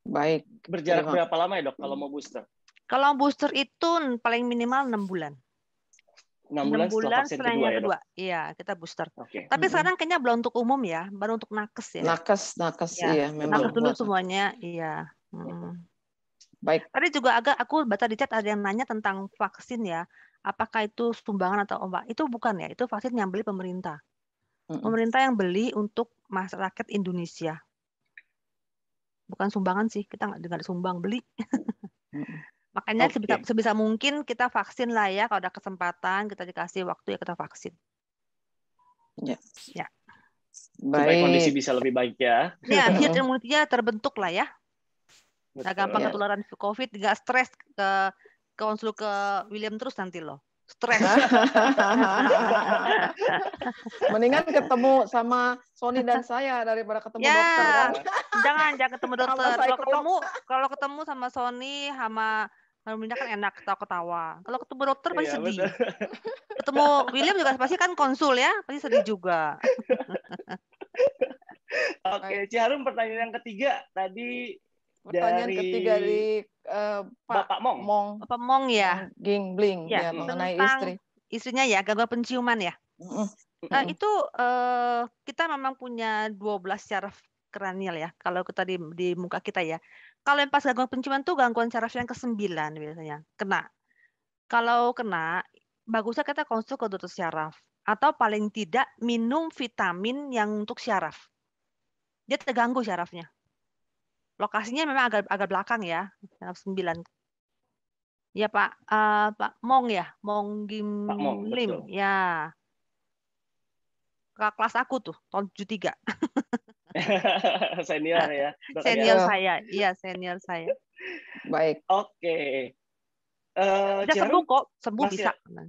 Baik. Berjarak Terima. berapa lama ya dok kalau mau booster?
Kalau booster itu paling minimal 6 bulan.
6 bulan, 6 bulan setelah, setelah kedua, yang kedua. Ya,
iya, kita booster. Okay. Tapi mm -hmm. sekarang kayaknya belum untuk umum ya, baru untuk nakes ya.
Nakes, nakes ya. iya, iya memang. Nakes dulu
semuanya, iya. Hmm. Baik. Tadi juga agak aku baca di chat ada yang nanya tentang vaksin ya. Apakah itu sumbangan atau ombak? Itu bukan ya, itu vaksin yang beli pemerintah. Mm -hmm. Pemerintah yang beli untuk masyarakat Indonesia. Bukan sumbangan sih, kita nggak dengar sumbang beli.
mm -hmm.
Makanya okay. sebisa, sebisa mungkin kita vaksin lah ya kalau ada kesempatan kita dikasih waktu ya kita vaksin. Ya. Ya.
Baik. Supaya kondisi bisa lebih baik ya. Ya, herd
immunity-nya terbentuk lah ya. nggak gampang ya. ketularan COVID, nggak stres ke konsul ke William terus nanti loh. Stres.
Mendingan ketemu sama Sony dan saya daripada ketemu ya. dokter. Kan?
Jangan, jangan ketemu dokter. Kalau ketemu, kalau ketemu sama Sony sama kalau Melinda kan enak ketawa-ketawa. Kalau ketemu dokter pasti iya, sedih. ketemu William juga pasti kan konsul ya, pasti sedih juga. Oke, Ciharum pertanyaan yang ketiga tadi pertanyaan dari... ketiga dari uh, eh, Pak Bapak Mong. Mong. Bapak Mong ya. Ging Bling ya, ya mengenai istri. Istrinya ya gangguan penciuman ya. Nah, itu uh, kita memang punya 12 syaraf kranial ya. Kalau kita di, di muka kita ya. Kalau yang pas gangguan penciuman tuh gangguan saraf yang ke-9 biasanya kena. Kalau kena, bagusnya kita konsul ke dokter syaraf atau paling tidak minum vitamin yang untuk syaraf. Dia terganggu syarafnya. Lokasinya memang agak agak belakang ya, saraf 9. Ya Pak, uh, Pak Mong ya, Mong Gim Pak Mong, Lim betul. ya. Kelas aku tuh tahun 73.
senior ya. senior saya,
iya senior saya. Baik. Oke. Okay. Eh, uh, sembuh kok, sembuh masih, bisa. Ya?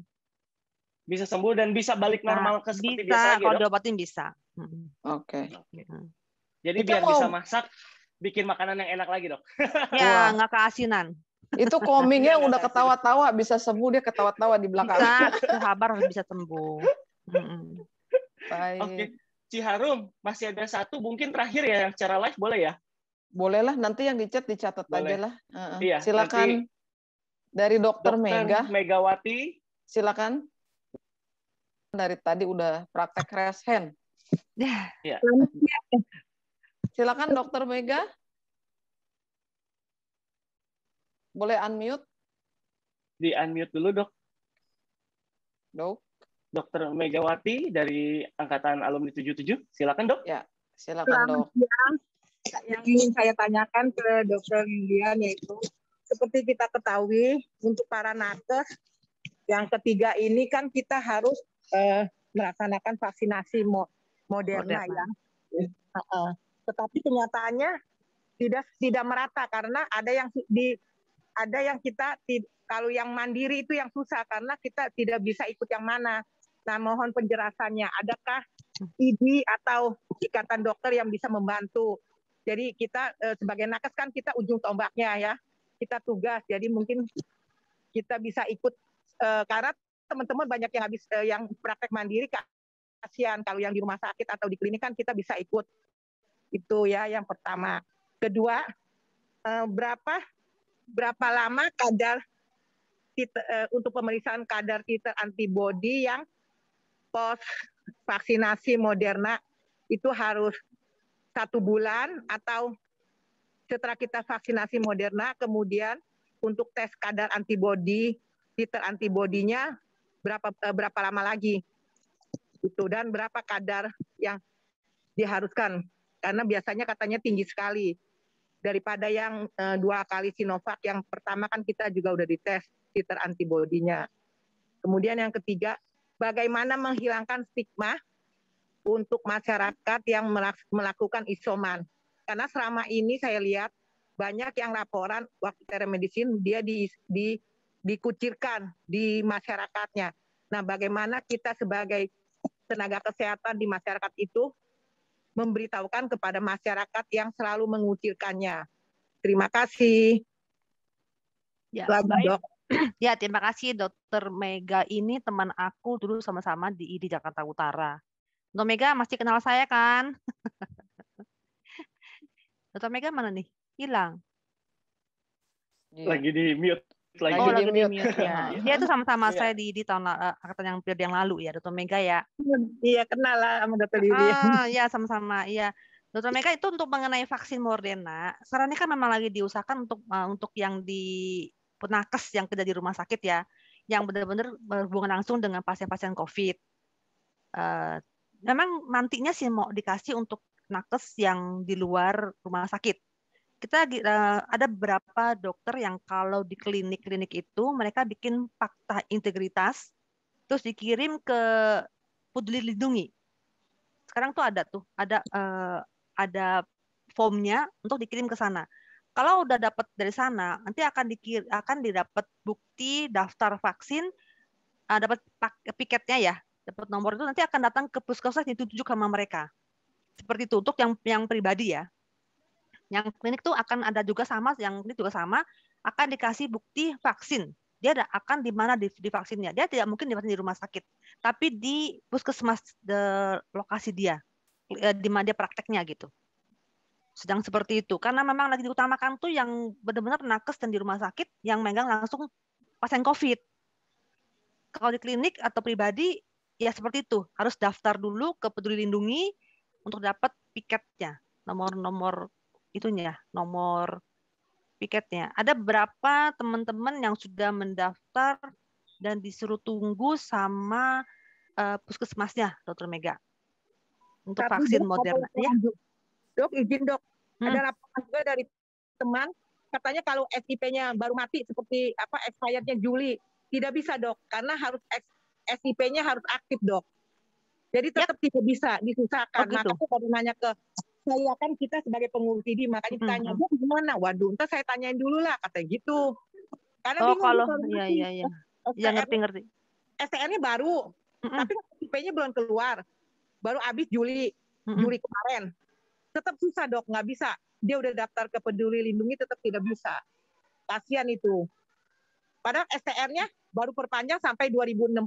Bisa sembuh dan bisa balik normal ke seperti bisa, biasa gitu? Kalau diobatin
bisa.
Hmm. Oke. Okay. okay. Hmm. Jadi
Itu biar bisa masak, bikin makanan
yang enak lagi dok. Ya,
nggak keasinan. Itu komingnya iya, udah ketawa-tawa, bisa sembuh dia ketawa-tawa di belakang. Bisa, kabar bisa sembuh. Hmm.
Baik.
Okay. Ciharum, masih ada satu mungkin terakhir ya yang secara live boleh ya?
Bolehlah, nanti yang dicat dicatat aja lah.
Uh Iya, silakan
dari dokter, dokter Mega.
Megawati.
Silakan. Dari tadi udah praktek raise hand. Ya. Iya. Silakan dokter Mega. Boleh unmute?
Di unmute dulu dok. Dok. Dokter Megawati dari angkatan alumni 77. Silakan, Dok. Ya, silakan, Dok.
Yang ingin saya tanyakan ke Dr. Indian yaitu seperti kita ketahui untuk para nakes yang ketiga ini kan kita harus eh, melaksanakan vaksinasi mo Moderna, Moderna ya. Uh -uh. Tetapi kenyataannya tidak tidak merata karena ada yang di ada yang kita kalau yang mandiri itu yang susah karena kita tidak bisa ikut yang mana. Nah, mohon penjelasannya. Adakah ID atau ikatan dokter yang bisa membantu? Jadi kita eh, sebagai nakes kan kita ujung tombaknya ya. Kita tugas. Jadi mungkin kita bisa ikut karat eh, karena teman-teman banyak yang habis eh, yang praktek mandiri kasihan kalau yang di rumah sakit atau di klinik kan kita bisa ikut. Itu ya yang pertama. Kedua, berapa berapa lama kadar untuk pemeriksaan kadar titer antibody yang pos vaksinasi Moderna itu harus satu bulan atau setelah kita vaksinasi Moderna, kemudian untuk tes kadar antibodi, titer antibodinya berapa eh, berapa lama lagi itu dan berapa kadar yang diharuskan karena biasanya katanya tinggi sekali daripada yang e, dua kali Sinovac yang pertama kan kita juga udah dites titer antibodinya kemudian yang ketiga bagaimana menghilangkan stigma untuk masyarakat yang melakukan isoman. Karena selama ini saya lihat banyak yang laporan waktu telemedicine dia di, di dikucirkan di masyarakatnya. Nah, bagaimana kita sebagai tenaga kesehatan di masyarakat itu memberitahukan kepada masyarakat yang selalu mengucilkannya? Terima kasih. Ya, Selamat baik. Dok. ya, terima kasih
Dokter Mega ini teman aku dulu sama-sama di ID Jakarta Utara. Dokter Mega masih kenal saya kan? Dokter Mega mana nih? Hilang.
Iya. Lagi di mute. Lagi, oh, lagi di mute. ya. Dia
itu sama-sama iya. saya di di tahun eh, angkatan yang periode yang lalu ya, Dokter Mega ya.
Hmm, iya, kenal lah sama Dokter Lili. Ah, iya
sama-sama, iya. Dokter Mega itu untuk mengenai vaksin Moderna, sarannya kan memang lagi diusahakan untuk uh, untuk yang di penakes yang kerja di rumah sakit ya, yang benar-benar berhubungan langsung dengan pasien-pasien COVID. Eh, memang nantinya sih mau dikasih untuk nakes yang di luar rumah sakit. Kita eh, ada beberapa dokter yang kalau di klinik-klinik itu mereka bikin fakta integritas, terus dikirim ke peduli lindungi. Sekarang tuh ada tuh, ada eh, ada formnya untuk dikirim ke sana. Kalau udah dapat dari sana, nanti akan dikir akan didapat bukti daftar vaksin, uh, ah, dapat piketnya ya, dapat nomor itu nanti akan datang ke puskesmas tujuh sama mereka. Seperti itu untuk yang yang pribadi ya. Yang klinik tuh akan ada juga sama, yang ini juga sama akan dikasih bukti vaksin. Dia ada, akan di mana divaksinnya. Dia tidak mungkin di rumah sakit, tapi di puskesmas de, lokasi dia, eh, di mana dia prakteknya gitu sedang seperti itu karena memang lagi diutamakan tuh yang benar-benar nakes dan di rumah sakit yang megang langsung pasien COVID. Kalau di klinik atau pribadi ya seperti itu harus daftar dulu ke Peduli Lindungi untuk dapat piketnya nomor-nomor itunya nomor piketnya. Ada berapa teman-teman yang sudah mendaftar dan disuruh tunggu sama uh, puskesmasnya, Dokter Mega, untuk vaksin Moderna. Ya.
Dok, izin dok, Hmm. Ada laporan juga dari teman katanya kalau SIP-nya baru mati seperti apa expirednya Juli tidak bisa dok karena harus SIP-nya harus aktif dok. Jadi tetap ya. tidak bisa disusahkan. Oh, gitu. Maka aku baru nanya ke saya kan kita sebagai pengurus ini makanya tanya hmm. hmm. gimana? Waduh, entah saya tanyain dulu lah kata gitu.
Karena oh, bingung kalau iya iya iya.
Ya ngerti ngerti. STR-nya baru, mm -mm. tapi sip nya belum keluar. Baru habis Juli, mm -mm. Juli kemarin tetap susah dok nggak bisa dia udah daftar ke peduli lindungi tetap tidak bisa kasihan itu padahal STR-nya baru perpanjang sampai 2026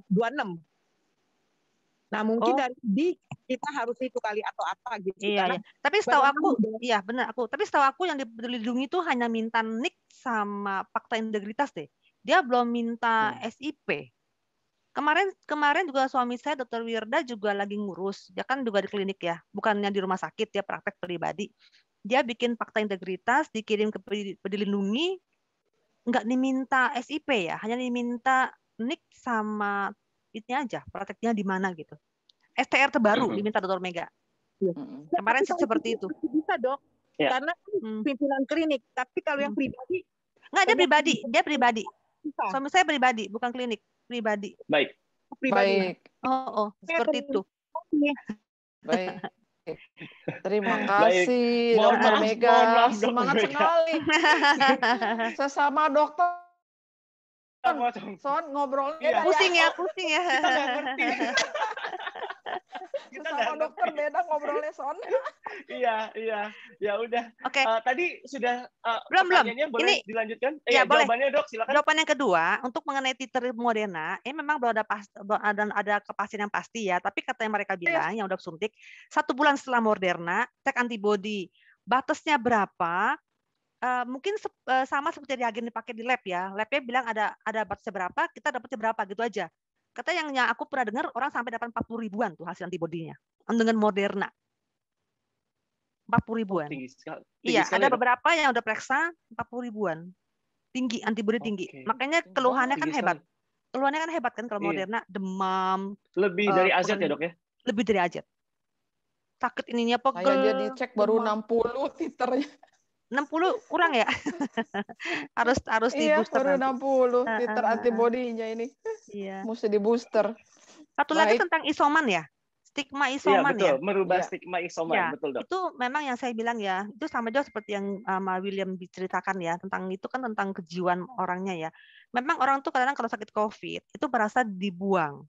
nah mungkin oh. dari di kita harus itu kali atau apa gitu iya, Karena iya. tapi setahu kan aku udah, iya benar aku tapi setahu aku yang di peduli
lindungi itu hanya minta nik sama fakta integritas deh dia belum minta hmm. Iya. SIP Kemarin kemarin juga suami saya Dokter Wirda juga lagi ngurus, dia kan juga di klinik ya, bukannya di rumah sakit, dia praktek pribadi. Dia bikin fakta integritas, dikirim ke peduli lindungi, nggak diminta SIP ya, hanya diminta nik sama itunya aja, prakteknya di mana gitu. STR terbaru diminta Dokter Mega. Ya. Kemarin ya, seperti itu. Bisa dok, ya. karena hmm. pimpinan klinik. Tapi kalau yang mm. pribadi, nggak ada pribadi, dia pribadi. Suami saya pribadi, bukan klinik pribadi. Baik. Pribadi. Baik. Oh, oh, seperti itu.
Baik. Terima kasih, Baik. Dokter Mega. Maaf, Semangat Mega. sekali. Sesama dokter. Son ngobrolnya. Iya. Pusing ya, pusing ya. Kita ngerti. kita sama dokter beda ngobrolnya son
iya iya ya udah oke okay. uh, eh, tadi sudah uh, belum belum boleh ini dilanjutkan ya, eh, ya, boleh jawabannya
dok silakan jawaban yang kedua
untuk mengenai titer moderna ini memang belum ada pas, ada ada kepastian yang pasti ya tapi kata yang mereka iya. bilang ya. yang udah suntik satu bulan setelah moderna cek antibody batasnya berapa Uh, mungkin se uh, sama seperti reagen dipakai di lab ya. Labnya bilang ada ada batasnya berapa, kita dapatnya berapa gitu aja kata yang, yang aku pernah dengar orang sampai dapat 40 ribuan tuh hasil antibodinya dengan Moderna. 40 ribuan. Oh, tinggi sekali. Tinggi iya, sekali ada ya, beberapa dok? yang udah periksa 40 ribuan. Tinggi antibodi okay. tinggi. Makanya keluhannya oh, kan hebat. Sekali. Keluhannya kan hebat kan kalau iya. Moderna demam.
Lebih uh, dari AZ ya, Dok ya?
Lebih dari AZ.
Sakit ininya pegel. Kayaknya dicek baru demam. 60 titernya. 60 kurang ya? harus harus di iya, booster. Iya, 60 nanti. titer antibodinya ini.
Iya. Mesti di booster. Satu Baik. lagi tentang isoman ya. Stigma iya, isoman ya. Betul, ya? merubah ya.
stigma isoman, ya. betul dok. Itu
memang yang saya bilang ya, itu sama juga seperti yang sama eh, William diceritakan ya, tentang itu kan tentang kejiwaan orangnya ya. Memang orang tuh kadang, -kadang kalau sakit COVID itu merasa dibuang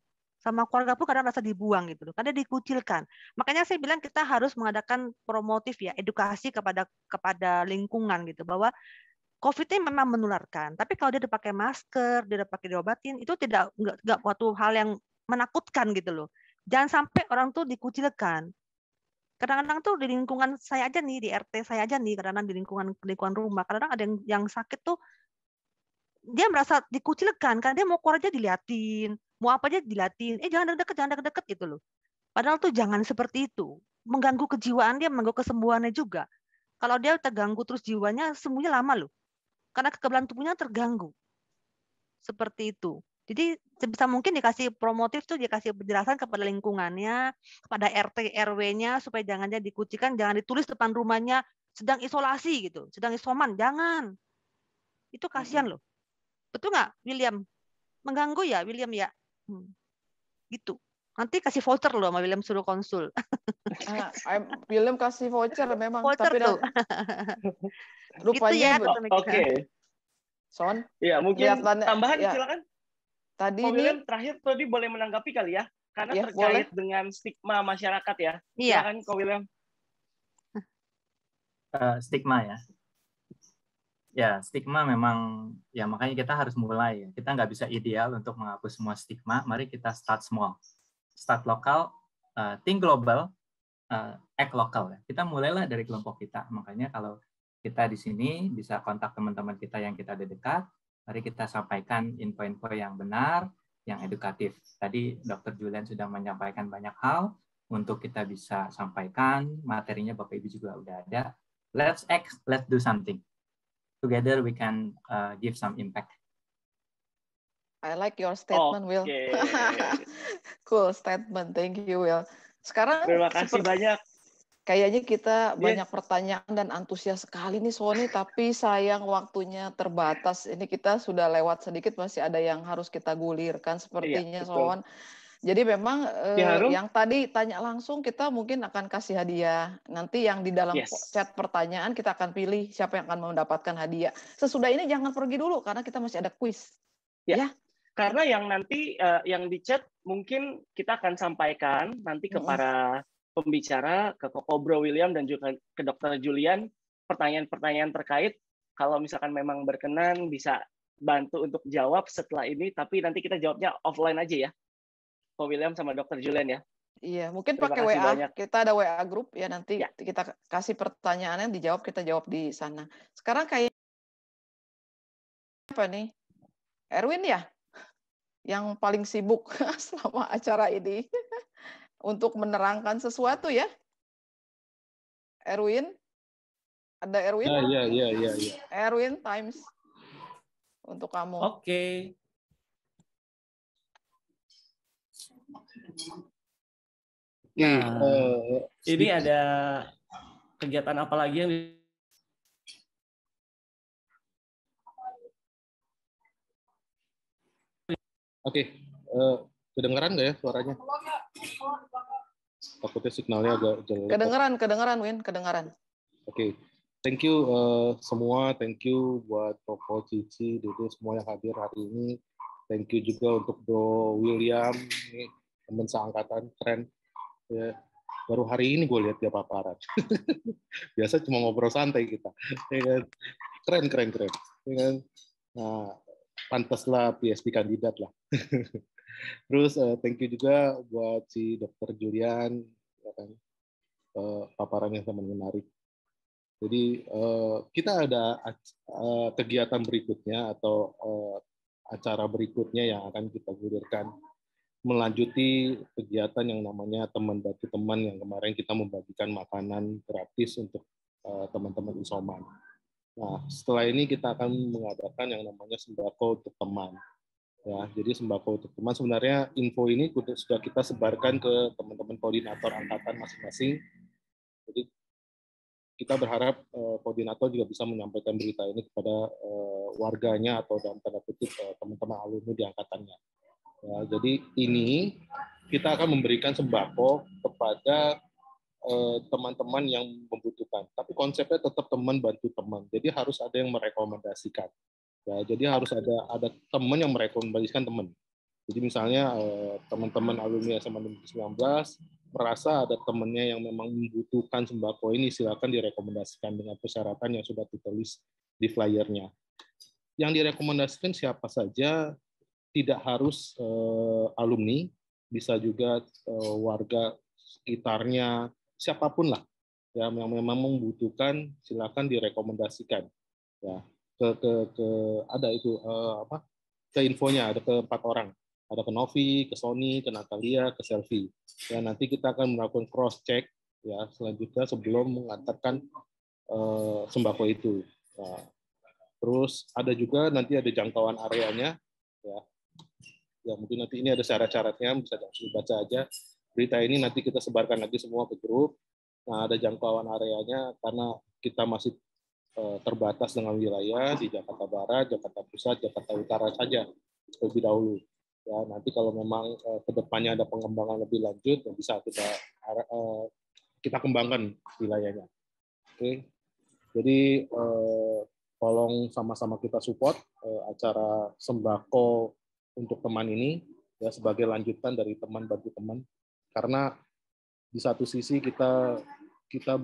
sama keluarga pun kadang merasa dibuang gitu loh, karena dikucilkan. Makanya saya bilang kita harus mengadakan promotif ya, edukasi kepada kepada lingkungan gitu bahwa COVID ini memang menularkan, tapi kalau dia udah pakai masker, dia udah pakai diobatin, itu tidak nggak suatu hal yang menakutkan gitu loh. Jangan sampai orang tuh dikucilkan. Kadang-kadang tuh di lingkungan saya aja nih, di RT saya aja nih, kadang-kadang di lingkungan lingkungan rumah, kadang-kadang ada yang, yang sakit tuh dia merasa dikucilkan karena dia mau keluar aja diliatin, mau apa aja dilatih eh jangan deket-deket jangan deket-deket gitu loh padahal tuh jangan seperti itu mengganggu kejiwaan dia mengganggu kesembuhannya juga kalau dia terganggu terus jiwanya sembuhnya lama loh karena kekebalan tubuhnya terganggu seperti itu jadi sebisa mungkin dikasih promotif tuh dikasih penjelasan kepada lingkungannya, kepada RT RW-nya supaya jangan dia dikucikan, jangan ditulis depan rumahnya sedang isolasi gitu, sedang isoman, jangan. Itu kasihan loh. Betul nggak, William? Mengganggu ya, William ya? Hmm. Gitu. Nanti kasih voucher loh sama William suruh konsul.
Ah, William kasih voucher memang. Voucher tapi tuh. Gitu rupanya gitu ya, Oke. Okay. Son? Ya, mungkin tanda, tambahan ya. silakan.
Tadi ini... William terakhir tadi boleh menanggapi kali ya? Karena ya, terkait boleh. dengan stigma masyarakat ya. Iya. Silakan kau William.
Uh, stigma ya ya stigma memang ya makanya kita harus mulai ya. Kita nggak bisa ideal untuk menghapus semua stigma. Mari kita start small, start lokal, uh, think global, uh, act lokal. Ya. Kita mulailah dari kelompok kita. Makanya kalau kita di sini bisa kontak teman-teman kita yang kita ada dekat. Mari kita sampaikan info-info yang benar, yang edukatif. Tadi dokter Julian sudah menyampaikan banyak hal untuk kita bisa sampaikan. Materinya Bapak Ibu juga udah ada. Let's act, let's do something together we can uh, give some impact.
I like your statement, okay. Will. cool statement. Thank you, Will. Sekarang terima kasih seperti, banyak. Kayaknya kita yes. banyak pertanyaan dan antusias sekali nih Sony, tapi sayang waktunya terbatas. Ini kita sudah lewat sedikit, masih ada yang harus kita gulirkan iya, sepertinya, iya, Sony. Jadi memang ya, yang tadi tanya langsung kita mungkin akan kasih hadiah. Nanti yang di dalam yes. chat pertanyaan kita akan pilih siapa yang akan mendapatkan hadiah. Sesudah ini jangan pergi dulu karena kita masih ada kuis. Ya. ya? Karena yang
nanti uh, yang di chat mungkin kita akan sampaikan nanti ke mm -hmm. para pembicara, ke Kobro William dan juga ke Dokter Julian pertanyaan-pertanyaan terkait. Kalau misalkan memang berkenan bisa bantu untuk jawab setelah ini, tapi nanti kita jawabnya offline aja ya Ko William sama Dokter Julian ya.
Iya, mungkin Terima pakai WA. Banyak. Kita ada WA grup ya nanti ya. kita kasih pertanyaan yang dijawab kita jawab di sana. Sekarang kayak apa nih? Erwin ya? Yang paling sibuk selama acara ini untuk menerangkan sesuatu ya. Erwin? Ada Erwin? Iya, iya, iya, iya. Erwin Times untuk kamu. Oke.
Okay.
Nah, uh, ini ada
kegiatan apa lagi yang
Oke, okay. uh, eh, kedengeran nggak ya suaranya? Takutnya signalnya
agak jelek. Kedengeran,
kedengeran, Win, kedengeran.
Oke, okay. thank you uh, semua, thank you buat Toko Cici, Dede, semua yang hadir hari ini. Thank you juga untuk Bro William teman seangkatan keren ya, baru hari ini gue lihat dia paparan biasa cuma ngobrol santai kita ya tren kan? keren keren keren ya kan? nah pantaslah PSP kandidat lah terus uh, thank you juga buat si dokter Julian ya kan uh, eh, paparannya menarik jadi uh, kita ada uh, kegiatan berikutnya atau uh, acara berikutnya yang akan kita gulirkan melanjuti kegiatan yang namanya teman bagi teman yang kemarin kita membagikan makanan gratis untuk eh, teman-teman isoman. Nah, setelah ini kita akan mengadakan yang namanya sembako untuk teman. Ya, jadi sembako untuk teman sebenarnya info ini sudah kita sebarkan ke teman-teman koordinator angkatan masing-masing. Jadi kita berharap eh, koordinator juga bisa menyampaikan berita ini kepada eh, warganya atau dalam tanda kutip teman-teman alumni di angkatannya. Ya, jadi ini kita akan memberikan sembako kepada eh, teman-teman yang membutuhkan. Tapi konsepnya tetap teman bantu teman. Jadi harus ada yang merekomendasikan. Ya, jadi harus ada ada teman yang merekomendasikan teman. Jadi misalnya eh, teman-teman alumni SMA 19 merasa ada temannya yang memang membutuhkan sembako ini silakan direkomendasikan dengan persyaratan yang sudah ditulis di flyernya. Yang direkomendasikan siapa saja tidak harus uh, alumni, bisa juga uh, warga sekitarnya, siapapun lah yang, yang memang membutuhkan silakan direkomendasikan ya ke ke, ke ada itu uh, apa ke infonya ada ke empat orang ada ke Novi, ke Sony, ke Natalia, ke Selfie. Ya nanti kita akan melakukan cross check ya selanjutnya sebelum mengantarkan uh, sembako itu. Nah, terus ada juga nanti ada jangkauan areanya ya ya mungkin nanti ini ada syarat-syaratnya bisa langsung baca aja berita ini nanti kita sebarkan lagi semua ke grup nah ada jangkauan areanya karena kita masih eh, terbatas dengan wilayah di Jakarta Barat, Jakarta Pusat, Jakarta Utara saja lebih dahulu ya nanti kalau memang eh, kedepannya ada pengembangan lebih lanjut ya bisa kita eh, kita kembangkan wilayahnya oke jadi tolong sama-sama kita support acara sembako untuk teman ini ya sebagai lanjutan dari teman bagi teman karena di satu sisi kita kita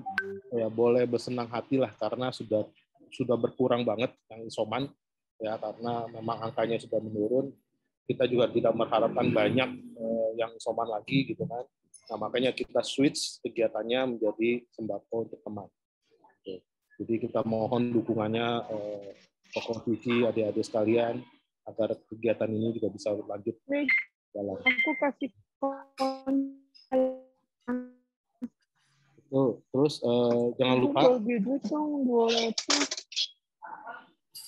ya boleh bersenang hati lah karena sudah sudah berkurang banget yang isoman ya karena memang angkanya sudah menurun kita juga tidak mengharapkan banyak eh, yang isoman lagi gitu kan nah makanya kita switch kegiatannya menjadi sembako untuk teman Oke. jadi kita mohon dukungannya eh, tokoh adik-adik sekalian agar kegiatan ini juga bisa lanjut Nih, jalan.
Aku kasih
Tuh, terus uh, jangan lupa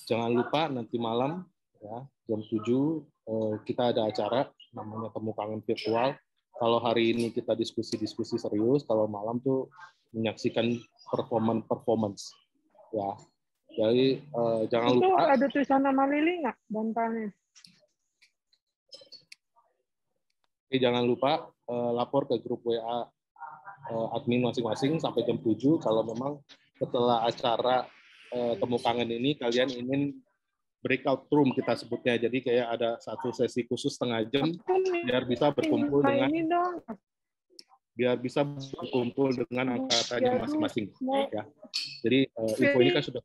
jangan lupa nanti malam ya jam 7 uh, eh, kita ada acara namanya temu kangen virtual kalau hari ini kita diskusi-diskusi serius, kalau malam tuh menyaksikan performance performance ya jadi uh, jangan Itu
lupa. ada tulisan nama Lili nggak bantalnya?
Oke, jangan lupa uh, lapor ke grup WA uh, eh, admin masing-masing sampai jam 7 kalau memang setelah acara uh, temu kangen ini kalian ingin breakout room kita sebutnya. Jadi kayak ada satu sesi khusus setengah jam nah,
biar bisa berkumpul dengan
biar bisa berkumpul dengan angkatannya iya, masing-masing ya. Jadi uh, info ini kan sudah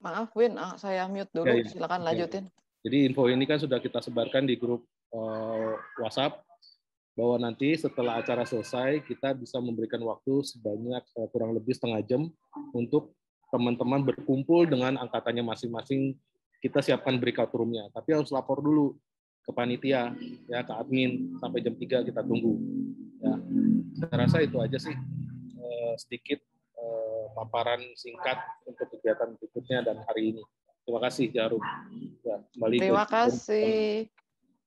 Maaf Win, ah, saya mute
dulu. Ya, ya. Silakan lanjutin. Jadi info ini kan sudah kita sebarkan di grup uh, WhatsApp bahwa nanti setelah acara selesai kita bisa memberikan waktu sebanyak uh, kurang lebih setengah jam untuk teman-teman berkumpul dengan angkatannya masing-masing. Kita siapkan breakout roomnya. tapi harus lapor dulu ke panitia ya ke admin sampai jam 3 kita tunggu. Ya. Saya rasa itu aja sih uh, sedikit paparan singkat untuk kegiatan berikutnya dan hari ini. Terima kasih Jarum. Ya, kembali Terima ke... kasih.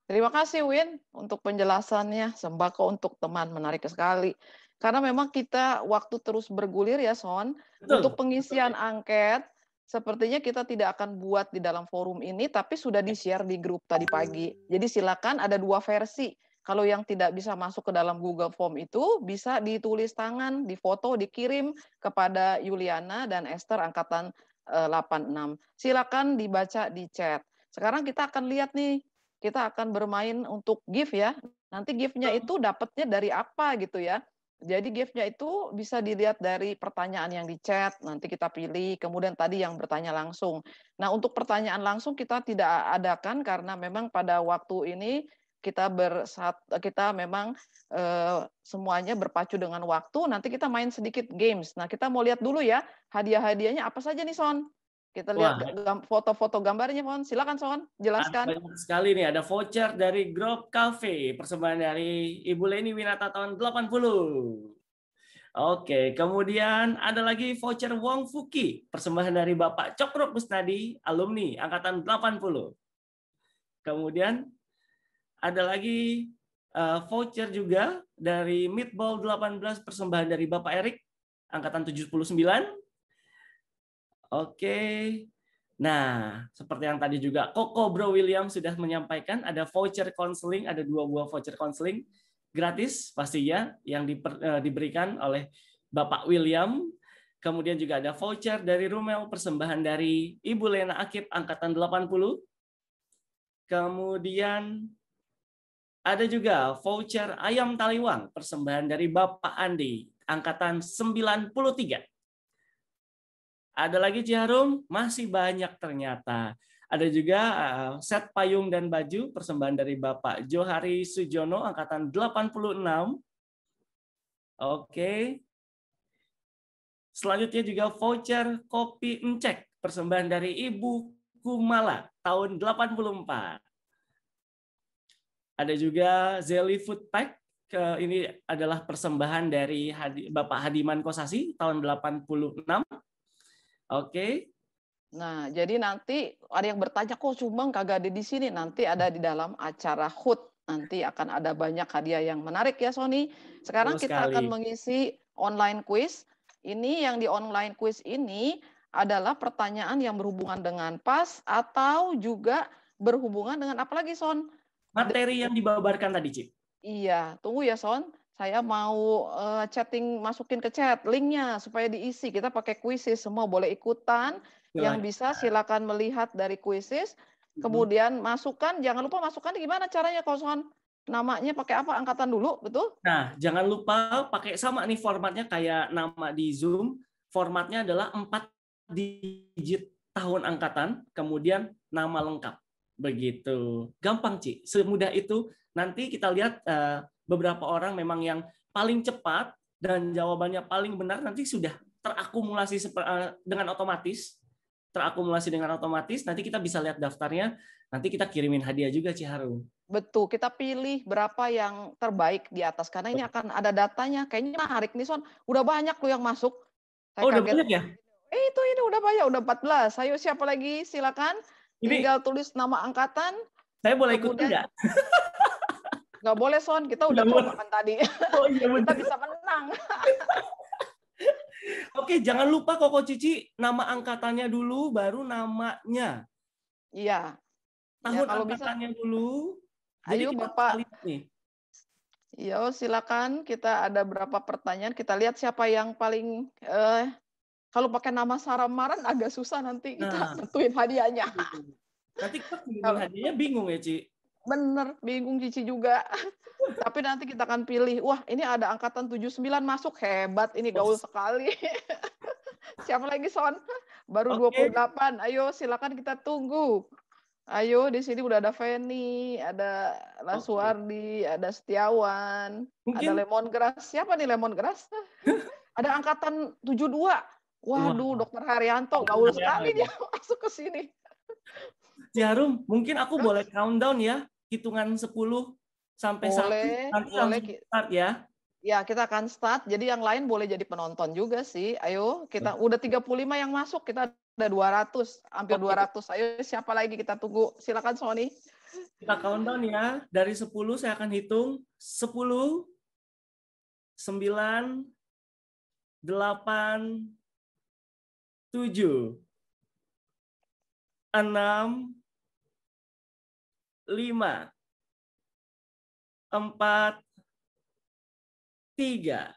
Terima kasih Win untuk penjelasannya. Sembako untuk teman menarik sekali. Karena memang kita waktu terus bergulir ya Son. Betul. Untuk pengisian Betul. angket sepertinya kita tidak akan buat di dalam forum ini, tapi sudah di-share di grup tadi pagi. Jadi silakan ada dua versi. Kalau yang tidak bisa masuk ke dalam Google Form itu bisa ditulis tangan, difoto, dikirim kepada Yuliana dan Esther angkatan 86. Eh, Silakan dibaca di chat. Sekarang kita akan lihat nih, kita akan bermain untuk gift ya. Nanti giftnya itu dapatnya dari apa gitu ya. Jadi giftnya itu bisa dilihat dari pertanyaan yang di chat, nanti kita pilih, kemudian tadi yang bertanya langsung. Nah untuk pertanyaan langsung kita tidak adakan karena memang pada waktu ini kita bersat kita memang uh, semuanya berpacu dengan waktu nanti kita main sedikit games nah kita mau lihat dulu ya hadiah-hadiahnya apa saja nih Son kita lihat foto-foto gambarnya Son silakan Son jelaskan
banyak sekali nih ada voucher dari Grob Cafe persembahan dari Ibu Leni Winata tahun 80 Oke, kemudian ada lagi voucher Wong Fuki, persembahan dari Bapak Cokro Kusnadi, alumni angkatan 80. Kemudian ada lagi uh, voucher juga dari Meatball 18 persembahan dari Bapak Erik angkatan 79. Oke. Nah, seperti yang tadi juga Koko Bro William sudah menyampaikan ada voucher counseling, ada dua buah voucher counseling gratis pastinya yang diper, uh, diberikan oleh Bapak William. Kemudian juga ada voucher dari Rumel persembahan dari Ibu Lena Akib angkatan 80. Kemudian ada juga voucher ayam taliwang persembahan dari Bapak Andi angkatan 93. Ada lagi Ciharum, masih banyak ternyata. Ada juga eh, set payung dan baju persembahan dari Bapak Johari Sujono angkatan 86. Oke. Selanjutnya juga voucher kopi encek persembahan dari Ibu Kumala tahun 84. Ada juga Zeli Food Pack. Ini adalah persembahan dari Hadi, Bapak Hadiman Kosasi tahun 86. Oke. Okay.
Nah, jadi nanti ada yang bertanya kok Sumbang kagak ada di sini. Nanti ada di dalam acara HUT. Nanti akan ada banyak hadiah yang menarik ya Sony. Sekarang Terus kita sekali. akan mengisi online quiz. Ini yang di online quiz ini adalah pertanyaan yang berhubungan dengan PAS atau juga berhubungan dengan apa Son?
materi yang dibabarkan tadi, Cik.
Iya, tunggu ya, Son. Saya mau uh, chatting masukin ke chat linknya supaya diisi. Kita pakai kuisis semua boleh ikutan. Silahkan. Yang bisa silakan melihat dari kuisis. Mm-hmm. Kemudian masukkan, jangan lupa masukkan gimana caranya, Son? namanya pakai apa angkatan dulu betul
nah jangan lupa pakai sama nih formatnya kayak nama di zoom formatnya adalah empat digit tahun angkatan kemudian nama lengkap Begitu. Gampang, sih Semudah itu. Nanti kita lihat uh, beberapa orang memang yang paling cepat dan jawabannya paling benar nanti sudah terakumulasi eh, dengan otomatis. Terakumulasi dengan otomatis. Nanti kita bisa lihat daftarnya. Nanti kita kirimin hadiah juga, Ci Harum.
Betul, kita pilih berapa yang terbaik di atas karena ini akan ada datanya. Kayaknya menarik nih son udah banyak loh yang masuk.
Saya oh, kaget. udah banyak ya?
Eh, itu ini udah banyak, udah 14. Ayo siapa lagi? Silakan. Ini, Tinggal tulis nama angkatan.
Saya boleh ikut tidak?
Enggak boleh, Son. Kita udah coba makan tadi. Oh, iya, Kita bisa menang.
Oke, jangan lupa Koko Cici nama angkatannya dulu, baru namanya.
Iya. iya Tahun ya, kalau angkatannya
bisa. dulu. Ayo Bapak. Iya,
Yo, silakan. Kita ada berapa pertanyaan. Kita lihat siapa yang paling eh, kalau pakai nama sarah maran agak susah nanti kita tentuin nah. hadiahnya.
Nanti gitu. kita hadiahnya bingung ya, Ci.
Bener, bingung Cici juga. Tapi nanti kita akan pilih, wah ini ada angkatan 79 masuk, hebat ini gaul sekali. Siapa lagi Son? Baru okay. 28. Ayo silakan kita tunggu. Ayo di sini udah ada Feni, ada Lasuardi, okay. ada Setiawan, Mungkin... ada grass. Siapa nih lemon grass? ada angkatan 72. Waduh, Wah. Iya. dokter Haryanto gaul iya, sekali iya, dia masuk ke sini.
Jarum, mungkin aku Terus? boleh countdown ya, hitungan 10 sampai boleh, 1 nanti boleh. start ya.
Ya, kita akan start. Jadi yang lain boleh jadi penonton juga sih. Ayo, kita udah 35 yang masuk, kita ada 200, hampir okay. 200. Ayo siapa lagi kita tunggu? Silakan Sony.
Kita countdown ya. Dari 10 saya akan hitung 10 9 8
tujuh, enam, lima,
empat, tiga,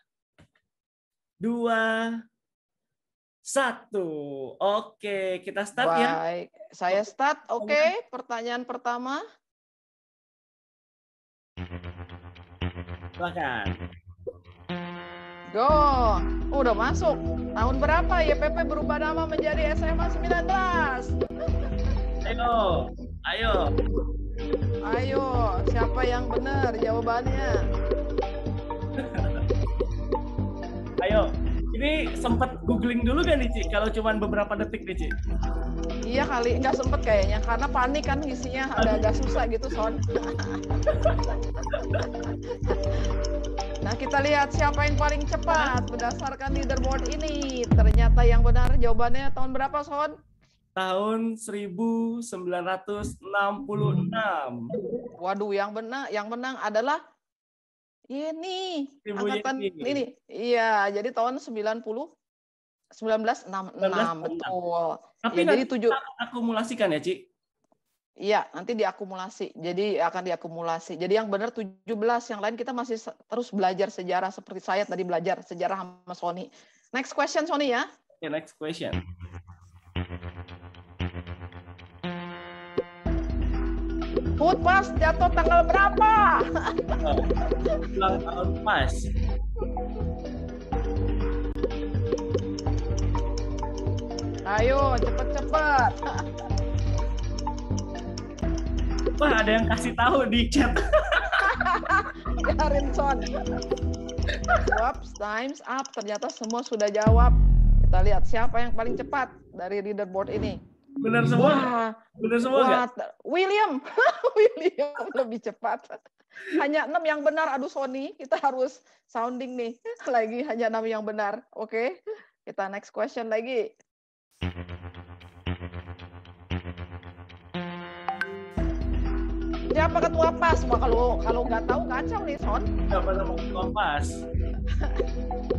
dua, satu. Oke, kita start Baik. ya. Baik, saya
start. Oke, pertanyaan pertama. Silakan. Go. udah masuk. Tahun berapa YPP ya, berubah nama menjadi SMA 19?
Ayo, ayo.
Ayo, siapa yang benar jawabannya?
ayo. Ini sempat googling dulu kan nih, Ci? Kalau cuma beberapa detik nih, Ci.
Iya kali, nggak sempet kayaknya. Karena panik kan isinya agak-agak susah gitu, Son. nah, kita lihat siapa yang paling cepat berdasarkan leaderboard ini. Ternyata yang benar jawabannya tahun berapa, Son? Tahun 1966. Waduh, yang benar yang menang adalah Iya Ibu angkatan Yeni. ini. Iya, jadi tahun sembilan 90 1966 belas
betul. Tapi ya, jadi tujuh akumulasikan ya, Ci?
Iya, nanti diakumulasi. Jadi akan diakumulasi. Jadi yang benar tujuh belas. yang lain kita masih terus belajar sejarah seperti saya tadi belajar sejarah sama Sony. Next question Sony ya.
Okay, next question.
Hut pas jatuh tanggal berapa?
Ulang tahun Mas.
Ayo, cepet-cepet. Wah, ada yang kasih
tahu di chat.
son. Jobs, times up. Ternyata semua sudah jawab. Kita lihat siapa yang paling cepat dari leaderboard ini. Benar semua.
benar semua wah,
William, William lebih cepat. Hanya enam yang benar. Aduh Sony, kita harus sounding nih. Lagi hanya enam yang benar. Oke, kita next question lagi. Siapa ketua PAS? Wah, kalau kalau nggak tahu kacau
nih, Son. Siapa ketua PAS?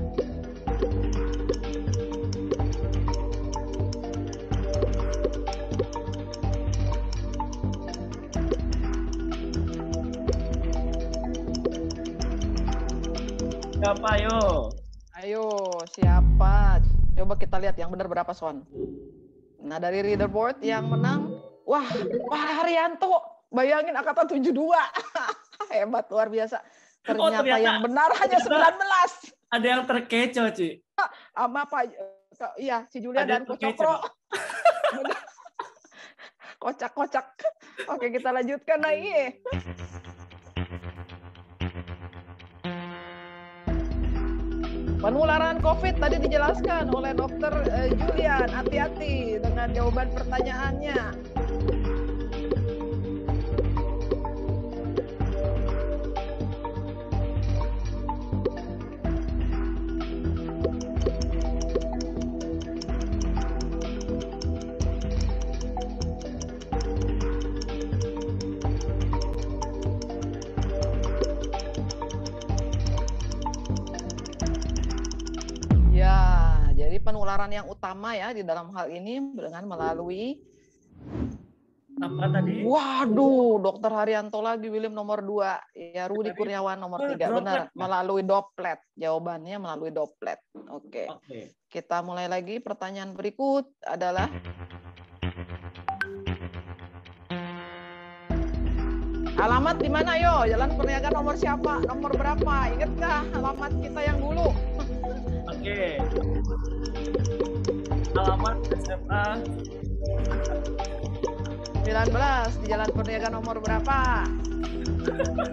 siapa yo,
Ayo, siapa? Coba kita lihat yang benar berapa Son. Nah, dari leaderboard yang menang, wah, Pak Haryanto. Bayangin angkatan 72. Hebat luar biasa. Ternyata, oh, ternyata yang benar hanya
19. Ada yang terkecoh, Ci.
Sama Pak iya, si Julia ada dan Kocokro. Kocak-kocak. Oke, kita lanjutkan lagi. Nah, iya. Penularan COVID tadi dijelaskan oleh Dokter eh, Julian. Hati-hati dengan jawaban pertanyaannya. Jadi penularan yang utama ya di dalam hal ini dengan melalui apa tadi? Waduh, Dokter Haryanto lagi William nomor dua, ya Rudi Kurniawan nomor tiga, benar. Ya? Melalui doplet, jawabannya melalui doplet. Oke, okay. okay. kita mulai lagi. Pertanyaan berikut adalah alamat di mana yo? Jalan Perniagaan nomor siapa? Nomor berapa? Ingat enggak alamat kita yang dulu?
oke
alamat SMA
19 di Jalan Perniagaan nomor berapa?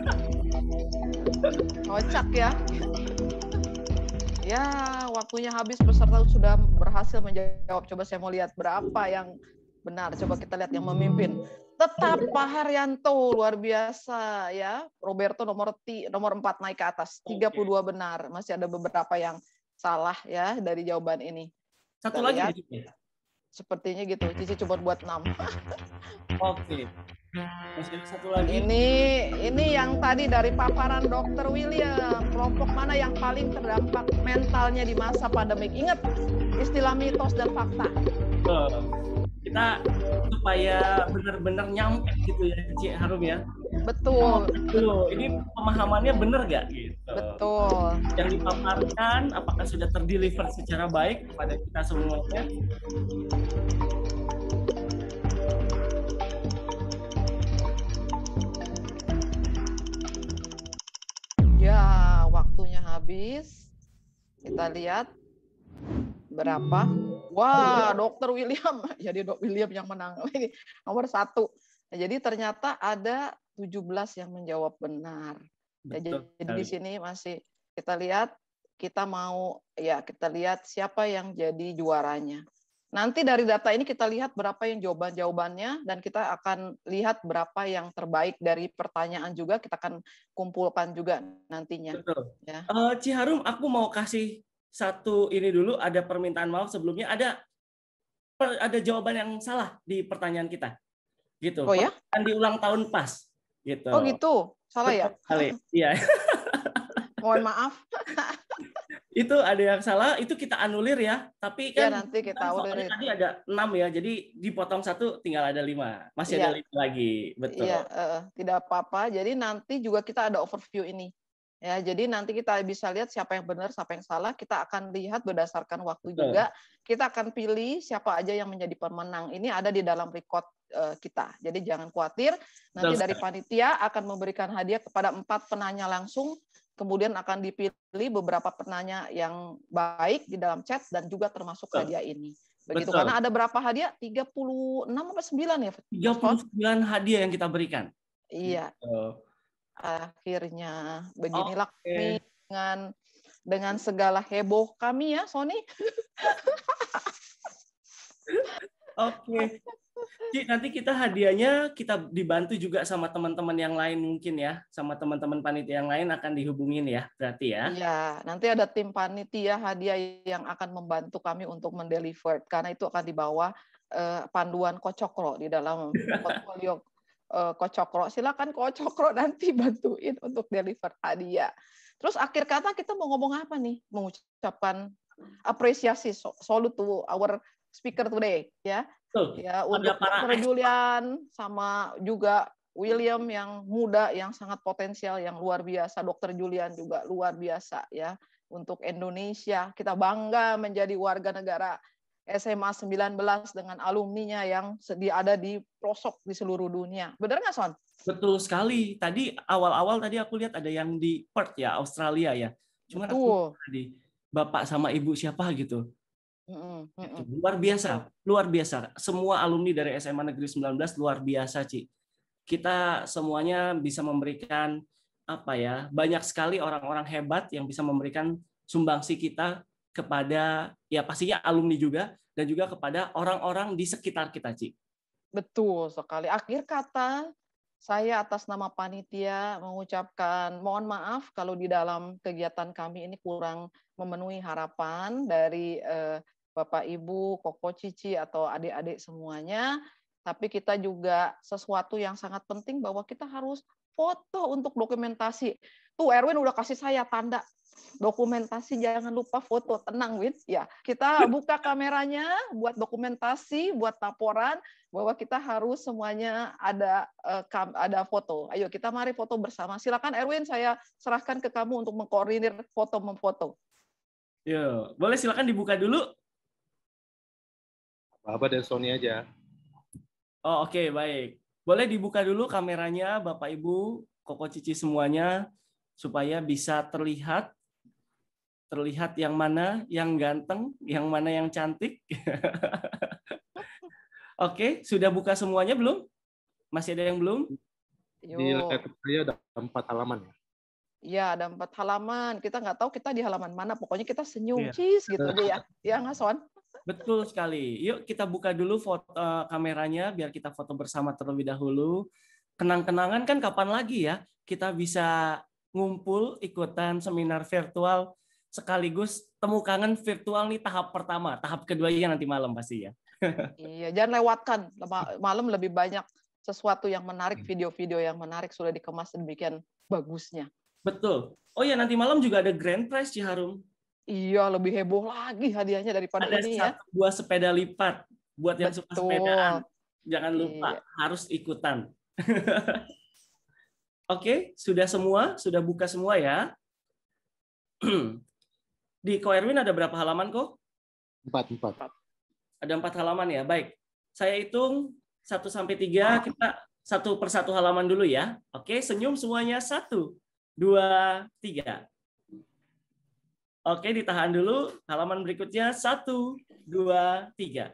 Kocak ya. Ya, waktunya habis peserta sudah berhasil menjawab. Coba saya mau lihat berapa yang benar. Coba kita lihat yang memimpin. Tetap Pak Haryanto luar biasa ya. Roberto nomor T, nomor 4 naik ke atas. 32 benar. Masih ada beberapa yang salah ya dari jawaban ini. Satu Kita lagi lihat. Gitu ya? Sepertinya gitu. Cici coba buat 6.
Oke. Masih ada satu lagi. Ini
ini yang tadi dari paparan dokter William, kelompok mana yang paling terdampak mentalnya di masa pandemik? Ingat istilah mitos dan fakta.
Uh kita supaya benar-benar nyampe gitu ya Cik Harum ya.
Betul.
Betul. Ini pemahamannya benar gak gitu.
Betul.
Yang dipaparkan apakah sudah terdeliver secara baik kepada kita semuanya?
Ya, waktunya habis. Kita lihat berapa? Wah, Dokter William, jadi ya, Dok William yang menang Ini nomor satu. Nah, jadi ternyata ada 17 yang menjawab benar.
Ya, Betul. jadi di sini
masih kita lihat kita mau ya kita lihat siapa yang jadi juaranya. Nanti dari data ini kita lihat berapa yang jawaban-jawabannya dan kita akan lihat berapa yang terbaik dari pertanyaan juga kita akan kumpulkan juga nantinya. Betul. Ya.
Uh, Ciharum, aku mau kasih satu ini dulu ada permintaan maaf sebelumnya ada per, ada jawaban yang salah di pertanyaan kita. Gitu. Oh ya? Dan di ulang tahun pas gitu. Oh
gitu. Salah ya? Salah.
Iya.
Mohon maaf.
itu ada yang salah, itu kita anulir
ya. Tapi ya, kan ya, nanti kita kan Tadi
ada enam ya, jadi dipotong satu tinggal ada lima. Masih ya. ada iya. lima lagi. Betul. Iya,
uh, tidak apa-apa. Jadi nanti juga kita ada overview ini. Ya, jadi nanti kita bisa lihat siapa yang benar, siapa yang salah. Kita akan lihat berdasarkan waktu Betul. juga. Kita akan pilih siapa aja yang menjadi pemenang. Ini ada di dalam record eh, kita. Jadi jangan khawatir. Nanti Betul. dari panitia akan memberikan hadiah kepada empat penanya langsung. Kemudian akan dipilih beberapa penanya yang baik di dalam chat dan juga termasuk Betul. hadiah ini. Begitu. Betul. Karena ada berapa hadiah? 36 apa sembilan ya?
39 hadiah yang kita berikan. Iya. Betul. Gitu
akhirnya beginilah okay. kami dengan dengan segala heboh kami ya Sony oke okay.
nanti kita hadiahnya kita dibantu juga sama teman-teman yang lain mungkin ya, sama teman-teman panitia yang lain akan dihubungin ya, berarti ya. Iya,
nanti ada tim panitia hadiah yang akan membantu kami untuk mendeliver karena itu akan dibawa panduan eh, panduan kocokro di dalam portfolio Eh, Kocokro, silakan Kocokro nanti bantuin untuk deliver hadiah. Terus akhir kata kita mau ngomong apa nih? Mengucapkan apresiasi solo to our speaker today ya. Betul. Ya untuk para Julian sama juga William yang muda yang sangat potensial yang luar biasa, Dokter Julian juga luar biasa ya untuk Indonesia. Kita bangga menjadi warga negara SMA 19 dengan alumninya yang ada di pelosok di seluruh dunia. Benar nggak, Son?
Betul sekali. Tadi awal-awal tadi aku lihat ada yang di Perth ya, Australia ya. Cuman Betul. aku tadi bapak sama ibu siapa gitu.
Mm -mm.
Luar biasa, luar biasa. Semua alumni dari SMA Negeri 19 luar biasa, Ci. Kita semuanya bisa memberikan apa ya? Banyak sekali orang-orang hebat yang bisa memberikan sumbangsi kita kepada ya pastinya alumni juga dan juga kepada orang-orang di sekitar kita, Ci.
Betul sekali. Akhir kata saya atas nama panitia mengucapkan mohon maaf kalau di dalam kegiatan kami ini kurang memenuhi harapan dari eh, Bapak Ibu, Koko Cici atau adik-adik semuanya. Tapi kita juga sesuatu yang sangat penting bahwa kita harus foto untuk dokumentasi. Tuh Erwin udah kasih saya tanda dokumentasi jangan lupa foto tenang Win ya kita buka kameranya buat dokumentasi buat laporan bahwa kita harus semuanya ada eh, ada foto ayo kita mari foto bersama silakan Erwin saya serahkan ke kamu untuk mengkoordinir foto memfoto
ya boleh silakan dibuka dulu
apa dan Sony aja
oh oke okay, baik boleh dibuka dulu kameranya Bapak Ibu Koko Cici semuanya supaya bisa terlihat terlihat yang mana yang ganteng, yang mana yang cantik. Oke, sudah buka semuanya belum? Masih ada yang belum?
Di laptop saya ada
empat halaman ya.
Iya, ada empat halaman. Kita nggak tahu kita di halaman mana. Pokoknya kita senyum, ya. cheese gitu dia ya. Ya nggak, Son?
Betul sekali. Yuk kita buka dulu foto eh, kameranya biar kita foto bersama terlebih dahulu. Kenang-kenangan kan kapan lagi ya kita bisa ngumpul ikutan seminar virtual sekaligus temu kangen virtual nih tahap pertama, tahap kedua ya nanti malam pasti ya.
iya, jangan lewatkan. Malam lebih banyak sesuatu yang menarik, hmm. video-video yang menarik sudah dikemas demikian bagusnya.
Betul. Oh ya, nanti malam juga ada grand prize harum
Iya, lebih heboh lagi hadiahnya
daripada ada ini ya. satu, ya. buah sepeda lipat buat yang Betul. suka sepedaan. Jangan lupa iya. harus ikutan. Oke, sudah semua? Sudah buka semua ya? Di Ko ada berapa halaman kok?
Empat, empat.
Ada empat halaman ya, baik. Saya hitung satu sampai tiga, kita satu persatu halaman dulu ya. Oke, senyum semuanya. Satu, dua, tiga. Oke, ditahan dulu. Halaman berikutnya. Satu, dua, tiga.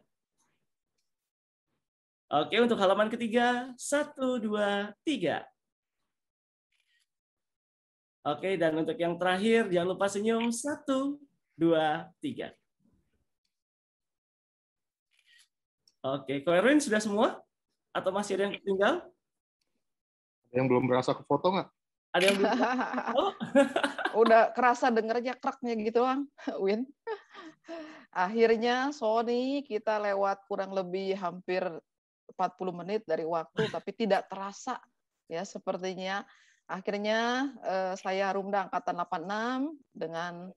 Oke, untuk halaman ketiga. Satu, dua, tiga. Oke, dan untuk yang terakhir, jangan lupa senyum. Satu, dua, tiga. Oke, Koerwin sudah semua? Atau
masih ada yang tinggal?
Ada yang belum merasa ke foto nggak? Ada yang
belum? Oh.
Udah kerasa dengernya kraknya gitu, Bang. Win. Akhirnya, Sony, kita lewat kurang lebih hampir 40 menit dari waktu, tapi tidak terasa. Ya, sepertinya Akhirnya uh, saya Rumda angkatan 86 dengan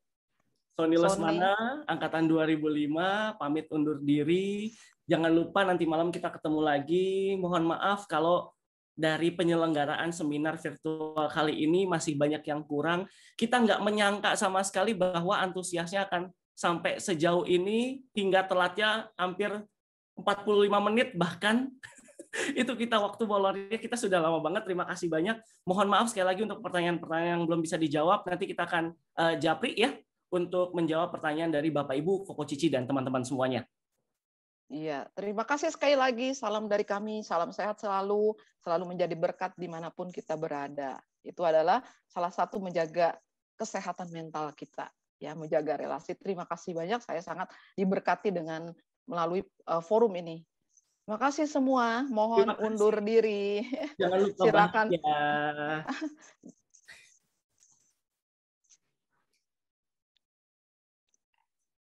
Sony Lesmana,
Sony. angkatan 2005, pamit undur diri. Jangan lupa nanti malam kita ketemu lagi. Mohon maaf kalau dari penyelenggaraan seminar virtual kali ini masih banyak yang kurang. Kita nggak menyangka sama sekali bahwa antusiasnya akan sampai sejauh ini hingga telatnya hampir 45 menit bahkan itu kita waktu bolornya kita sudah lama banget. Terima kasih banyak. Mohon maaf sekali lagi untuk pertanyaan-pertanyaan yang belum bisa dijawab. Nanti kita akan uh, japri ya untuk menjawab pertanyaan dari Bapak Ibu, Koko Cici dan teman-teman semuanya.
Iya, terima kasih sekali lagi. Salam dari kami, salam sehat selalu, selalu menjadi berkat dimanapun kita berada. Itu adalah salah satu menjaga kesehatan mental kita, ya, menjaga relasi. Terima kasih banyak. Saya sangat diberkati dengan melalui eh, forum ini Makasih semua. Mohon kasih. undur diri.
Jangan lupa Silakan.
Ya.